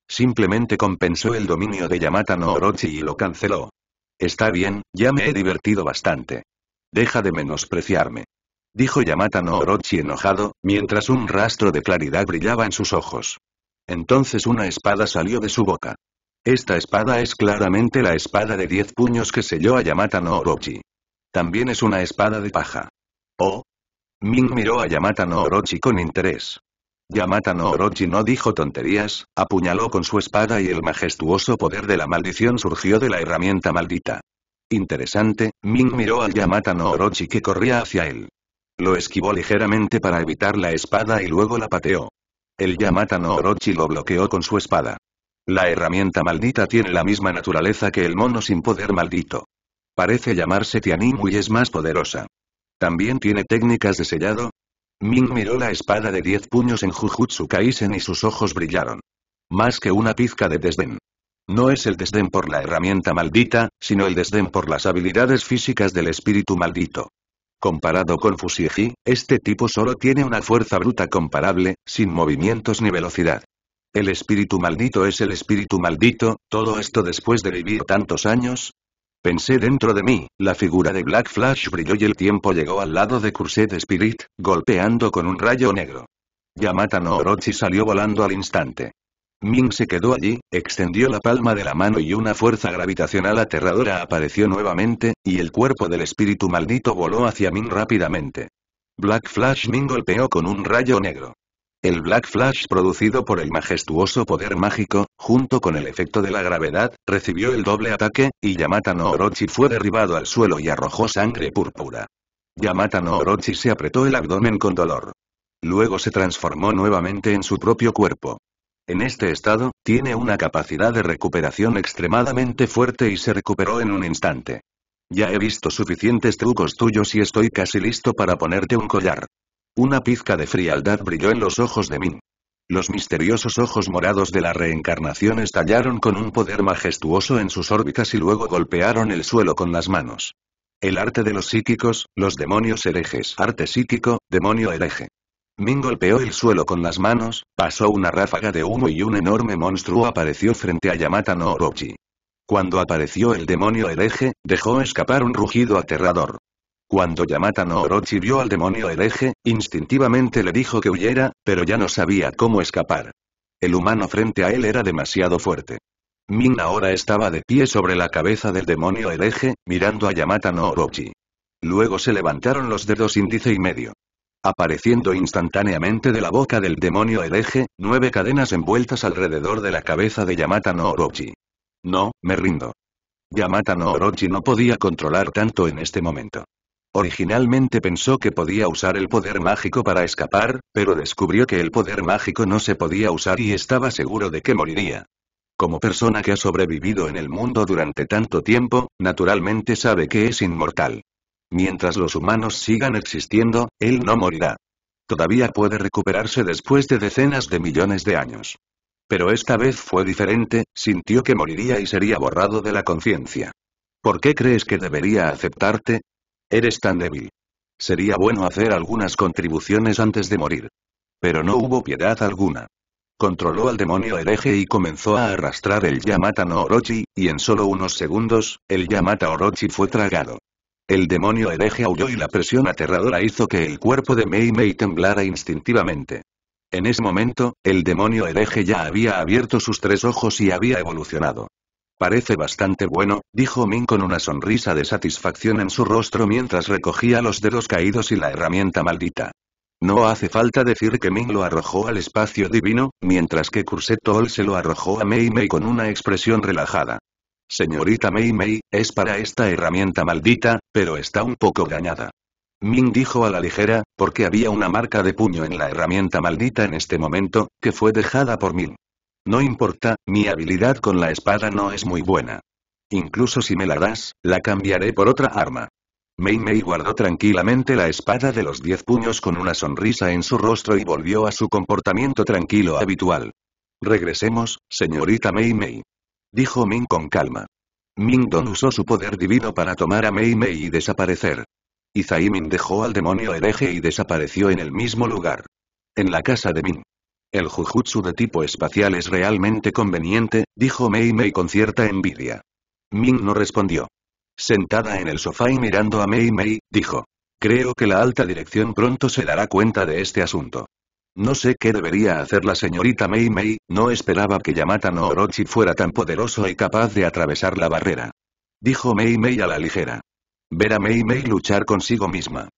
Simplemente compensó el dominio de Yamata no Orochi y lo canceló. Está bien, ya me he divertido bastante. Deja de menospreciarme. Dijo Yamata no Orochi enojado, mientras un rastro de claridad brillaba en sus ojos. Entonces una espada salió de su boca. Esta espada es claramente la espada de diez puños que selló a Yamata no Orochi. También es una espada de paja. Oh. Ming miró a Yamata no Orochi con interés. Yamata no Orochi no dijo tonterías, apuñaló con su espada y el majestuoso poder de la maldición surgió de la herramienta maldita. Interesante, Ming miró al Yamata no Orochi que corría hacia él. Lo esquivó ligeramente para evitar la espada y luego la pateó. El Yamata no Orochi lo bloqueó con su espada. La herramienta maldita tiene la misma naturaleza que el mono sin poder maldito. Parece llamarse Tianimu y es más poderosa. ¿También tiene técnicas de sellado? Ming miró la espada de diez puños en Jujutsu Kaisen y sus ojos brillaron. Más que una pizca de desdén. No es el desdén por la herramienta maldita, sino el desdén por las habilidades físicas del espíritu maldito. Comparado con Fushigi, este tipo solo tiene una fuerza bruta comparable, sin movimientos ni velocidad. El espíritu maldito es el espíritu maldito, todo esto después de vivir tantos años, Pensé dentro de mí, la figura de Black Flash brilló y el tiempo llegó al lado de Cursed Spirit, golpeando con un rayo negro. Yamata no Orochi salió volando al instante. Ming se quedó allí, extendió la palma de la mano y una fuerza gravitacional aterradora apareció nuevamente, y el cuerpo del espíritu maldito voló hacia Ming rápidamente. Black Flash Ming golpeó con un rayo negro. El Black Flash producido por el majestuoso poder mágico, junto con el efecto de la gravedad, recibió el doble ataque, y Yamata no Orochi fue derribado al suelo y arrojó sangre púrpura. Yamata no Orochi se apretó el abdomen con dolor. Luego se transformó nuevamente en su propio cuerpo. En este estado, tiene una capacidad de recuperación extremadamente fuerte y se recuperó en un instante. Ya he visto suficientes trucos tuyos y estoy casi listo para ponerte un collar. Una pizca de frialdad brilló en los ojos de Min. Los misteriosos ojos morados de la reencarnación estallaron con un poder majestuoso en sus órbitas y luego golpearon el suelo con las manos. El arte de los psíquicos, los demonios herejes. Arte psíquico, demonio hereje. Min golpeó el suelo con las manos, pasó una ráfaga de humo y un enorme monstruo apareció frente a Yamata no Orochi. Cuando apareció el demonio hereje, dejó escapar un rugido aterrador. Cuando Yamata no Orochi vio al demonio hereje, instintivamente le dijo que huyera, pero ya no sabía cómo escapar. El humano frente a él era demasiado fuerte. Min ahora estaba de pie sobre la cabeza del demonio hereje, mirando a Yamata no Orochi. Luego se levantaron los dedos índice y medio. Apareciendo instantáneamente de la boca del demonio hereje, nueve cadenas envueltas alrededor de la cabeza de Yamata no Orochi. No, me rindo. Yamata no Orochi no podía controlar tanto en este momento. Originalmente pensó que podía usar el poder mágico para escapar, pero descubrió que el poder mágico no se podía usar y estaba seguro de que moriría. Como persona que ha sobrevivido en el mundo durante tanto tiempo, naturalmente sabe que es inmortal. Mientras los humanos sigan existiendo, él no morirá. Todavía puede recuperarse después de decenas de millones de años. Pero esta vez fue diferente, sintió que moriría y sería borrado de la conciencia. ¿Por qué crees que debería aceptarte? Eres tan débil. Sería bueno hacer algunas contribuciones antes de morir. Pero no hubo piedad alguna. Controló al demonio hereje y comenzó a arrastrar el Yamata no Orochi, y en solo unos segundos, el Yamata Orochi fue tragado. El demonio hereje aulló y la presión aterradora hizo que el cuerpo de Mei Mei temblara instintivamente. En ese momento, el demonio hereje ya había abierto sus tres ojos y había evolucionado. Parece bastante bueno, dijo Min con una sonrisa de satisfacción en su rostro mientras recogía los dedos caídos y la herramienta maldita. No hace falta decir que Min lo arrojó al espacio divino, mientras que Curset se lo arrojó a Mei Mei con una expresión relajada. Señorita Mei Mei, es para esta herramienta maldita, pero está un poco dañada. Min dijo a la ligera, porque había una marca de puño en la herramienta maldita en este momento, que fue dejada por Min. No importa, mi habilidad con la espada no es muy buena. Incluso si me la das, la cambiaré por otra arma. Mei Mei guardó tranquilamente la espada de los diez puños con una sonrisa en su rostro y volvió a su comportamiento tranquilo habitual. Regresemos, señorita Mei Mei. Dijo Ming con calma. Ming Don usó su poder divino para tomar a Mei Mei y desaparecer. Izaimin dejó al demonio hereje y desapareció en el mismo lugar. En la casa de Ming. El jujutsu de tipo espacial es realmente conveniente, dijo Mei Mei con cierta envidia. Ming no respondió. Sentada en el sofá y mirando a Mei Mei, dijo. Creo que la alta dirección pronto se dará cuenta de este asunto. No sé qué debería hacer la señorita Mei Mei, no esperaba que Yamata no Orochi fuera tan poderoso y capaz de atravesar la barrera. Dijo Mei Mei a la ligera. Ver a Mei Mei luchar consigo misma.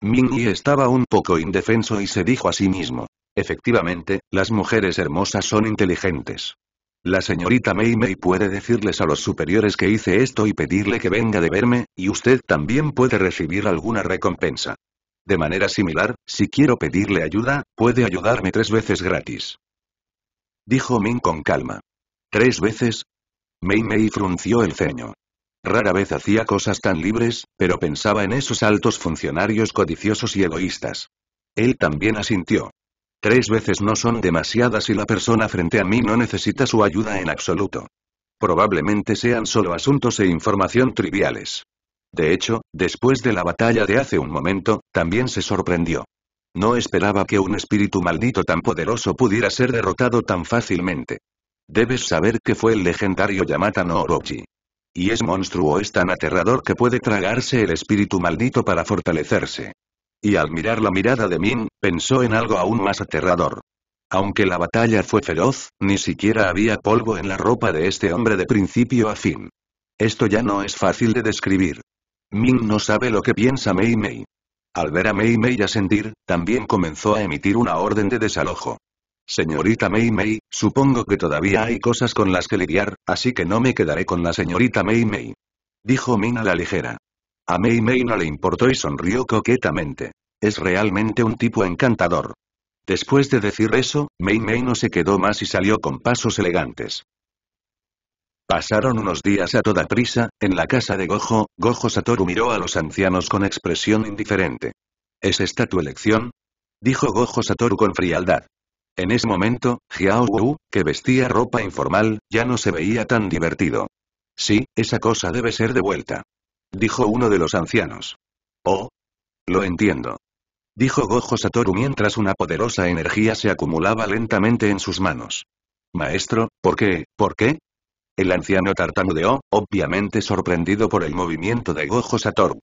Ming Yi estaba un poco indefenso y se dijo a sí mismo. Efectivamente, las mujeres hermosas son inteligentes. La señorita Mei Mei puede decirles a los superiores que hice esto y pedirle que venga de verme, y usted también puede recibir alguna recompensa. De manera similar, si quiero pedirle ayuda, puede ayudarme tres veces gratis. Dijo Min con calma. ¿Tres veces? Mei Mei frunció el ceño. Rara vez hacía cosas tan libres, pero pensaba en esos altos funcionarios codiciosos y egoístas. Él también asintió. Tres veces no son demasiadas y la persona frente a mí no necesita su ayuda en absoluto. Probablemente sean solo asuntos e información triviales. De hecho, después de la batalla de hace un momento, también se sorprendió. No esperaba que un espíritu maldito tan poderoso pudiera ser derrotado tan fácilmente. Debes saber que fue el legendario Yamata no Orochi. Y es monstruo es tan aterrador que puede tragarse el espíritu maldito para fortalecerse. Y al mirar la mirada de Min, pensó en algo aún más aterrador. Aunque la batalla fue feroz, ni siquiera había polvo en la ropa de este hombre de principio a fin. Esto ya no es fácil de describir. Min no sabe lo que piensa Mei Mei. Al ver a Mei Mei asentir, también comenzó a emitir una orden de desalojo. Señorita Mei Mei, supongo que todavía hay cosas con las que lidiar, así que no me quedaré con la señorita Mei Mei. Dijo Min a la ligera. A Mei Mei no le importó y sonrió coquetamente. Es realmente un tipo encantador. Después de decir eso, Mei Mei no se quedó más y salió con pasos elegantes. Pasaron unos días a toda prisa, en la casa de Gojo, Gojo Satoru miró a los ancianos con expresión indiferente. ¿Es esta tu elección? Dijo Gojo Satoru con frialdad. En ese momento, Jiao Wu, que vestía ropa informal, ya no se veía tan divertido. Sí, esa cosa debe ser de vuelta. Dijo uno de los ancianos. Oh. Lo entiendo. Dijo Gojo Satoru mientras una poderosa energía se acumulaba lentamente en sus manos. Maestro, ¿por qué, por qué? El anciano tartamudeó, obviamente sorprendido por el movimiento de Gojo Satoru.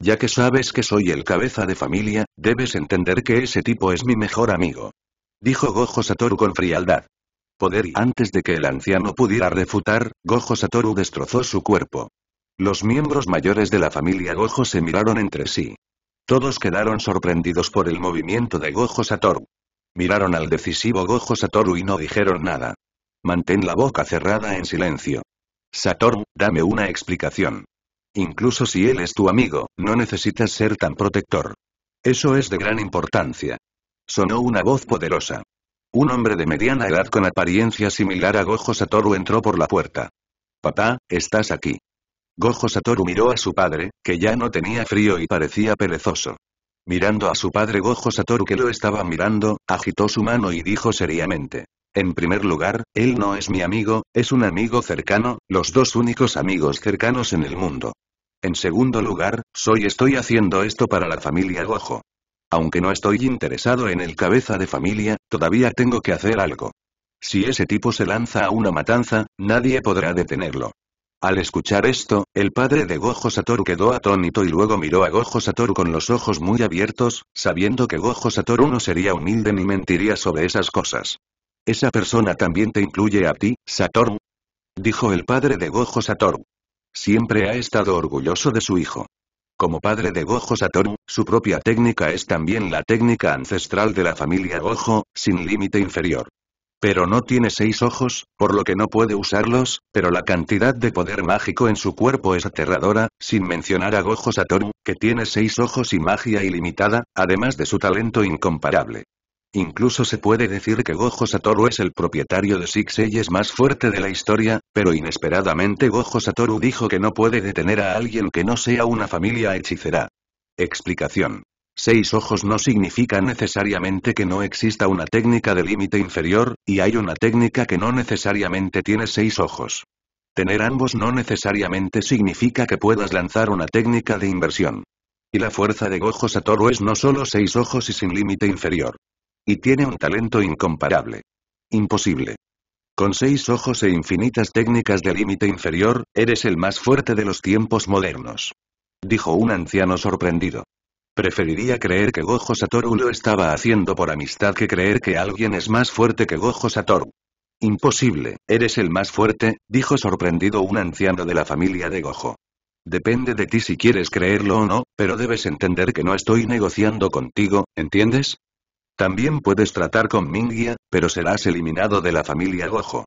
Ya que sabes que soy el cabeza de familia, debes entender que ese tipo es mi mejor amigo. Dijo Gojo Satoru con frialdad. Poder y antes de que el anciano pudiera refutar, Gojo Satoru destrozó su cuerpo. Los miembros mayores de la familia Gojo se miraron entre sí. Todos quedaron sorprendidos por el movimiento de Gojo Satoru. Miraron al decisivo Gojo Satoru y no dijeron nada. Mantén la boca cerrada en silencio. Satoru, dame una explicación. Incluso si él es tu amigo, no necesitas ser tan protector. Eso es de gran importancia. Sonó una voz poderosa. Un hombre de mediana edad con apariencia similar a Gojo Satoru entró por la puerta. Papá, estás aquí. Gojo Satoru miró a su padre, que ya no tenía frío y parecía perezoso. Mirando a su padre Gojo Satoru que lo estaba mirando, agitó su mano y dijo seriamente. En primer lugar, él no es mi amigo, es un amigo cercano, los dos únicos amigos cercanos en el mundo. En segundo lugar, soy estoy haciendo esto para la familia Gojo. Aunque no estoy interesado en el cabeza de familia, todavía tengo que hacer algo. Si ese tipo se lanza a una matanza, nadie podrá detenerlo. Al escuchar esto, el padre de Gojo Satoru quedó atónito y luego miró a Gojo Satoru con los ojos muy abiertos, sabiendo que Gojo Satoru no sería humilde ni mentiría sobre esas cosas. ¿Esa persona también te incluye a ti, Satoru? Dijo el padre de Gojo Satoru. Siempre ha estado orgulloso de su hijo. Como padre de Gojo Satoru, su propia técnica es también la técnica ancestral de la familia Gojo, sin límite inferior. Pero no tiene seis ojos, por lo que no puede usarlos, pero la cantidad de poder mágico en su cuerpo es aterradora, sin mencionar a Gojo Satoru, que tiene seis ojos y magia ilimitada, además de su talento incomparable. Incluso se puede decir que Gojo Satoru es el propietario de Six Eyes más fuerte de la historia, pero inesperadamente Gojo Satoru dijo que no puede detener a alguien que no sea una familia hechicera. Explicación. Seis ojos no significa necesariamente que no exista una técnica de límite inferior, y hay una técnica que no necesariamente tiene seis ojos. Tener ambos no necesariamente significa que puedas lanzar una técnica de inversión. Y la fuerza de Gojo Satoru es no solo seis ojos y sin límite inferior. Y tiene un talento incomparable. Imposible. Con seis ojos e infinitas técnicas de límite inferior, eres el más fuerte de los tiempos modernos. Dijo un anciano sorprendido. Preferiría creer que Gojo Satoru lo estaba haciendo por amistad que creer que alguien es más fuerte que Gojo Satoru. Imposible, eres el más fuerte, dijo sorprendido un anciano de la familia de Gojo. Depende de ti si quieres creerlo o no, pero debes entender que no estoy negociando contigo, ¿entiendes? También puedes tratar con Mingya, pero serás eliminado de la familia Gojo.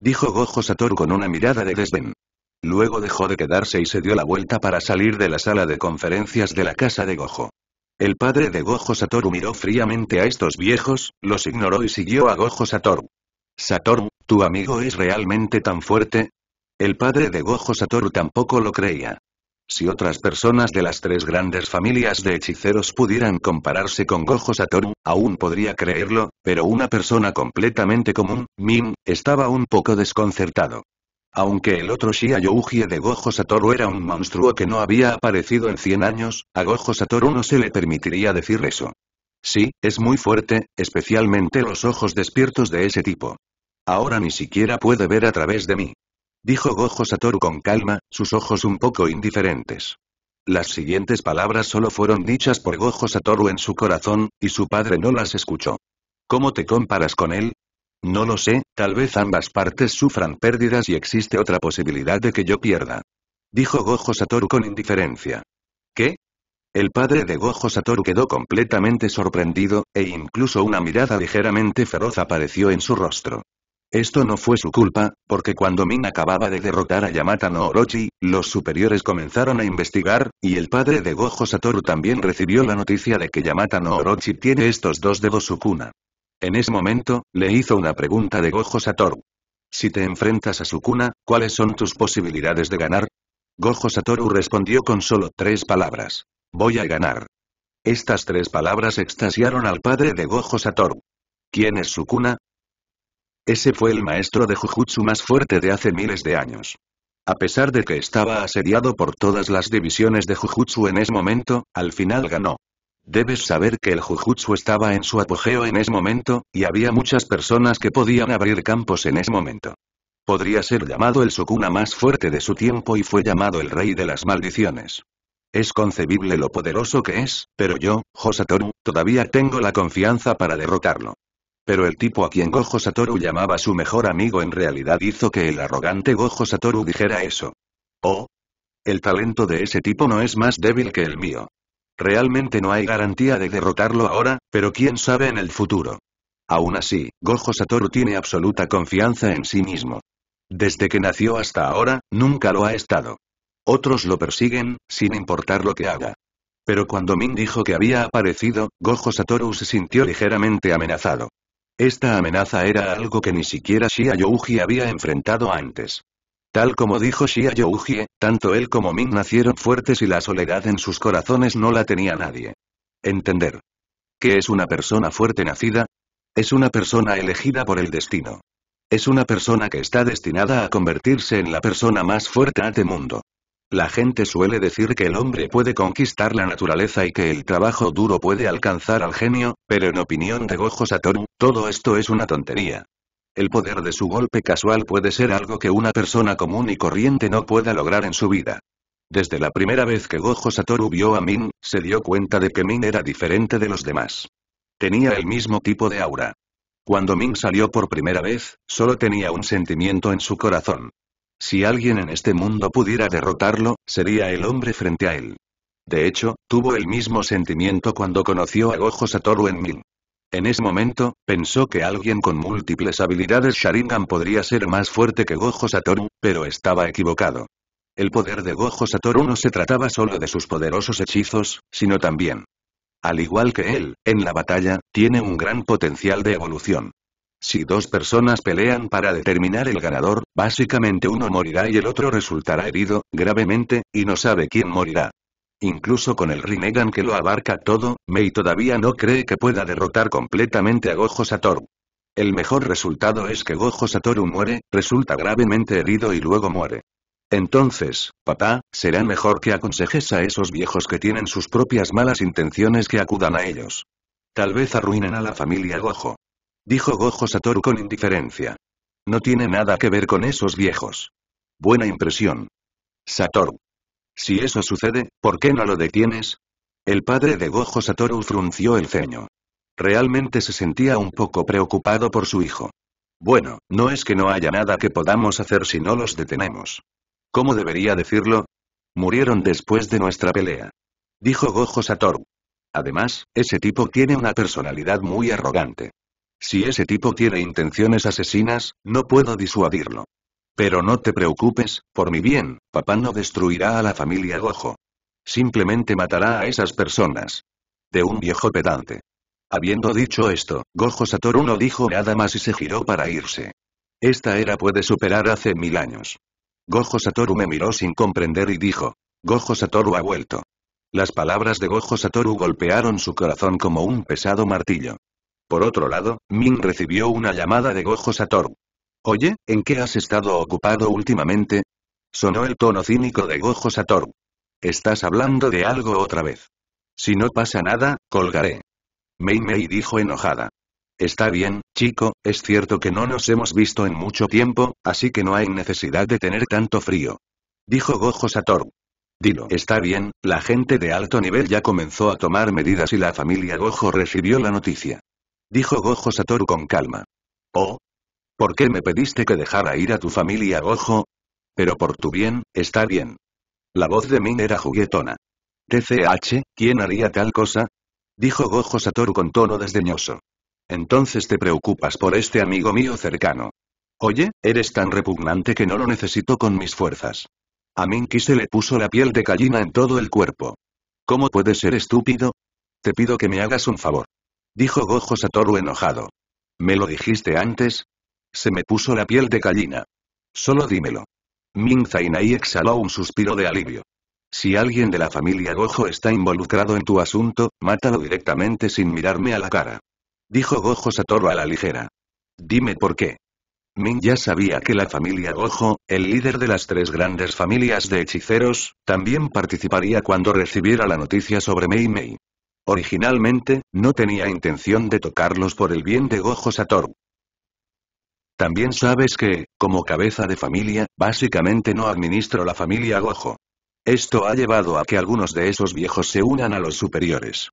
Dijo Gojo Satoru con una mirada de desdén. Luego dejó de quedarse y se dio la vuelta para salir de la sala de conferencias de la casa de Gojo. El padre de Gojo Satoru miró fríamente a estos viejos, los ignoró y siguió a Gojo Satoru. Satoru, ¿tu amigo es realmente tan fuerte? El padre de Gojo Satoru tampoco lo creía. Si otras personas de las tres grandes familias de hechiceros pudieran compararse con Gojo Satoru, aún podría creerlo, pero una persona completamente común, Min, estaba un poco desconcertado. Aunque el otro Shia de Gojo Satoru era un monstruo que no había aparecido en 100 años, a Gojo Satoru no se le permitiría decir eso. Sí, es muy fuerte, especialmente los ojos despiertos de ese tipo. Ahora ni siquiera puede ver a través de mí. Dijo Gojo Satoru con calma, sus ojos un poco indiferentes. Las siguientes palabras solo fueron dichas por Gojo Satoru en su corazón, y su padre no las escuchó. ¿Cómo te comparas con él? No lo sé, tal vez ambas partes sufran pérdidas y existe otra posibilidad de que yo pierda. Dijo Gojo Satoru con indiferencia. ¿Qué? El padre de Gojo Satoru quedó completamente sorprendido, e incluso una mirada ligeramente feroz apareció en su rostro. Esto no fue su culpa, porque cuando Min acababa de derrotar a Yamata no Orochi, los superiores comenzaron a investigar, y el padre de Gojo Satoru también recibió la noticia de que Yamata no Orochi tiene estos dos dedos Sukuna. En ese momento, le hizo una pregunta de Gojo Satoru. Si te enfrentas a Sukuna, ¿cuáles son tus posibilidades de ganar? Gojo Satoru respondió con solo tres palabras. Voy a ganar. Estas tres palabras extasiaron al padre de Gojo Satoru. ¿Quién es Sukuna? Ese fue el maestro de Jujutsu más fuerte de hace miles de años. A pesar de que estaba asediado por todas las divisiones de Jujutsu en ese momento, al final ganó. Debes saber que el jujutsu estaba en su apogeo en ese momento, y había muchas personas que podían abrir campos en ese momento. Podría ser llamado el Sukuna más fuerte de su tiempo y fue llamado el rey de las maldiciones. Es concebible lo poderoso que es, pero yo, Josatoru, todavía tengo la confianza para derrotarlo. Pero el tipo a quien Gojo Satoru llamaba su mejor amigo en realidad hizo que el arrogante Gojo Satoru dijera eso. Oh. El talento de ese tipo no es más débil que el mío. Realmente no hay garantía de derrotarlo ahora, pero quién sabe en el futuro. Aún así, Gojo Satoru tiene absoluta confianza en sí mismo. Desde que nació hasta ahora, nunca lo ha estado. Otros lo persiguen, sin importar lo que haga. Pero cuando Min dijo que había aparecido, Gojo Satoru se sintió ligeramente amenazado. Esta amenaza era algo que ni siquiera Shia había enfrentado antes. Tal como dijo Shia Youjie, tanto él como Min nacieron fuertes y la soledad en sus corazones no la tenía nadie. Entender. ¿Qué es una persona fuerte nacida? Es una persona elegida por el destino. Es una persona que está destinada a convertirse en la persona más fuerte de mundo. La gente suele decir que el hombre puede conquistar la naturaleza y que el trabajo duro puede alcanzar al genio, pero en opinión de Gojo Satoru, todo esto es una tontería. El poder de su golpe casual puede ser algo que una persona común y corriente no pueda lograr en su vida. Desde la primera vez que Gojo Satoru vio a Min, se dio cuenta de que Min era diferente de los demás. Tenía el mismo tipo de aura. Cuando Min salió por primera vez, solo tenía un sentimiento en su corazón. Si alguien en este mundo pudiera derrotarlo, sería el hombre frente a él. De hecho, tuvo el mismo sentimiento cuando conoció a Gojo Satoru en Min. En ese momento, pensó que alguien con múltiples habilidades Sharingan podría ser más fuerte que Gojo Satoru, pero estaba equivocado. El poder de Gojo Satoru no se trataba solo de sus poderosos hechizos, sino también. Al igual que él, en la batalla, tiene un gran potencial de evolución. Si dos personas pelean para determinar el ganador, básicamente uno morirá y el otro resultará herido, gravemente, y no sabe quién morirá. Incluso con el Rinnegan que lo abarca todo, Mei todavía no cree que pueda derrotar completamente a Gojo Satoru. El mejor resultado es que Gojo Satoru muere, resulta gravemente herido y luego muere. Entonces, papá, será mejor que aconsejes a esos viejos que tienen sus propias malas intenciones que acudan a ellos. Tal vez arruinen a la familia Gojo. Dijo Gojo Satoru con indiferencia. No tiene nada que ver con esos viejos. Buena impresión. Satoru. Si eso sucede, ¿por qué no lo detienes? El padre de Gojo Satoru frunció el ceño. Realmente se sentía un poco preocupado por su hijo. Bueno, no es que no haya nada que podamos hacer si no los detenemos. ¿Cómo debería decirlo? Murieron después de nuestra pelea. Dijo Gojo Satoru. Además, ese tipo tiene una personalidad muy arrogante. Si ese tipo tiene intenciones asesinas, no puedo disuadirlo. Pero no te preocupes, por mi bien, papá no destruirá a la familia Gojo. Simplemente matará a esas personas. De un viejo pedante. Habiendo dicho esto, Gojo Satoru no dijo nada más y se giró para irse. Esta era puede superar hace mil años. Gojo Satoru me miró sin comprender y dijo. Gojo Satoru ha vuelto. Las palabras de Gojo Satoru golpearon su corazón como un pesado martillo. Por otro lado, Min recibió una llamada de Gojo Satoru. Oye, ¿en qué has estado ocupado últimamente? Sonó el tono cínico de Gojo Satoru. Estás hablando de algo otra vez. Si no pasa nada, colgaré. Mei Mei dijo enojada. Está bien, chico, es cierto que no nos hemos visto en mucho tiempo, así que no hay necesidad de tener tanto frío. Dijo Gojo Satoru. Dilo. Está bien, la gente de alto nivel ya comenzó a tomar medidas y la familia Gojo recibió la noticia. Dijo Gojo Satoru con calma. Oh, ¿Por qué me pediste que dejara ir a tu familia, Gojo? Pero por tu bien, está bien. La voz de Min era juguetona. TCH, ¿quién haría tal cosa? Dijo Gojo Satoru con tono desdeñoso. Entonces te preocupas por este amigo mío cercano. Oye, eres tan repugnante que no lo necesito con mis fuerzas. A Minki se le puso la piel de gallina en todo el cuerpo. ¿Cómo puedes ser estúpido? Te pido que me hagas un favor. Dijo Gojo Satoru enojado. Me lo dijiste antes, se me puso la piel de gallina. Solo dímelo. Ming Zainai exhaló un suspiro de alivio. Si alguien de la familia Gojo está involucrado en tu asunto, mátalo directamente sin mirarme a la cara. Dijo Gojo Satoru a la ligera. Dime por qué. Ming ya sabía que la familia Gojo, el líder de las tres grandes familias de hechiceros, también participaría cuando recibiera la noticia sobre Mei Mei. Originalmente, no tenía intención de tocarlos por el bien de Gojo Satoru. También sabes que, como cabeza de familia, básicamente no administro la familia Gojo. Esto ha llevado a que algunos de esos viejos se unan a los superiores.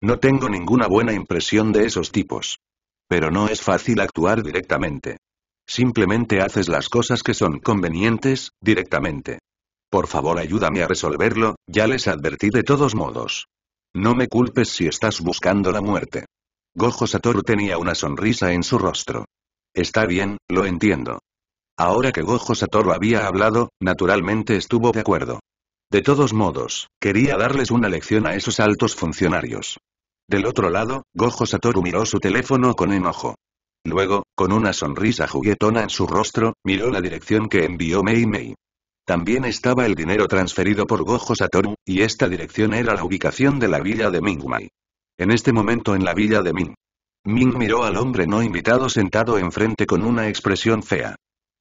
No tengo ninguna buena impresión de esos tipos. Pero no es fácil actuar directamente. Simplemente haces las cosas que son convenientes, directamente. Por favor ayúdame a resolverlo, ya les advertí de todos modos. No me culpes si estás buscando la muerte. Gojo Satoru tenía una sonrisa en su rostro. Está bien, lo entiendo. Ahora que Gojo Satoru había hablado, naturalmente estuvo de acuerdo. De todos modos, quería darles una lección a esos altos funcionarios. Del otro lado, Gojo Satoru miró su teléfono con enojo. Luego, con una sonrisa juguetona en su rostro, miró la dirección que envió Mei Mei. También estaba el dinero transferido por Gojo Satoru, y esta dirección era la ubicación de la villa de Mai. En este momento en la villa de Ming, Ming miró al hombre no invitado sentado enfrente con una expresión fea.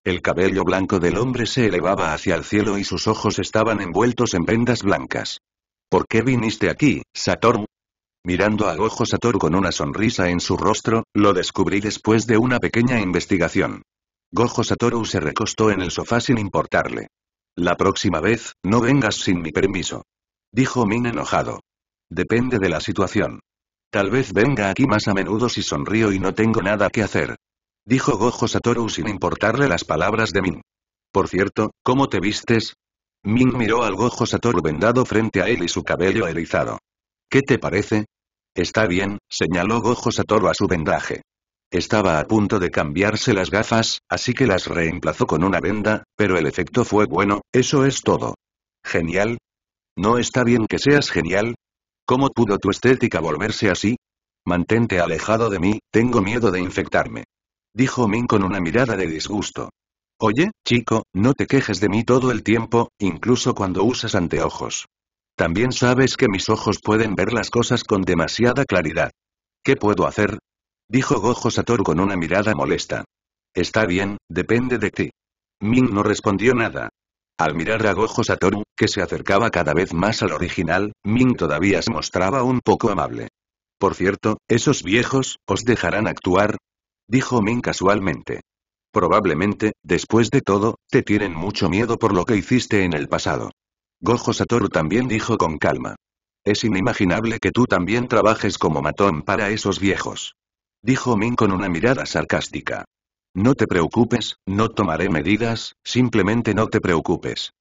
El cabello blanco del hombre se elevaba hacia el cielo y sus ojos estaban envueltos en vendas blancas. ¿Por qué viniste aquí, Satoru? Mirando a Gojo Satoru con una sonrisa en su rostro, lo descubrí después de una pequeña investigación. Gojo Satoru se recostó en el sofá sin importarle. La próxima vez, no vengas sin mi permiso. Dijo Min enojado. Depende de la situación. Tal vez venga aquí más a menudo si sonrío y no tengo nada que hacer. Dijo Gojo Satoru sin importarle las palabras de Min. Por cierto, ¿cómo te vistes? Min miró al Gojo Satoru vendado frente a él y su cabello erizado. ¿Qué te parece? Está bien, señaló Gojo Satoru a su vendaje. Estaba a punto de cambiarse las gafas, así que las reemplazó con una venda, pero el efecto fue bueno, eso es todo. Genial. No está bien que seas genial, ¿Cómo pudo tu estética volverse así? Mantente alejado de mí, tengo miedo de infectarme. Dijo Min con una mirada de disgusto. Oye, chico, no te quejes de mí todo el tiempo, incluso cuando usas anteojos. También sabes que mis ojos pueden ver las cosas con demasiada claridad. ¿Qué puedo hacer? Dijo Gojo Satoru con una mirada molesta. Está bien, depende de ti. Min no respondió nada. Al mirar a Gojo Satoru, que se acercaba cada vez más al original, Ming todavía se mostraba un poco amable. Por cierto, esos viejos, ¿os dejarán actuar? Dijo Ming casualmente. Probablemente, después de todo, te tienen mucho miedo por lo que hiciste en el pasado. Gojo Satoru también dijo con calma. Es inimaginable que tú también trabajes como matón para esos viejos. Dijo Min con una mirada sarcástica. No te preocupes, no tomaré medidas, simplemente no te preocupes.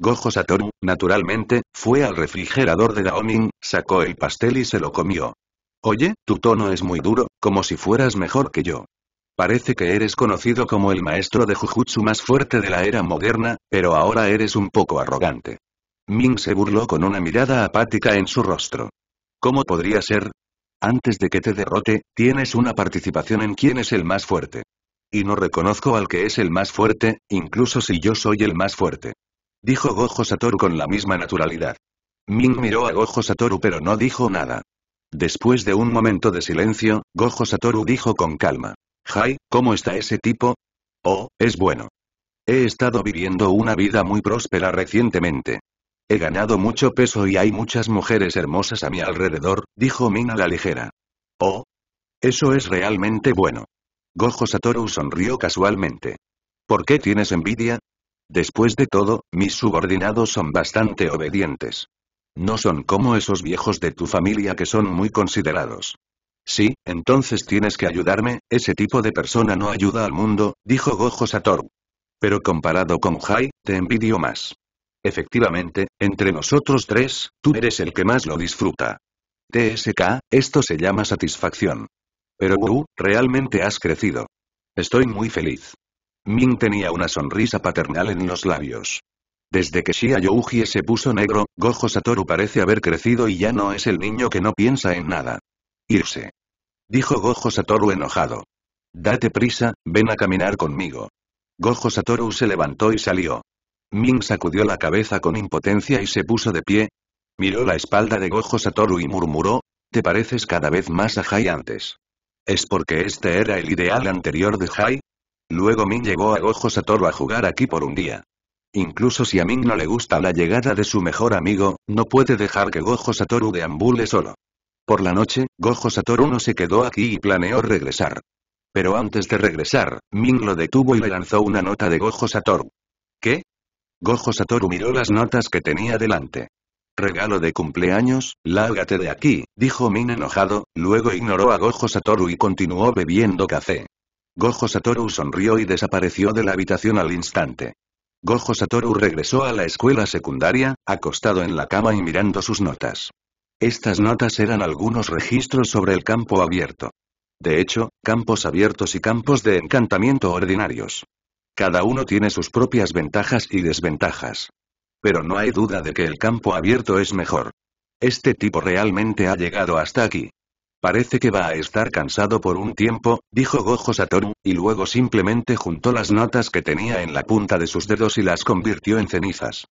Gojo Satoru, naturalmente, fue al refrigerador de Daoming, sacó el pastel y se lo comió. Oye, tu tono es muy duro, como si fueras mejor que yo. Parece que eres conocido como el maestro de Jujutsu más fuerte de la era moderna, pero ahora eres un poco arrogante. Ming se burló con una mirada apática en su rostro. ¿Cómo podría ser? Antes de que te derrote, tienes una participación en quién es el más fuerte. Y no reconozco al que es el más fuerte, incluso si yo soy el más fuerte. Dijo Gojo Satoru con la misma naturalidad. Ming miró a Gojo Satoru pero no dijo nada. Después de un momento de silencio, Gojo Satoru dijo con calma. Jai, ¿cómo está ese tipo? Oh, es bueno. He estado viviendo una vida muy próspera recientemente. He ganado mucho peso y hay muchas mujeres hermosas a mi alrededor, dijo Min a la ligera. Oh. Eso es realmente bueno. Gojo Satoru sonrió casualmente. ¿Por qué tienes envidia? Después de todo, mis subordinados son bastante obedientes. No son como esos viejos de tu familia que son muy considerados. Sí, entonces tienes que ayudarme, ese tipo de persona no ayuda al mundo, dijo Gojo Satoru. Pero comparado con Jai, te envidio más. Efectivamente, entre nosotros tres, tú eres el que más lo disfruta. TSK, esto se llama satisfacción. Pero Wu, realmente has crecido. Estoy muy feliz. Ming tenía una sonrisa paternal en los labios. Desde que Shia Youji se puso negro, Gojo Satoru parece haber crecido y ya no es el niño que no piensa en nada. Irse. Dijo Gojo Satoru enojado. Date prisa, ven a caminar conmigo. Gojo Satoru se levantó y salió. Ming sacudió la cabeza con impotencia y se puso de pie. Miró la espalda de Gojo Satoru y murmuró, te pareces cada vez más a antes. ¿Es porque este era el ideal anterior de Jai? Luego Min llegó a Gojo Satoru a jugar aquí por un día. Incluso si a Ming no le gusta la llegada de su mejor amigo, no puede dejar que Gojo Satoru deambule solo. Por la noche, Gojo Satoru no se quedó aquí y planeó regresar. Pero antes de regresar, Ming lo detuvo y le lanzó una nota de Gojo Satoru. ¿Qué? Gojo Satoru miró las notas que tenía delante. Regalo de cumpleaños, lárgate de aquí, dijo Min enojado, luego ignoró a Gojo Satoru y continuó bebiendo café. Gojo Satoru sonrió y desapareció de la habitación al instante. Gojo Satoru regresó a la escuela secundaria, acostado en la cama y mirando sus notas. Estas notas eran algunos registros sobre el campo abierto. De hecho, campos abiertos y campos de encantamiento ordinarios. Cada uno tiene sus propias ventajas y desventajas. Pero no hay duda de que el campo abierto es mejor. Este tipo realmente ha llegado hasta aquí. Parece que va a estar cansado por un tiempo, dijo Gojo Satoru, y luego simplemente juntó las notas que tenía en la punta de sus dedos y las convirtió en cenizas.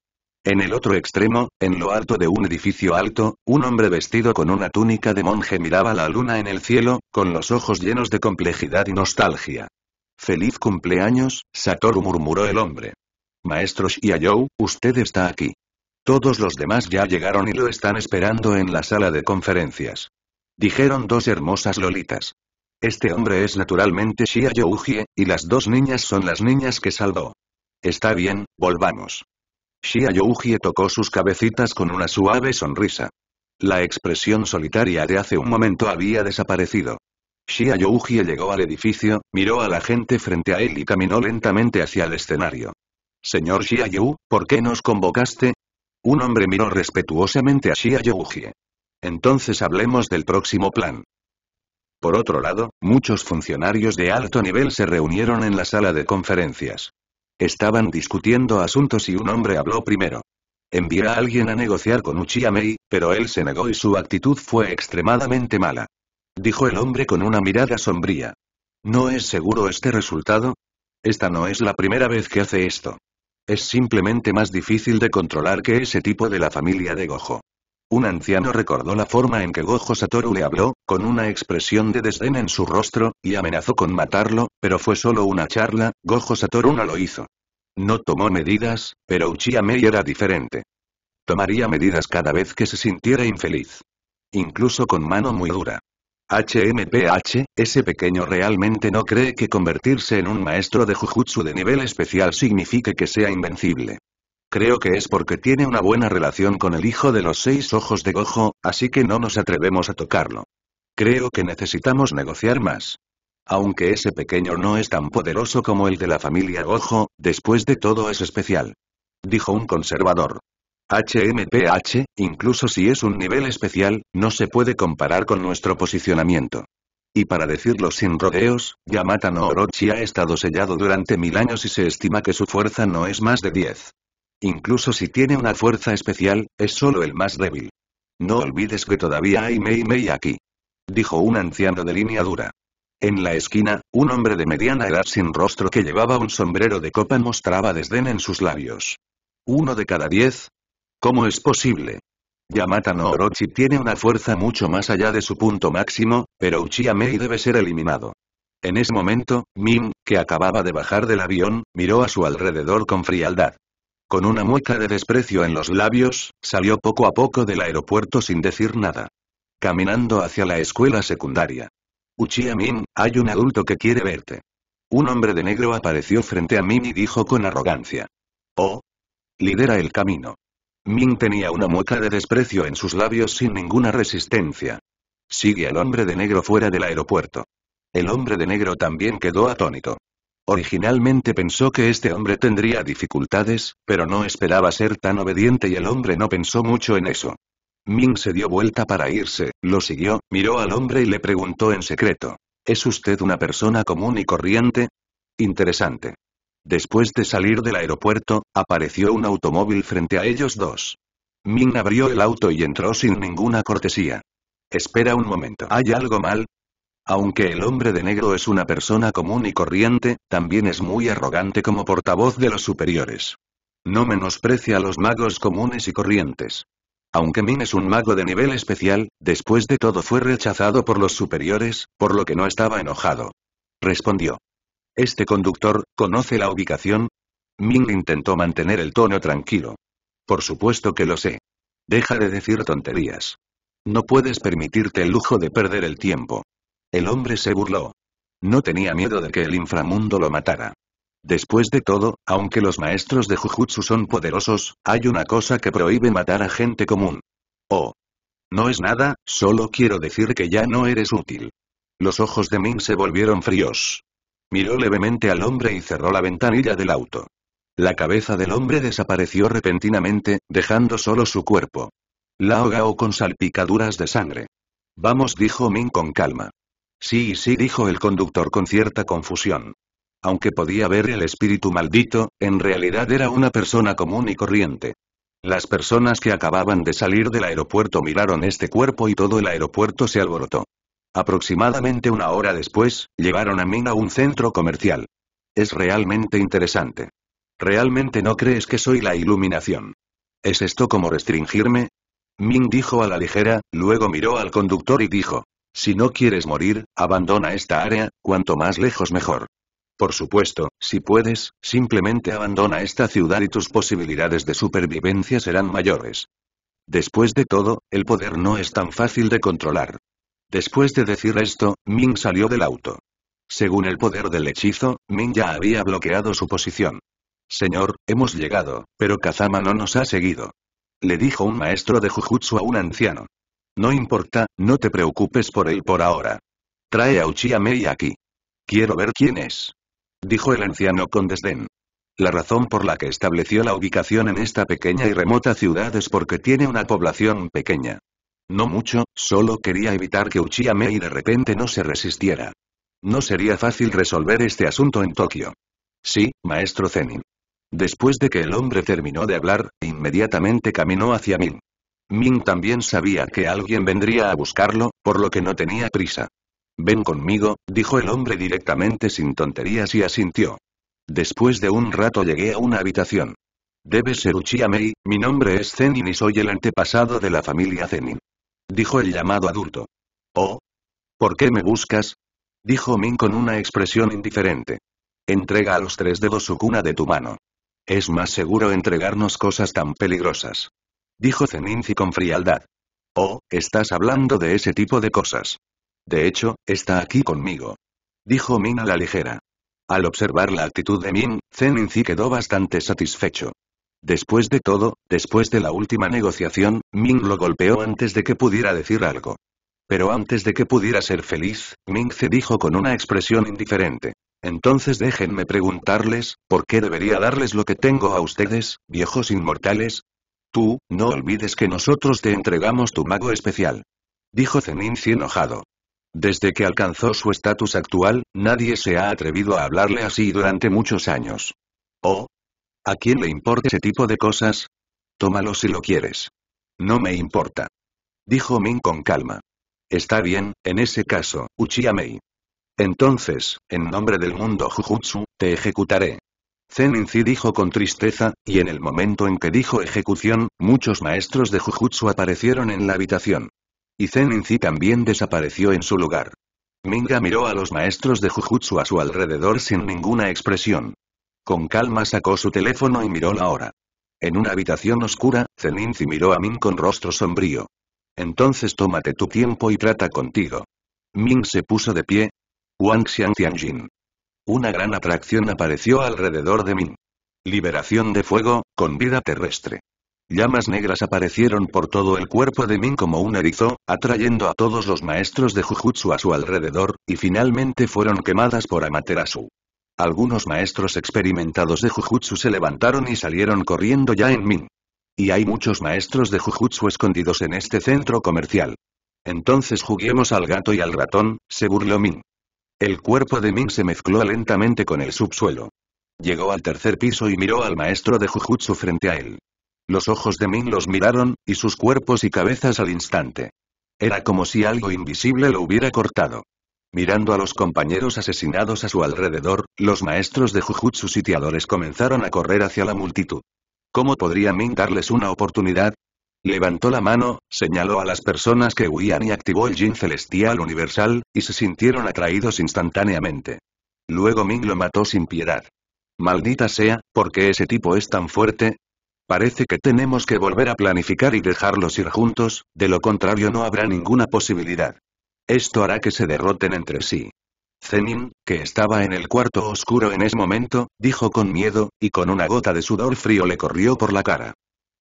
En el otro extremo, en lo alto de un edificio alto, un hombre vestido con una túnica de monje miraba la luna en el cielo, con los ojos llenos de complejidad y nostalgia. Feliz cumpleaños, Satoru murmuró el hombre. Maestro yo usted está aquí. Todos los demás ya llegaron y lo están esperando en la sala de conferencias. Dijeron dos hermosas lolitas. Este hombre es naturalmente shiayouji y las dos niñas son las niñas que salvó. Está bien, volvamos. shiayouji tocó sus cabecitas con una suave sonrisa. La expresión solitaria de hace un momento había desaparecido. Shia llegó al edificio, miró a la gente frente a él y caminó lentamente hacia el escenario. Señor Yu, ¿por qué nos convocaste? Un hombre miró respetuosamente a Xiaoyuji. Entonces hablemos del próximo plan. Por otro lado, muchos funcionarios de alto nivel se reunieron en la sala de conferencias. Estaban discutiendo asuntos y un hombre habló primero. Envió a alguien a negociar con Uchiha pero él se negó y su actitud fue extremadamente mala. Dijo el hombre con una mirada sombría. ¿No es seguro este resultado? Esta no es la primera vez que hace esto. Es simplemente más difícil de controlar que ese tipo de la familia de Gojo. Un anciano recordó la forma en que Gojo Satoru le habló, con una expresión de desdén en su rostro, y amenazó con matarlo, pero fue solo una charla, Gojo Satoru no lo hizo. No tomó medidas, pero Uchiha Mei era diferente. Tomaría medidas cada vez que se sintiera infeliz. Incluso con mano muy dura. HMPH, ese pequeño realmente no cree que convertirse en un maestro de Jujutsu de nivel especial signifique que sea invencible. Creo que es porque tiene una buena relación con el hijo de los seis ojos de Gojo, así que no nos atrevemos a tocarlo. Creo que necesitamos negociar más. Aunque ese pequeño no es tan poderoso como el de la familia Gojo, después de todo es especial. Dijo un conservador. HMPH, incluso si es un nivel especial, no se puede comparar con nuestro posicionamiento. Y para decirlo sin rodeos, Yamata no Orochi ha estado sellado durante mil años y se estima que su fuerza no es más de 10. Incluso si tiene una fuerza especial, es solo el más débil. No olvides que todavía hay Mei Mei aquí. Dijo un anciano de línea dura. En la esquina, un hombre de mediana edad sin rostro que llevaba un sombrero de copa mostraba desdén en sus labios. Uno de cada diez, ¿Cómo es posible? Yamata no Orochi tiene una fuerza mucho más allá de su punto máximo, pero Uchiha Mei debe ser eliminado. En ese momento, Mim, que acababa de bajar del avión, miró a su alrededor con frialdad. Con una mueca de desprecio en los labios, salió poco a poco del aeropuerto sin decir nada. Caminando hacia la escuela secundaria. Uchiha Mim, hay un adulto que quiere verte. Un hombre de negro apareció frente a Mim y dijo con arrogancia. Oh. Lidera el camino. Ming tenía una mueca de desprecio en sus labios sin ninguna resistencia. Sigue al hombre de negro fuera del aeropuerto. El hombre de negro también quedó atónito. Originalmente pensó que este hombre tendría dificultades, pero no esperaba ser tan obediente y el hombre no pensó mucho en eso. Ming se dio vuelta para irse, lo siguió, miró al hombre y le preguntó en secreto. ¿Es usted una persona común y corriente? Interesante. Después de salir del aeropuerto, apareció un automóvil frente a ellos dos. Min abrió el auto y entró sin ninguna cortesía. Espera un momento. ¿Hay algo mal? Aunque el hombre de negro es una persona común y corriente, también es muy arrogante como portavoz de los superiores. No menosprecia a los magos comunes y corrientes. Aunque Min es un mago de nivel especial, después de todo fue rechazado por los superiores, por lo que no estaba enojado. Respondió. Este conductor, ¿conoce la ubicación? Ming intentó mantener el tono tranquilo. Por supuesto que lo sé. Deja de decir tonterías. No puedes permitirte el lujo de perder el tiempo. El hombre se burló. No tenía miedo de que el inframundo lo matara. Después de todo, aunque los maestros de Jujutsu son poderosos, hay una cosa que prohíbe matar a gente común. Oh. No es nada, solo quiero decir que ya no eres útil. Los ojos de Ming se volvieron fríos. Miró levemente al hombre y cerró la ventanilla del auto. La cabeza del hombre desapareció repentinamente, dejando solo su cuerpo. La Gao con salpicaduras de sangre. Vamos, dijo Min con calma. Sí, sí, dijo el conductor con cierta confusión. Aunque podía ver el espíritu maldito, en realidad era una persona común y corriente. Las personas que acababan de salir del aeropuerto miraron este cuerpo y todo el aeropuerto se alborotó. Aproximadamente una hora después, llevaron a Min a un centro comercial. Es realmente interesante. ¿Realmente no crees que soy la iluminación? ¿Es esto como restringirme? Min dijo a la ligera, luego miró al conductor y dijo, si no quieres morir, abandona esta área, cuanto más lejos mejor. Por supuesto, si puedes, simplemente abandona esta ciudad y tus posibilidades de supervivencia serán mayores. Después de todo, el poder no es tan fácil de controlar. Después de decir esto, Ming salió del auto. Según el poder del hechizo, Ming ya había bloqueado su posición. Señor, hemos llegado, pero Kazama no nos ha seguido. Le dijo un maestro de Jujutsu a un anciano. No importa, no te preocupes por él por ahora. Trae a Uchiha Mei aquí. Quiero ver quién es. Dijo el anciano con desdén. La razón por la que estableció la ubicación en esta pequeña y remota ciudad es porque tiene una población pequeña. No mucho, solo quería evitar que Uchiha Mei de repente no se resistiera. No sería fácil resolver este asunto en Tokio. Sí, maestro Zenin. Después de que el hombre terminó de hablar, inmediatamente caminó hacia Min. Min también sabía que alguien vendría a buscarlo, por lo que no tenía prisa. Ven conmigo, dijo el hombre directamente sin tonterías y asintió. Después de un rato llegué a una habitación. Debe ser Uchiha mi nombre es Zenin y soy el antepasado de la familia Zenin dijo el llamado adulto. Oh. ¿Por qué me buscas? dijo Min con una expresión indiferente. Entrega a los tres dedos su cuna de tu mano. Es más seguro entregarnos cosas tan peligrosas. Dijo Zeninzi con frialdad. Oh, estás hablando de ese tipo de cosas. De hecho, está aquí conmigo. Dijo Min a la ligera. Al observar la actitud de Min, Zeninzi quedó bastante satisfecho. Después de todo, después de la última negociación, Ming lo golpeó antes de que pudiera decir algo. Pero antes de que pudiera ser feliz, Ming se dijo con una expresión indiferente. Entonces déjenme preguntarles, ¿por qué debería darles lo que tengo a ustedes, viejos inmortales? Tú, no olvides que nosotros te entregamos tu mago especial. Dijo Zeninci enojado. Desde que alcanzó su estatus actual, nadie se ha atrevido a hablarle así durante muchos años. Oh, ¿A quién le importa ese tipo de cosas? Tómalo si lo quieres. No me importa. Dijo Ming con calma. Está bien, en ese caso, Uchiha Entonces, en nombre del mundo Jujutsu, te ejecutaré. Zeninzi dijo con tristeza, y en el momento en que dijo ejecución, muchos maestros de Jujutsu aparecieron en la habitación. Y Zeninzi también desapareció en su lugar. Minga miró a los maestros de Jujutsu a su alrededor sin ninguna expresión. Con calma sacó su teléfono y miró la hora. En una habitación oscura, Zeninzi miró a Min con rostro sombrío. Entonces tómate tu tiempo y trata contigo. Ming se puso de pie. Wang Xiang Tianjin. Una gran atracción apareció alrededor de Min. Liberación de fuego, con vida terrestre. Llamas negras aparecieron por todo el cuerpo de Min como un erizo, atrayendo a todos los maestros de Jujutsu a su alrededor, y finalmente fueron quemadas por Amaterasu. Algunos maestros experimentados de Jujutsu se levantaron y salieron corriendo ya en Min. Y hay muchos maestros de Jujutsu escondidos en este centro comercial. Entonces juguemos al gato y al ratón, se burló Min. El cuerpo de Min se mezcló lentamente con el subsuelo. Llegó al tercer piso y miró al maestro de Jujutsu frente a él. Los ojos de Min los miraron, y sus cuerpos y cabezas al instante. Era como si algo invisible lo hubiera cortado. Mirando a los compañeros asesinados a su alrededor, los maestros de Jujutsu sitiadores comenzaron a correr hacia la multitud. ¿Cómo podría Ming darles una oportunidad? Levantó la mano, señaló a las personas que huían y activó el Jin Celestial Universal, y se sintieron atraídos instantáneamente. Luego Ming lo mató sin piedad. Maldita sea, ¿por qué ese tipo es tan fuerte? Parece que tenemos que volver a planificar y dejarlos ir juntos, de lo contrario no habrá ninguna posibilidad. Esto hará que se derroten entre sí. Zenin, que estaba en el cuarto oscuro en ese momento, dijo con miedo, y con una gota de sudor frío le corrió por la cara.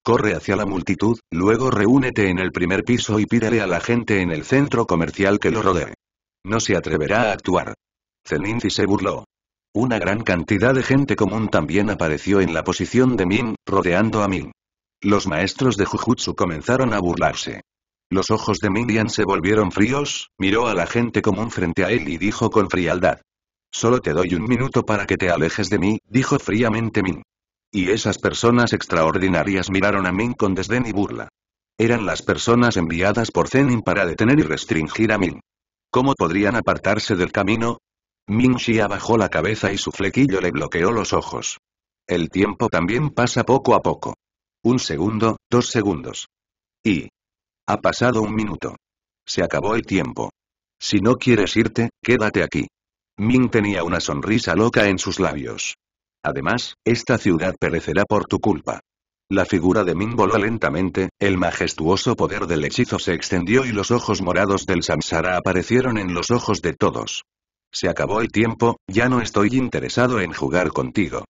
Corre hacia la multitud, luego reúnete en el primer piso y pídele a la gente en el centro comercial que lo rodee. No se atreverá a actuar. Zenin se burló. Una gran cantidad de gente común también apareció en la posición de Min, rodeando a Min. Los maestros de Jujutsu comenzaron a burlarse. Los ojos de Yan se volvieron fríos, miró a la gente común frente a él y dijo con frialdad. Solo te doy un minuto para que te alejes de mí, dijo fríamente Min. Y esas personas extraordinarias miraron a Min con desdén y burla. Eran las personas enviadas por Zenin para detener y restringir a Min. ¿Cómo podrían apartarse del camino? Min Xia bajó la cabeza y su flequillo le bloqueó los ojos. El tiempo también pasa poco a poco. Un segundo, dos segundos. Y, ha pasado un minuto. Se acabó el tiempo. Si no quieres irte, quédate aquí. Ming tenía una sonrisa loca en sus labios. Además, esta ciudad perecerá por tu culpa. La figura de Ming voló lentamente, el majestuoso poder del hechizo se extendió y los ojos morados del Samsara aparecieron en los ojos de todos. Se acabó el tiempo, ya no estoy interesado en jugar contigo.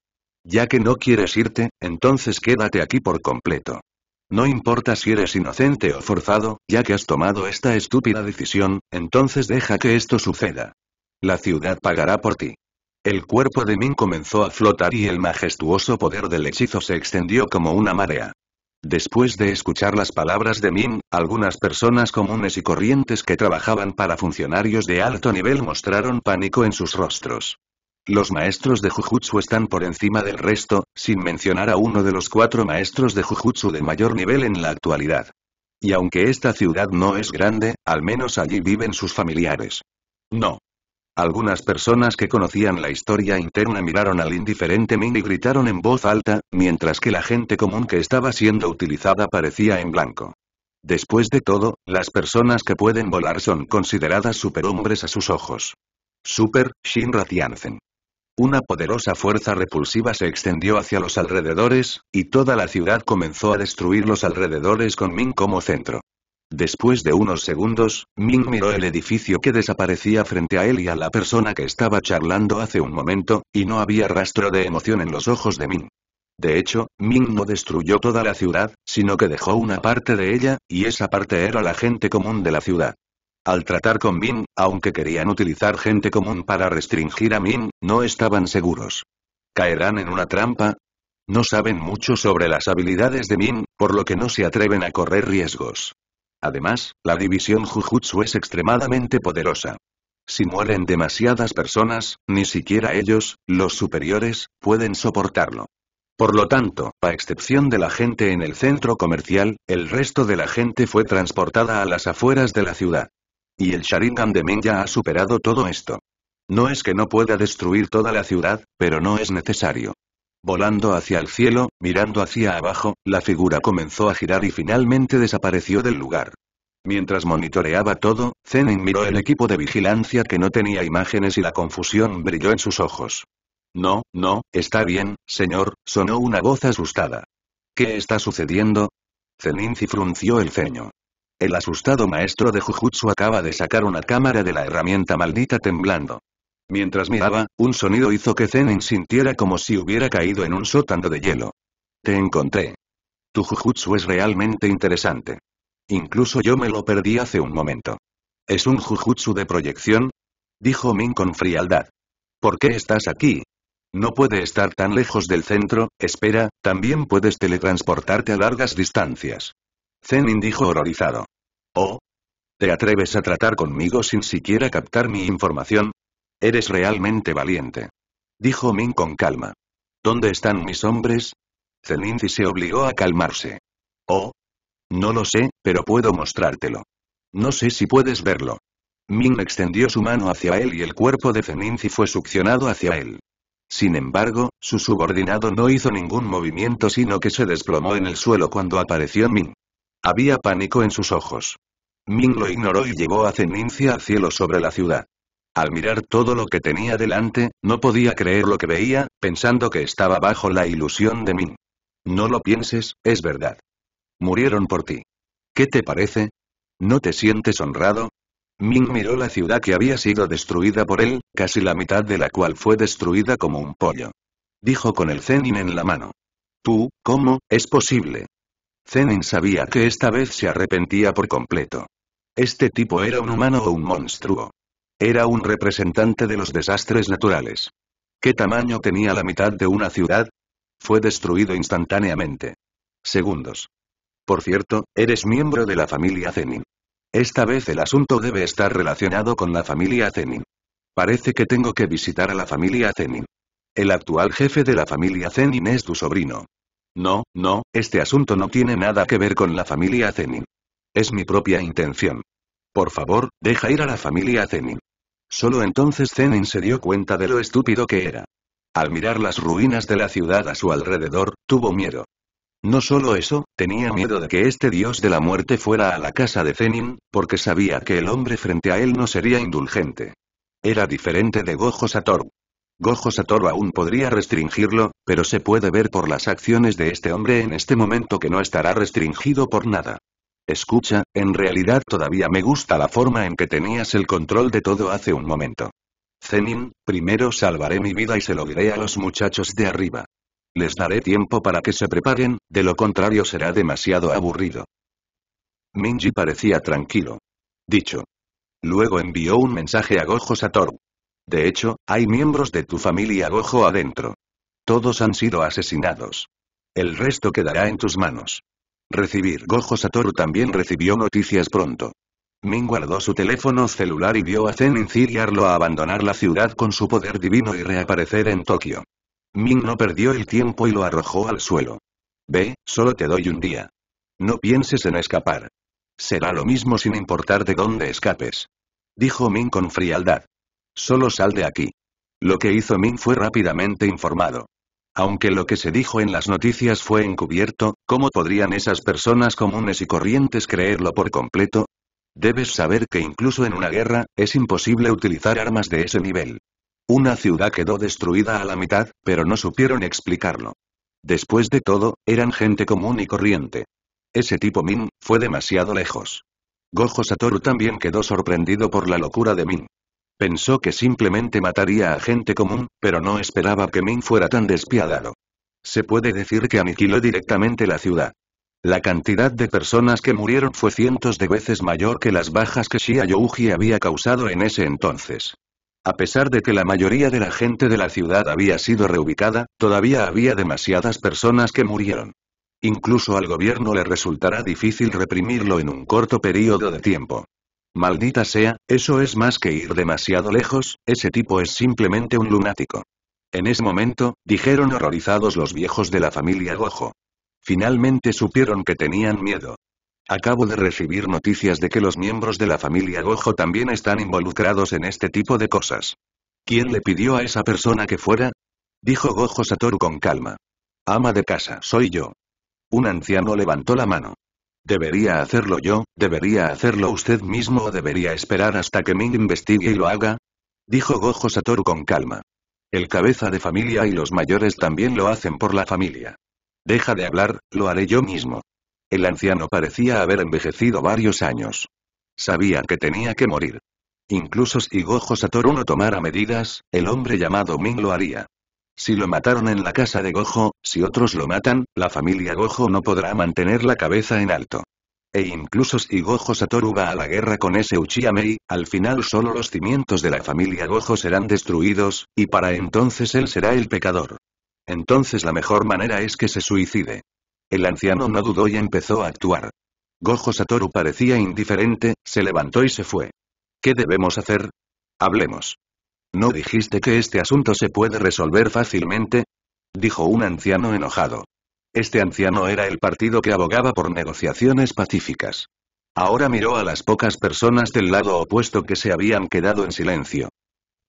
Ya que no quieres irte, entonces quédate aquí por completo. No importa si eres inocente o forzado, ya que has tomado esta estúpida decisión, entonces deja que esto suceda. La ciudad pagará por ti. El cuerpo de Min comenzó a flotar y el majestuoso poder del hechizo se extendió como una marea. Después de escuchar las palabras de Min, algunas personas comunes y corrientes que trabajaban para funcionarios de alto nivel mostraron pánico en sus rostros. Los maestros de Jujutsu están por encima del resto, sin mencionar a uno de los cuatro maestros de Jujutsu de mayor nivel en la actualidad. Y aunque esta ciudad no es grande, al menos allí viven sus familiares. No. Algunas personas que conocían la historia interna miraron al indiferente Min y gritaron en voz alta, mientras que la gente común que estaba siendo utilizada parecía en blanco. Después de todo, las personas que pueden volar son consideradas superhombres a sus ojos. Super, Shinra Tianzen. Una poderosa fuerza repulsiva se extendió hacia los alrededores, y toda la ciudad comenzó a destruir los alrededores con Ming como centro. Después de unos segundos, Ming miró el edificio que desaparecía frente a él y a la persona que estaba charlando hace un momento, y no había rastro de emoción en los ojos de Ming. De hecho, Ming no destruyó toda la ciudad, sino que dejó una parte de ella, y esa parte era la gente común de la ciudad. Al tratar con Min, aunque querían utilizar gente común para restringir a Min, no estaban seguros. ¿Caerán en una trampa? No saben mucho sobre las habilidades de Min, por lo que no se atreven a correr riesgos. Además, la división Jujutsu es extremadamente poderosa. Si mueren demasiadas personas, ni siquiera ellos, los superiores, pueden soportarlo. Por lo tanto, a excepción de la gente en el centro comercial, el resto de la gente fue transportada a las afueras de la ciudad. Y el Sharingan de ya ha superado todo esto. No es que no pueda destruir toda la ciudad, pero no es necesario. Volando hacia el cielo, mirando hacia abajo, la figura comenzó a girar y finalmente desapareció del lugar. Mientras monitoreaba todo, Zenin miró el equipo de vigilancia que no tenía imágenes y la confusión brilló en sus ojos. No, no, está bien, señor, sonó una voz asustada. ¿Qué está sucediendo? Zenin frunció el ceño. El asustado maestro de Jujutsu acaba de sacar una cámara de la herramienta maldita temblando. Mientras miraba, un sonido hizo que Zenin sintiera como si hubiera caído en un sótano de hielo. Te encontré. Tu Jujutsu es realmente interesante. Incluso yo me lo perdí hace un momento. ¿Es un Jujutsu de proyección? Dijo Min con frialdad. ¿Por qué estás aquí? No puede estar tan lejos del centro, espera, también puedes teletransportarte a largas distancias. Zenin dijo horrorizado. ¿Oh? ¿Te atreves a tratar conmigo sin siquiera captar mi información? Eres realmente valiente. Dijo Min con calma. ¿Dónde están mis hombres? Zenin se obligó a calmarse. ¿Oh? No lo sé, pero puedo mostrártelo. No sé si puedes verlo. Min extendió su mano hacia él y el cuerpo de Zeninzi fue succionado hacia él. Sin embargo, su subordinado no hizo ningún movimiento sino que se desplomó en el suelo cuando apareció Min. Había pánico en sus ojos. Ming lo ignoró y llevó a Zenincia al cielo sobre la ciudad. Al mirar todo lo que tenía delante, no podía creer lo que veía, pensando que estaba bajo la ilusión de Ming. No lo pienses, es verdad. Murieron por ti. ¿Qué te parece? ¿No te sientes honrado? Ming miró la ciudad que había sido destruida por él, casi la mitad de la cual fue destruida como un pollo. Dijo con el zenin en la mano. Tú, ¿cómo, es posible? Zenin sabía que esta vez se arrepentía por completo. Este tipo era un humano o un monstruo. Era un representante de los desastres naturales. ¿Qué tamaño tenía la mitad de una ciudad? Fue destruido instantáneamente. Segundos. Por cierto, eres miembro de la familia Zenin. Esta vez el asunto debe estar relacionado con la familia Zenin. Parece que tengo que visitar a la familia Zenin. El actual jefe de la familia Zenin es tu sobrino. No, no, este asunto no tiene nada que ver con la familia Zenin. Es mi propia intención. Por favor, deja ir a la familia Zenin. Solo entonces Zenin se dio cuenta de lo estúpido que era. Al mirar las ruinas de la ciudad a su alrededor, tuvo miedo. No solo eso, tenía miedo de que este dios de la muerte fuera a la casa de Zenin, porque sabía que el hombre frente a él no sería indulgente. Era diferente de Gojo Satoru. Gojo Satoru aún podría restringirlo, pero se puede ver por las acciones de este hombre en este momento que no estará restringido por nada. Escucha, en realidad todavía me gusta la forma en que tenías el control de todo hace un momento. Zenin, primero salvaré mi vida y se lo diré a los muchachos de arriba. Les daré tiempo para que se preparen, de lo contrario será demasiado aburrido. Minji parecía tranquilo. Dicho. Luego envió un mensaje a Gojo Satoru. De hecho, hay miembros de tu familia gojo adentro. Todos han sido asesinados. El resto quedará en tus manos. Recibir Gojo Satoru también recibió noticias pronto. Min guardó su teléfono celular y vio a Zen incidiarlo a abandonar la ciudad con su poder divino y reaparecer en Tokio. Min no perdió el tiempo y lo arrojó al suelo. Ve, solo te doy un día. No pienses en escapar. Será lo mismo sin importar de dónde escapes. Dijo Min con frialdad. Solo sal de aquí. Lo que hizo min fue rápidamente informado. Aunque lo que se dijo en las noticias fue encubierto, ¿cómo podrían esas personas comunes y corrientes creerlo por completo? Debes saber que incluso en una guerra, es imposible utilizar armas de ese nivel. Una ciudad quedó destruida a la mitad, pero no supieron explicarlo. Después de todo, eran gente común y corriente. Ese tipo Min, fue demasiado lejos. Gojo Satoru también quedó sorprendido por la locura de Min. Pensó que simplemente mataría a gente común, pero no esperaba que Min fuera tan despiadado. Se puede decir que aniquiló directamente la ciudad. La cantidad de personas que murieron fue cientos de veces mayor que las bajas que Shia Youji había causado en ese entonces. A pesar de que la mayoría de la gente de la ciudad había sido reubicada, todavía había demasiadas personas que murieron. Incluso al gobierno le resultará difícil reprimirlo en un corto periodo de tiempo. Maldita sea, eso es más que ir demasiado lejos, ese tipo es simplemente un lunático. En ese momento, dijeron horrorizados los viejos de la familia Gojo. Finalmente supieron que tenían miedo. Acabo de recibir noticias de que los miembros de la familia Gojo también están involucrados en este tipo de cosas. ¿Quién le pidió a esa persona que fuera? Dijo Gojo Satoru con calma. Ama de casa soy yo. Un anciano levantó la mano. ¿Debería hacerlo yo, debería hacerlo usted mismo o debería esperar hasta que Ming investigue y lo haga? Dijo Gojo Satoru con calma. El cabeza de familia y los mayores también lo hacen por la familia. Deja de hablar, lo haré yo mismo. El anciano parecía haber envejecido varios años. Sabía que tenía que morir. Incluso si Gojo Satoru no tomara medidas, el hombre llamado Ming lo haría. Si lo mataron en la casa de Gojo, si otros lo matan, la familia Gojo no podrá mantener la cabeza en alto. E incluso si Gojo Satoru va a la guerra con ese Uchiha Mei, al final solo los cimientos de la familia Gojo serán destruidos, y para entonces él será el pecador. Entonces la mejor manera es que se suicide. El anciano no dudó y empezó a actuar. Gojo Satoru parecía indiferente, se levantó y se fue. ¿Qué debemos hacer? Hablemos. ¿No dijiste que este asunto se puede resolver fácilmente? Dijo un anciano enojado. Este anciano era el partido que abogaba por negociaciones pacíficas. Ahora miró a las pocas personas del lado opuesto que se habían quedado en silencio.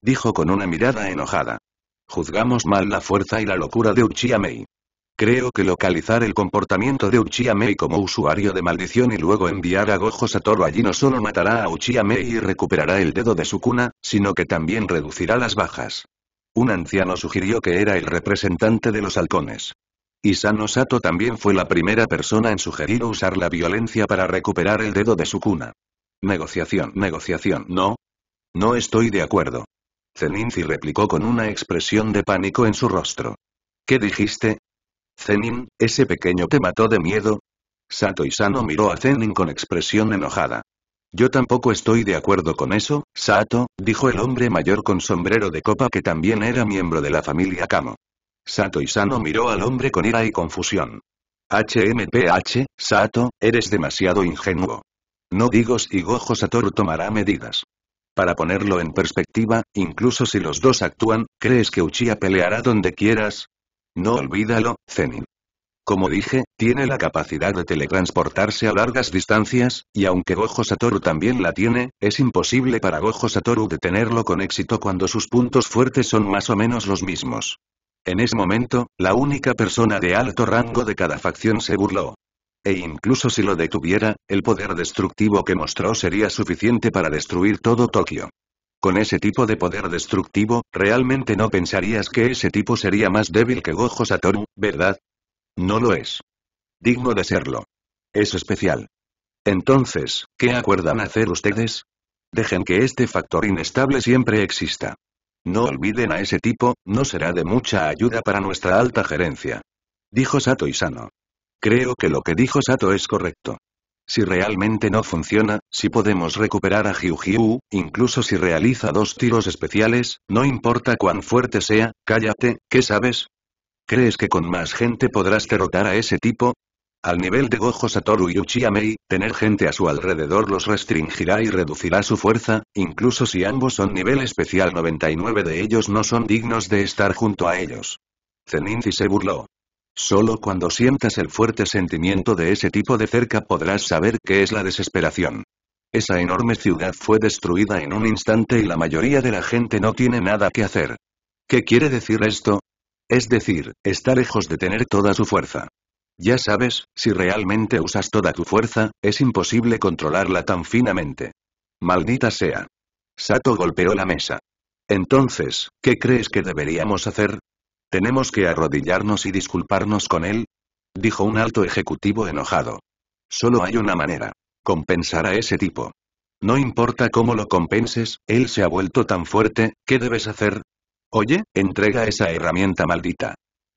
Dijo con una mirada enojada. Juzgamos mal la fuerza y la locura de Uchiha Mei. Creo que localizar el comportamiento de Uchiha Mei como usuario de maldición y luego enviar a Gojo Satoru allí no solo matará a Uchiha Mei y recuperará el dedo de su cuna, sino que también reducirá las bajas. Un anciano sugirió que era el representante de los halcones. Isano Sato también fue la primera persona en sugerir usar la violencia para recuperar el dedo de su cuna. Negociación, negociación, no. No estoy de acuerdo. Zeninzi replicó con una expresión de pánico en su rostro. ¿Qué dijiste? Zenin, ese pequeño te mató de miedo. Sato Sano miró a Zenin con expresión enojada. Yo tampoco estoy de acuerdo con eso, Sato, dijo el hombre mayor con sombrero de copa que también era miembro de la familia Kamo. Sato Sano miró al hombre con ira y confusión. HMPH, Sato, eres demasiado ingenuo. No digo si Gojo Satoru tomará medidas. Para ponerlo en perspectiva, incluso si los dos actúan, ¿crees que Uchiha peleará donde quieras? No olvídalo, Zenin. Como dije, tiene la capacidad de teletransportarse a largas distancias, y aunque Gojo Satoru también la tiene, es imposible para Gojo Satoru detenerlo con éxito cuando sus puntos fuertes son más o menos los mismos. En ese momento, la única persona de alto rango de cada facción se burló. E incluso si lo detuviera, el poder destructivo que mostró sería suficiente para destruir todo Tokio. Con ese tipo de poder destructivo, realmente no pensarías que ese tipo sería más débil que Gojo Satoru, ¿verdad? No lo es. Digno de serlo. Es especial. Entonces, ¿qué acuerdan hacer ustedes? Dejen que este factor inestable siempre exista. No olviden a ese tipo, no será de mucha ayuda para nuestra alta gerencia. Dijo Sato Isano. Creo que lo que dijo Sato es correcto. Si realmente no funciona, si podemos recuperar a Jiu-Jiu, incluso si realiza dos tiros especiales, no importa cuán fuerte sea, cállate, ¿qué sabes? ¿Crees que con más gente podrás derrotar a ese tipo? Al nivel de Gojo Satoru y Uchiha Mei, tener gente a su alrededor los restringirá y reducirá su fuerza, incluso si ambos son nivel especial 99 de ellos no son dignos de estar junto a ellos. Zeninzi se burló. Solo cuando sientas el fuerte sentimiento de ese tipo de cerca podrás saber qué es la desesperación. Esa enorme ciudad fue destruida en un instante y la mayoría de la gente no tiene nada que hacer. ¿Qué quiere decir esto? Es decir, está lejos de tener toda su fuerza. Ya sabes, si realmente usas toda tu fuerza, es imposible controlarla tan finamente. Maldita sea. Sato golpeó la mesa. Entonces, ¿qué crees que deberíamos hacer? ¿Tenemos que arrodillarnos y disculparnos con él? Dijo un alto ejecutivo enojado. Solo hay una manera. Compensar a ese tipo. No importa cómo lo compenses, él se ha vuelto tan fuerte, ¿qué debes hacer? Oye, entrega esa herramienta maldita.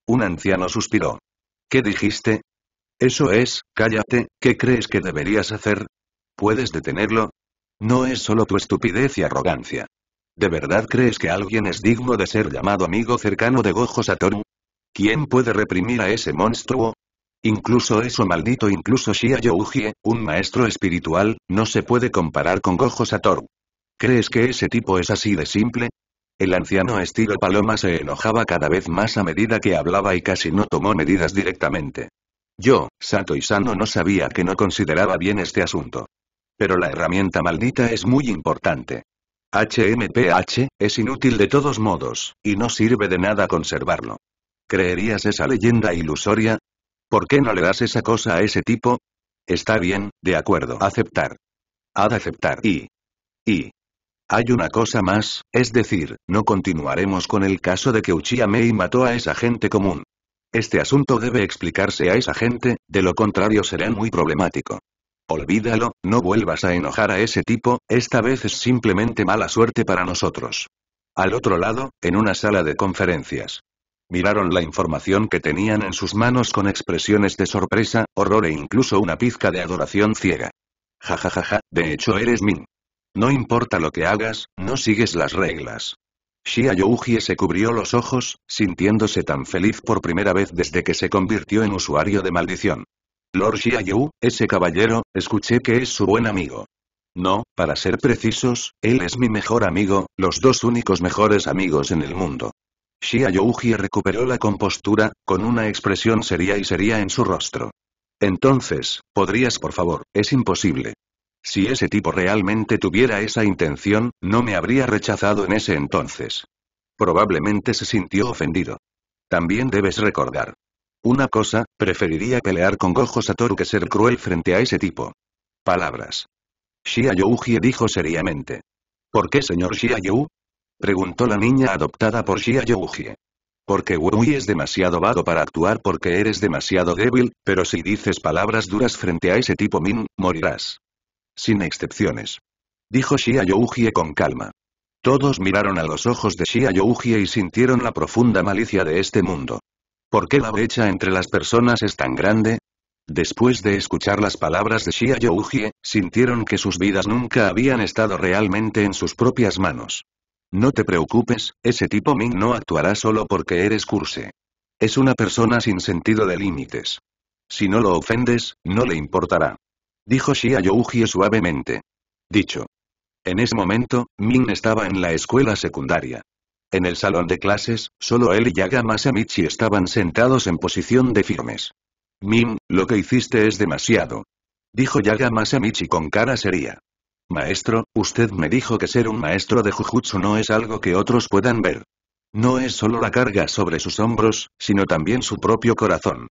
Un anciano suspiró. ¿Qué dijiste? Eso es, cállate, ¿qué crees que deberías hacer? ¿Puedes detenerlo? No es solo tu estupidez y arrogancia. ¿De verdad crees que alguien es digno de ser llamado amigo cercano de Gojo Satoru? ¿Quién puede reprimir a ese monstruo? Incluso eso maldito incluso Shia Youji, un maestro espiritual, no se puede comparar con Gojo Satoru. ¿Crees que ese tipo es así de simple? El anciano estilo paloma se enojaba cada vez más a medida que hablaba y casi no tomó medidas directamente. Yo, Sato y Sano no sabía que no consideraba bien este asunto. Pero la herramienta maldita es muy importante. HMPH, es inútil de todos modos, y no sirve de nada conservarlo. ¿Creerías esa leyenda ilusoria? ¿Por qué no le das esa cosa a ese tipo? Está bien, de acuerdo. Aceptar. de aceptar. Y. Y. Hay una cosa más, es decir, no continuaremos con el caso de que Uchiha Mei mató a esa gente común. Este asunto debe explicarse a esa gente, de lo contrario será muy problemático. Olvídalo, no vuelvas a enojar a ese tipo, esta vez es simplemente mala suerte para nosotros. Al otro lado, en una sala de conferencias. Miraron la información que tenían en sus manos con expresiones de sorpresa, horror e incluso una pizca de adoración ciega. Ja ja ja ja, de hecho eres Min. No importa lo que hagas, no sigues las reglas. Shia Youji se cubrió los ojos, sintiéndose tan feliz por primera vez desde que se convirtió en usuario de maldición. Lord Xiaoyu, ese caballero, escuché que es su buen amigo. No, para ser precisos, él es mi mejor amigo, los dos únicos mejores amigos en el mundo. Xia Youji recuperó la compostura, con una expresión seria y seria en su rostro. Entonces, podrías por favor, es imposible. Si ese tipo realmente tuviera esa intención, no me habría rechazado en ese entonces. Probablemente se sintió ofendido. También debes recordar, una cosa, preferiría pelear con a Satoru que ser cruel frente a ese tipo. Palabras. Shia Yuji dijo seriamente. ¿Por qué señor Shia Preguntó la niña adoptada por Shia Yuji. Porque Wui es demasiado vago para actuar porque eres demasiado débil, pero si dices palabras duras frente a ese tipo Min, morirás. Sin excepciones. Dijo Shia Yuji con calma. Todos miraron a los ojos de Shia Yuji y sintieron la profunda malicia de este mundo. ¿Por qué la brecha entre las personas es tan grande? Después de escuchar las palabras de Shia Youjie, sintieron que sus vidas nunca habían estado realmente en sus propias manos. No te preocupes, ese tipo Ming no actuará solo porque eres Curse. Es una persona sin sentido de límites. Si no lo ofendes, no le importará. Dijo Shia Youjie suavemente. Dicho. En ese momento, Ming estaba en la escuela secundaria. En el salón de clases, solo él y Yaga Masamichi estaban sentados en posición de firmes. Mim, lo que hiciste es demasiado. Dijo Yaga Masamichi con cara seria. Maestro, usted me dijo que ser un maestro de Jujutsu no es algo que otros puedan ver. No es solo la carga sobre sus hombros, sino también su propio corazón.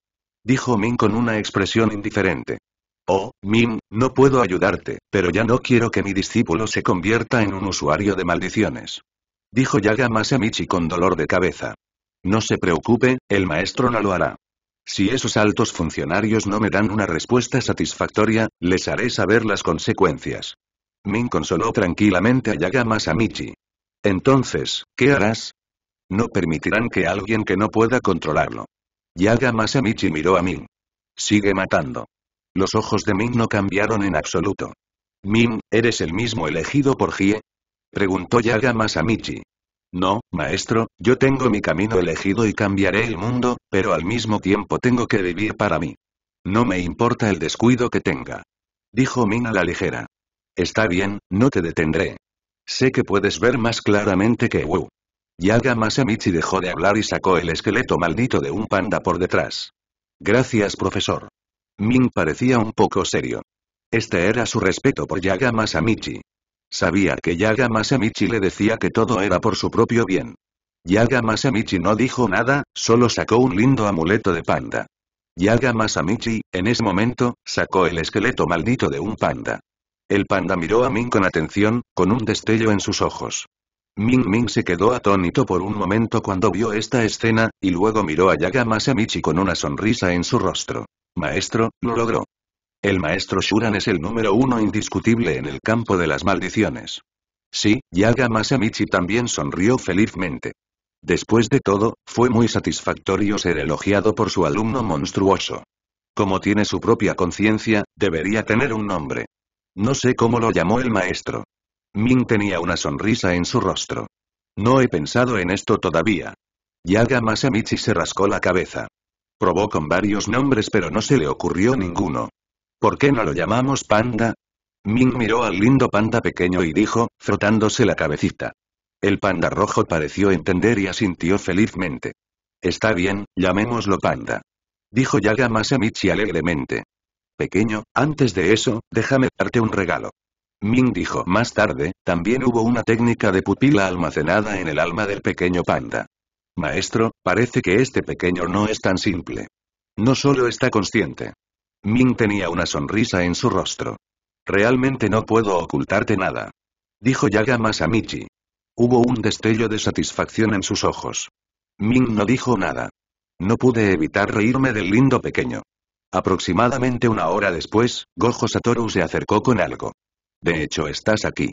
Dijo Min con una expresión indiferente. Oh, Mim, no puedo ayudarte, pero ya no quiero que mi discípulo se convierta en un usuario de maldiciones. Dijo Yaga Masamichi con dolor de cabeza. No se preocupe, el maestro no lo hará. Si esos altos funcionarios no me dan una respuesta satisfactoria, les haré saber las consecuencias. Min consoló tranquilamente a Yaga Masamichi. Entonces, ¿qué harás? No permitirán que alguien que no pueda controlarlo. Yaga Masamichi miró a Min. Sigue matando. Los ojos de Min no cambiaron en absoluto. Min, ¿eres el mismo elegido por Hie? Preguntó Yaga Masamichi. No, maestro, yo tengo mi camino elegido y cambiaré el mundo, pero al mismo tiempo tengo que vivir para mí. No me importa el descuido que tenga. Dijo a la ligera. Está bien, no te detendré. Sé que puedes ver más claramente que Wu. Yaga Michi dejó de hablar y sacó el esqueleto maldito de un panda por detrás. Gracias profesor. Min parecía un poco serio. Este era su respeto por Yaga Masamichi. Sabía que Yaga Masamichi le decía que todo era por su propio bien. Yaga Masamichi no dijo nada, solo sacó un lindo amuleto de panda. Yaga Michi, en ese momento, sacó el esqueleto maldito de un panda. El panda miró a Ming con atención, con un destello en sus ojos. Ming Ming se quedó atónito por un momento cuando vio esta escena, y luego miró a Yaga Masamichi con una sonrisa en su rostro. Maestro, lo logró. El maestro Shuran es el número uno indiscutible en el campo de las maldiciones. Sí, Yaga Masamichi también sonrió felizmente. Después de todo, fue muy satisfactorio ser elogiado por su alumno monstruoso. Como tiene su propia conciencia, debería tener un nombre. No sé cómo lo llamó el maestro. Min tenía una sonrisa en su rostro. No he pensado en esto todavía. Yaga Masamichi se rascó la cabeza. Probó con varios nombres pero no se le ocurrió ninguno. ¿Por qué no lo llamamos panda? Ming miró al lindo panda pequeño y dijo, frotándose la cabecita. El panda rojo pareció entender y asintió felizmente. Está bien, llamémoslo panda. Dijo Yaga Masamichi alegremente. Pequeño, antes de eso, déjame darte un regalo. Ming dijo más tarde, también hubo una técnica de pupila almacenada en el alma del pequeño panda. Maestro, parece que este pequeño no es tan simple. No solo está consciente, Ming tenía una sonrisa en su rostro. Realmente no puedo ocultarte nada. Dijo Yaga Masamichi. Hubo un destello de satisfacción en sus ojos. Ming no dijo nada. No pude evitar reírme del lindo pequeño. Aproximadamente una hora después, Gojo Satoru se acercó con algo. De hecho estás aquí.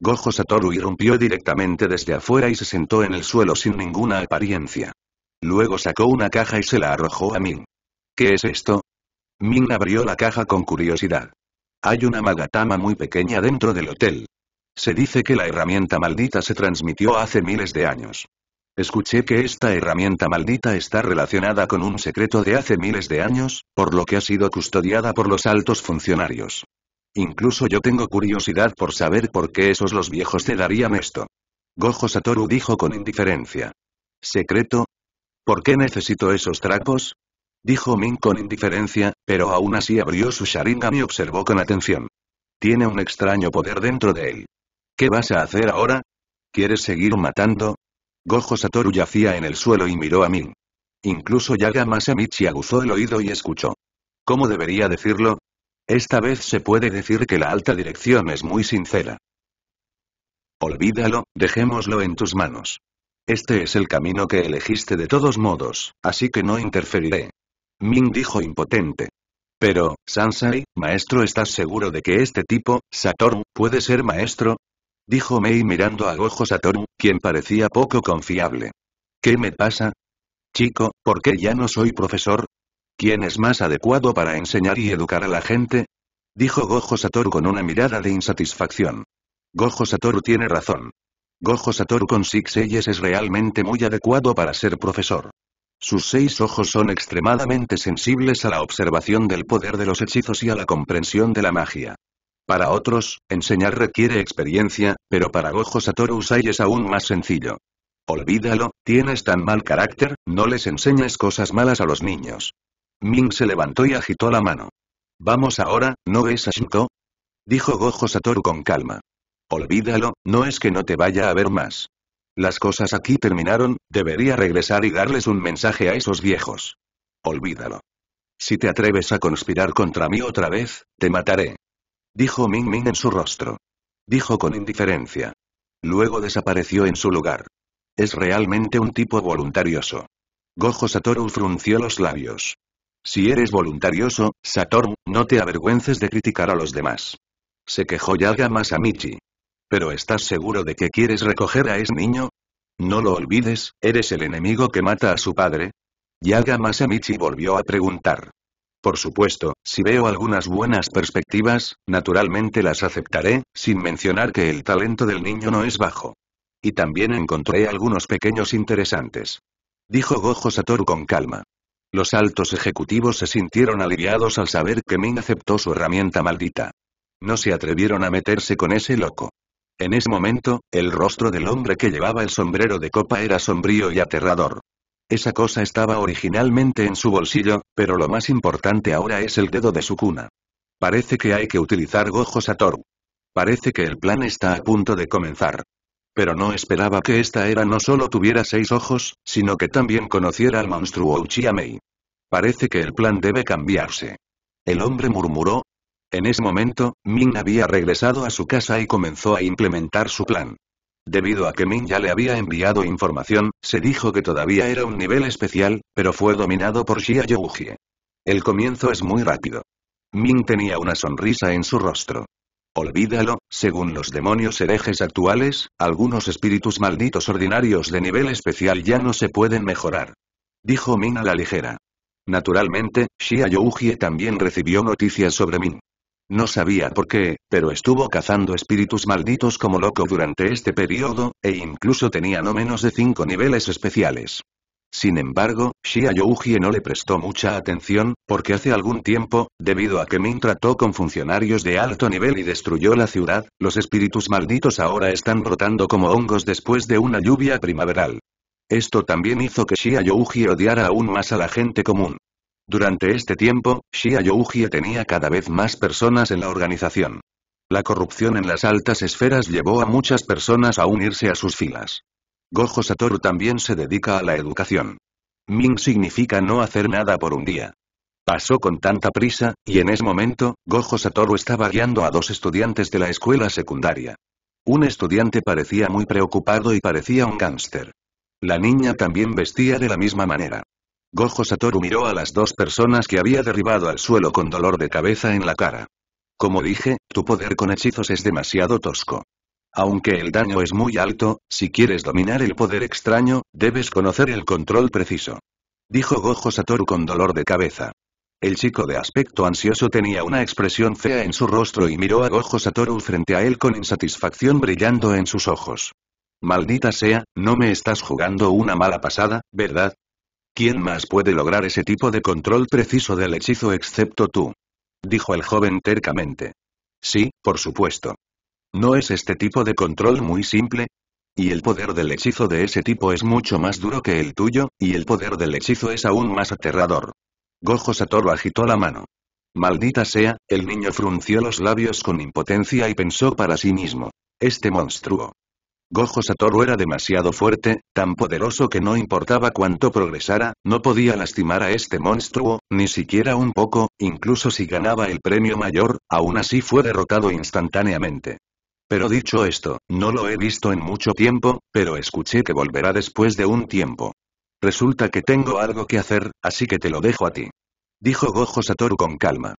Gojo Satoru irrumpió directamente desde afuera y se sentó en el suelo sin ninguna apariencia. Luego sacó una caja y se la arrojó a Ming. ¿Qué es esto? Min abrió la caja con curiosidad. Hay una magatama muy pequeña dentro del hotel. Se dice que la herramienta maldita se transmitió hace miles de años. Escuché que esta herramienta maldita está relacionada con un secreto de hace miles de años, por lo que ha sido custodiada por los altos funcionarios. Incluso yo tengo curiosidad por saber por qué esos los viejos te darían esto. Gojo Satoru dijo con indiferencia. ¿Secreto? ¿Por qué necesito esos trapos? Dijo Min con indiferencia, pero aún así abrió su Sharingan y observó con atención. Tiene un extraño poder dentro de él. ¿Qué vas a hacer ahora? ¿Quieres seguir matando? Gojo Satoru yacía en el suelo y miró a Min. Incluso Yaga Masamichi aguzó el oído y escuchó. ¿Cómo debería decirlo? Esta vez se puede decir que la alta dirección es muy sincera. Olvídalo, dejémoslo en tus manos. Este es el camino que elegiste de todos modos, así que no interferiré. Ming dijo impotente. Pero, Sansai, maestro ¿estás seguro de que este tipo, Satoru, puede ser maestro? Dijo Mei mirando a Gojo Satoru, quien parecía poco confiable. ¿Qué me pasa? Chico, ¿por qué ya no soy profesor? ¿Quién es más adecuado para enseñar y educar a la gente? Dijo Gojo Satoru con una mirada de insatisfacción. Gojo Satoru tiene razón. Gojo Satoru con Six Eyes es realmente muy adecuado para ser profesor. Sus seis ojos son extremadamente sensibles a la observación del poder de los hechizos y a la comprensión de la magia. Para otros, enseñar requiere experiencia, pero para Gojo Satoru Usai es aún más sencillo. Olvídalo, tienes tan mal carácter, no les enseñes cosas malas a los niños. Ming se levantó y agitó la mano. Vamos ahora, ¿no ves a Shinko? Dijo Gojo Satoru con calma. Olvídalo, no es que no te vaya a ver más. Las cosas aquí terminaron, debería regresar y darles un mensaje a esos viejos. Olvídalo. Si te atreves a conspirar contra mí otra vez, te mataré. Dijo Ming Ming en su rostro. Dijo con indiferencia. Luego desapareció en su lugar. Es realmente un tipo voluntarioso. Gojo Satoru frunció los labios. Si eres voluntarioso, Satoru, no te avergüences de criticar a los demás. Se quejó Yaga Michi ¿Pero estás seguro de que quieres recoger a ese niño? No lo olvides, eres el enemigo que mata a su padre. Yaga Masamichi volvió a preguntar. Por supuesto, si veo algunas buenas perspectivas, naturalmente las aceptaré, sin mencionar que el talento del niño no es bajo. Y también encontré algunos pequeños interesantes. Dijo Gojo Satoru con calma. Los altos ejecutivos se sintieron aliviados al saber que Min aceptó su herramienta maldita. No se atrevieron a meterse con ese loco. En ese momento, el rostro del hombre que llevaba el sombrero de copa era sombrío y aterrador. Esa cosa estaba originalmente en su bolsillo, pero lo más importante ahora es el dedo de su cuna. Parece que hay que utilizar a Satoru. Parece que el plan está a punto de comenzar. Pero no esperaba que esta era no solo tuviera seis ojos, sino que también conociera al monstruo Uchiha Mei. Parece que el plan debe cambiarse. El hombre murmuró, en ese momento, Min había regresado a su casa y comenzó a implementar su plan. Debido a que Min ya le había enviado información, se dijo que todavía era un nivel especial, pero fue dominado por Xia Youjie. El comienzo es muy rápido. Min tenía una sonrisa en su rostro. Olvídalo, según los demonios herejes actuales, algunos espíritus malditos ordinarios de nivel especial ya no se pueden mejorar. Dijo Min a la ligera. Naturalmente, Xia Youjie también recibió noticias sobre Min. No sabía por qué, pero estuvo cazando espíritus malditos como loco durante este periodo, e incluso tenía no menos de cinco niveles especiales. Sin embargo, Shia Youji no le prestó mucha atención, porque hace algún tiempo, debido a que Min trató con funcionarios de alto nivel y destruyó la ciudad, los espíritus malditos ahora están brotando como hongos después de una lluvia primaveral. Esto también hizo que Shia Youji odiara aún más a la gente común. Durante este tiempo, Shia Youji tenía cada vez más personas en la organización. La corrupción en las altas esferas llevó a muchas personas a unirse a sus filas. Gojo Satoru también se dedica a la educación. Ming significa no hacer nada por un día. Pasó con tanta prisa, y en ese momento, Gojo Satoru estaba guiando a dos estudiantes de la escuela secundaria. Un estudiante parecía muy preocupado y parecía un gángster. La niña también vestía de la misma manera. Gojo Satoru miró a las dos personas que había derribado al suelo con dolor de cabeza en la cara. Como dije, tu poder con hechizos es demasiado tosco. Aunque el daño es muy alto, si quieres dominar el poder extraño, debes conocer el control preciso. Dijo Gojo Satoru con dolor de cabeza. El chico de aspecto ansioso tenía una expresión fea en su rostro y miró a Gojo Satoru frente a él con insatisfacción brillando en sus ojos. Maldita sea, no me estás jugando una mala pasada, ¿verdad? ¿Quién más puede lograr ese tipo de control preciso del hechizo excepto tú? Dijo el joven tercamente. Sí, por supuesto. ¿No es este tipo de control muy simple? Y el poder del hechizo de ese tipo es mucho más duro que el tuyo, y el poder del hechizo es aún más aterrador. Gojo Satoru agitó la mano. Maldita sea, el niño frunció los labios con impotencia y pensó para sí mismo. Este monstruo. Gojo Satoru era demasiado fuerte, tan poderoso que no importaba cuánto progresara, no podía lastimar a este monstruo, ni siquiera un poco, incluso si ganaba el premio mayor, aún así fue derrotado instantáneamente. Pero dicho esto, no lo he visto en mucho tiempo, pero escuché que volverá después de un tiempo. Resulta que tengo algo que hacer, así que te lo dejo a ti. Dijo Gojo Satoru con calma.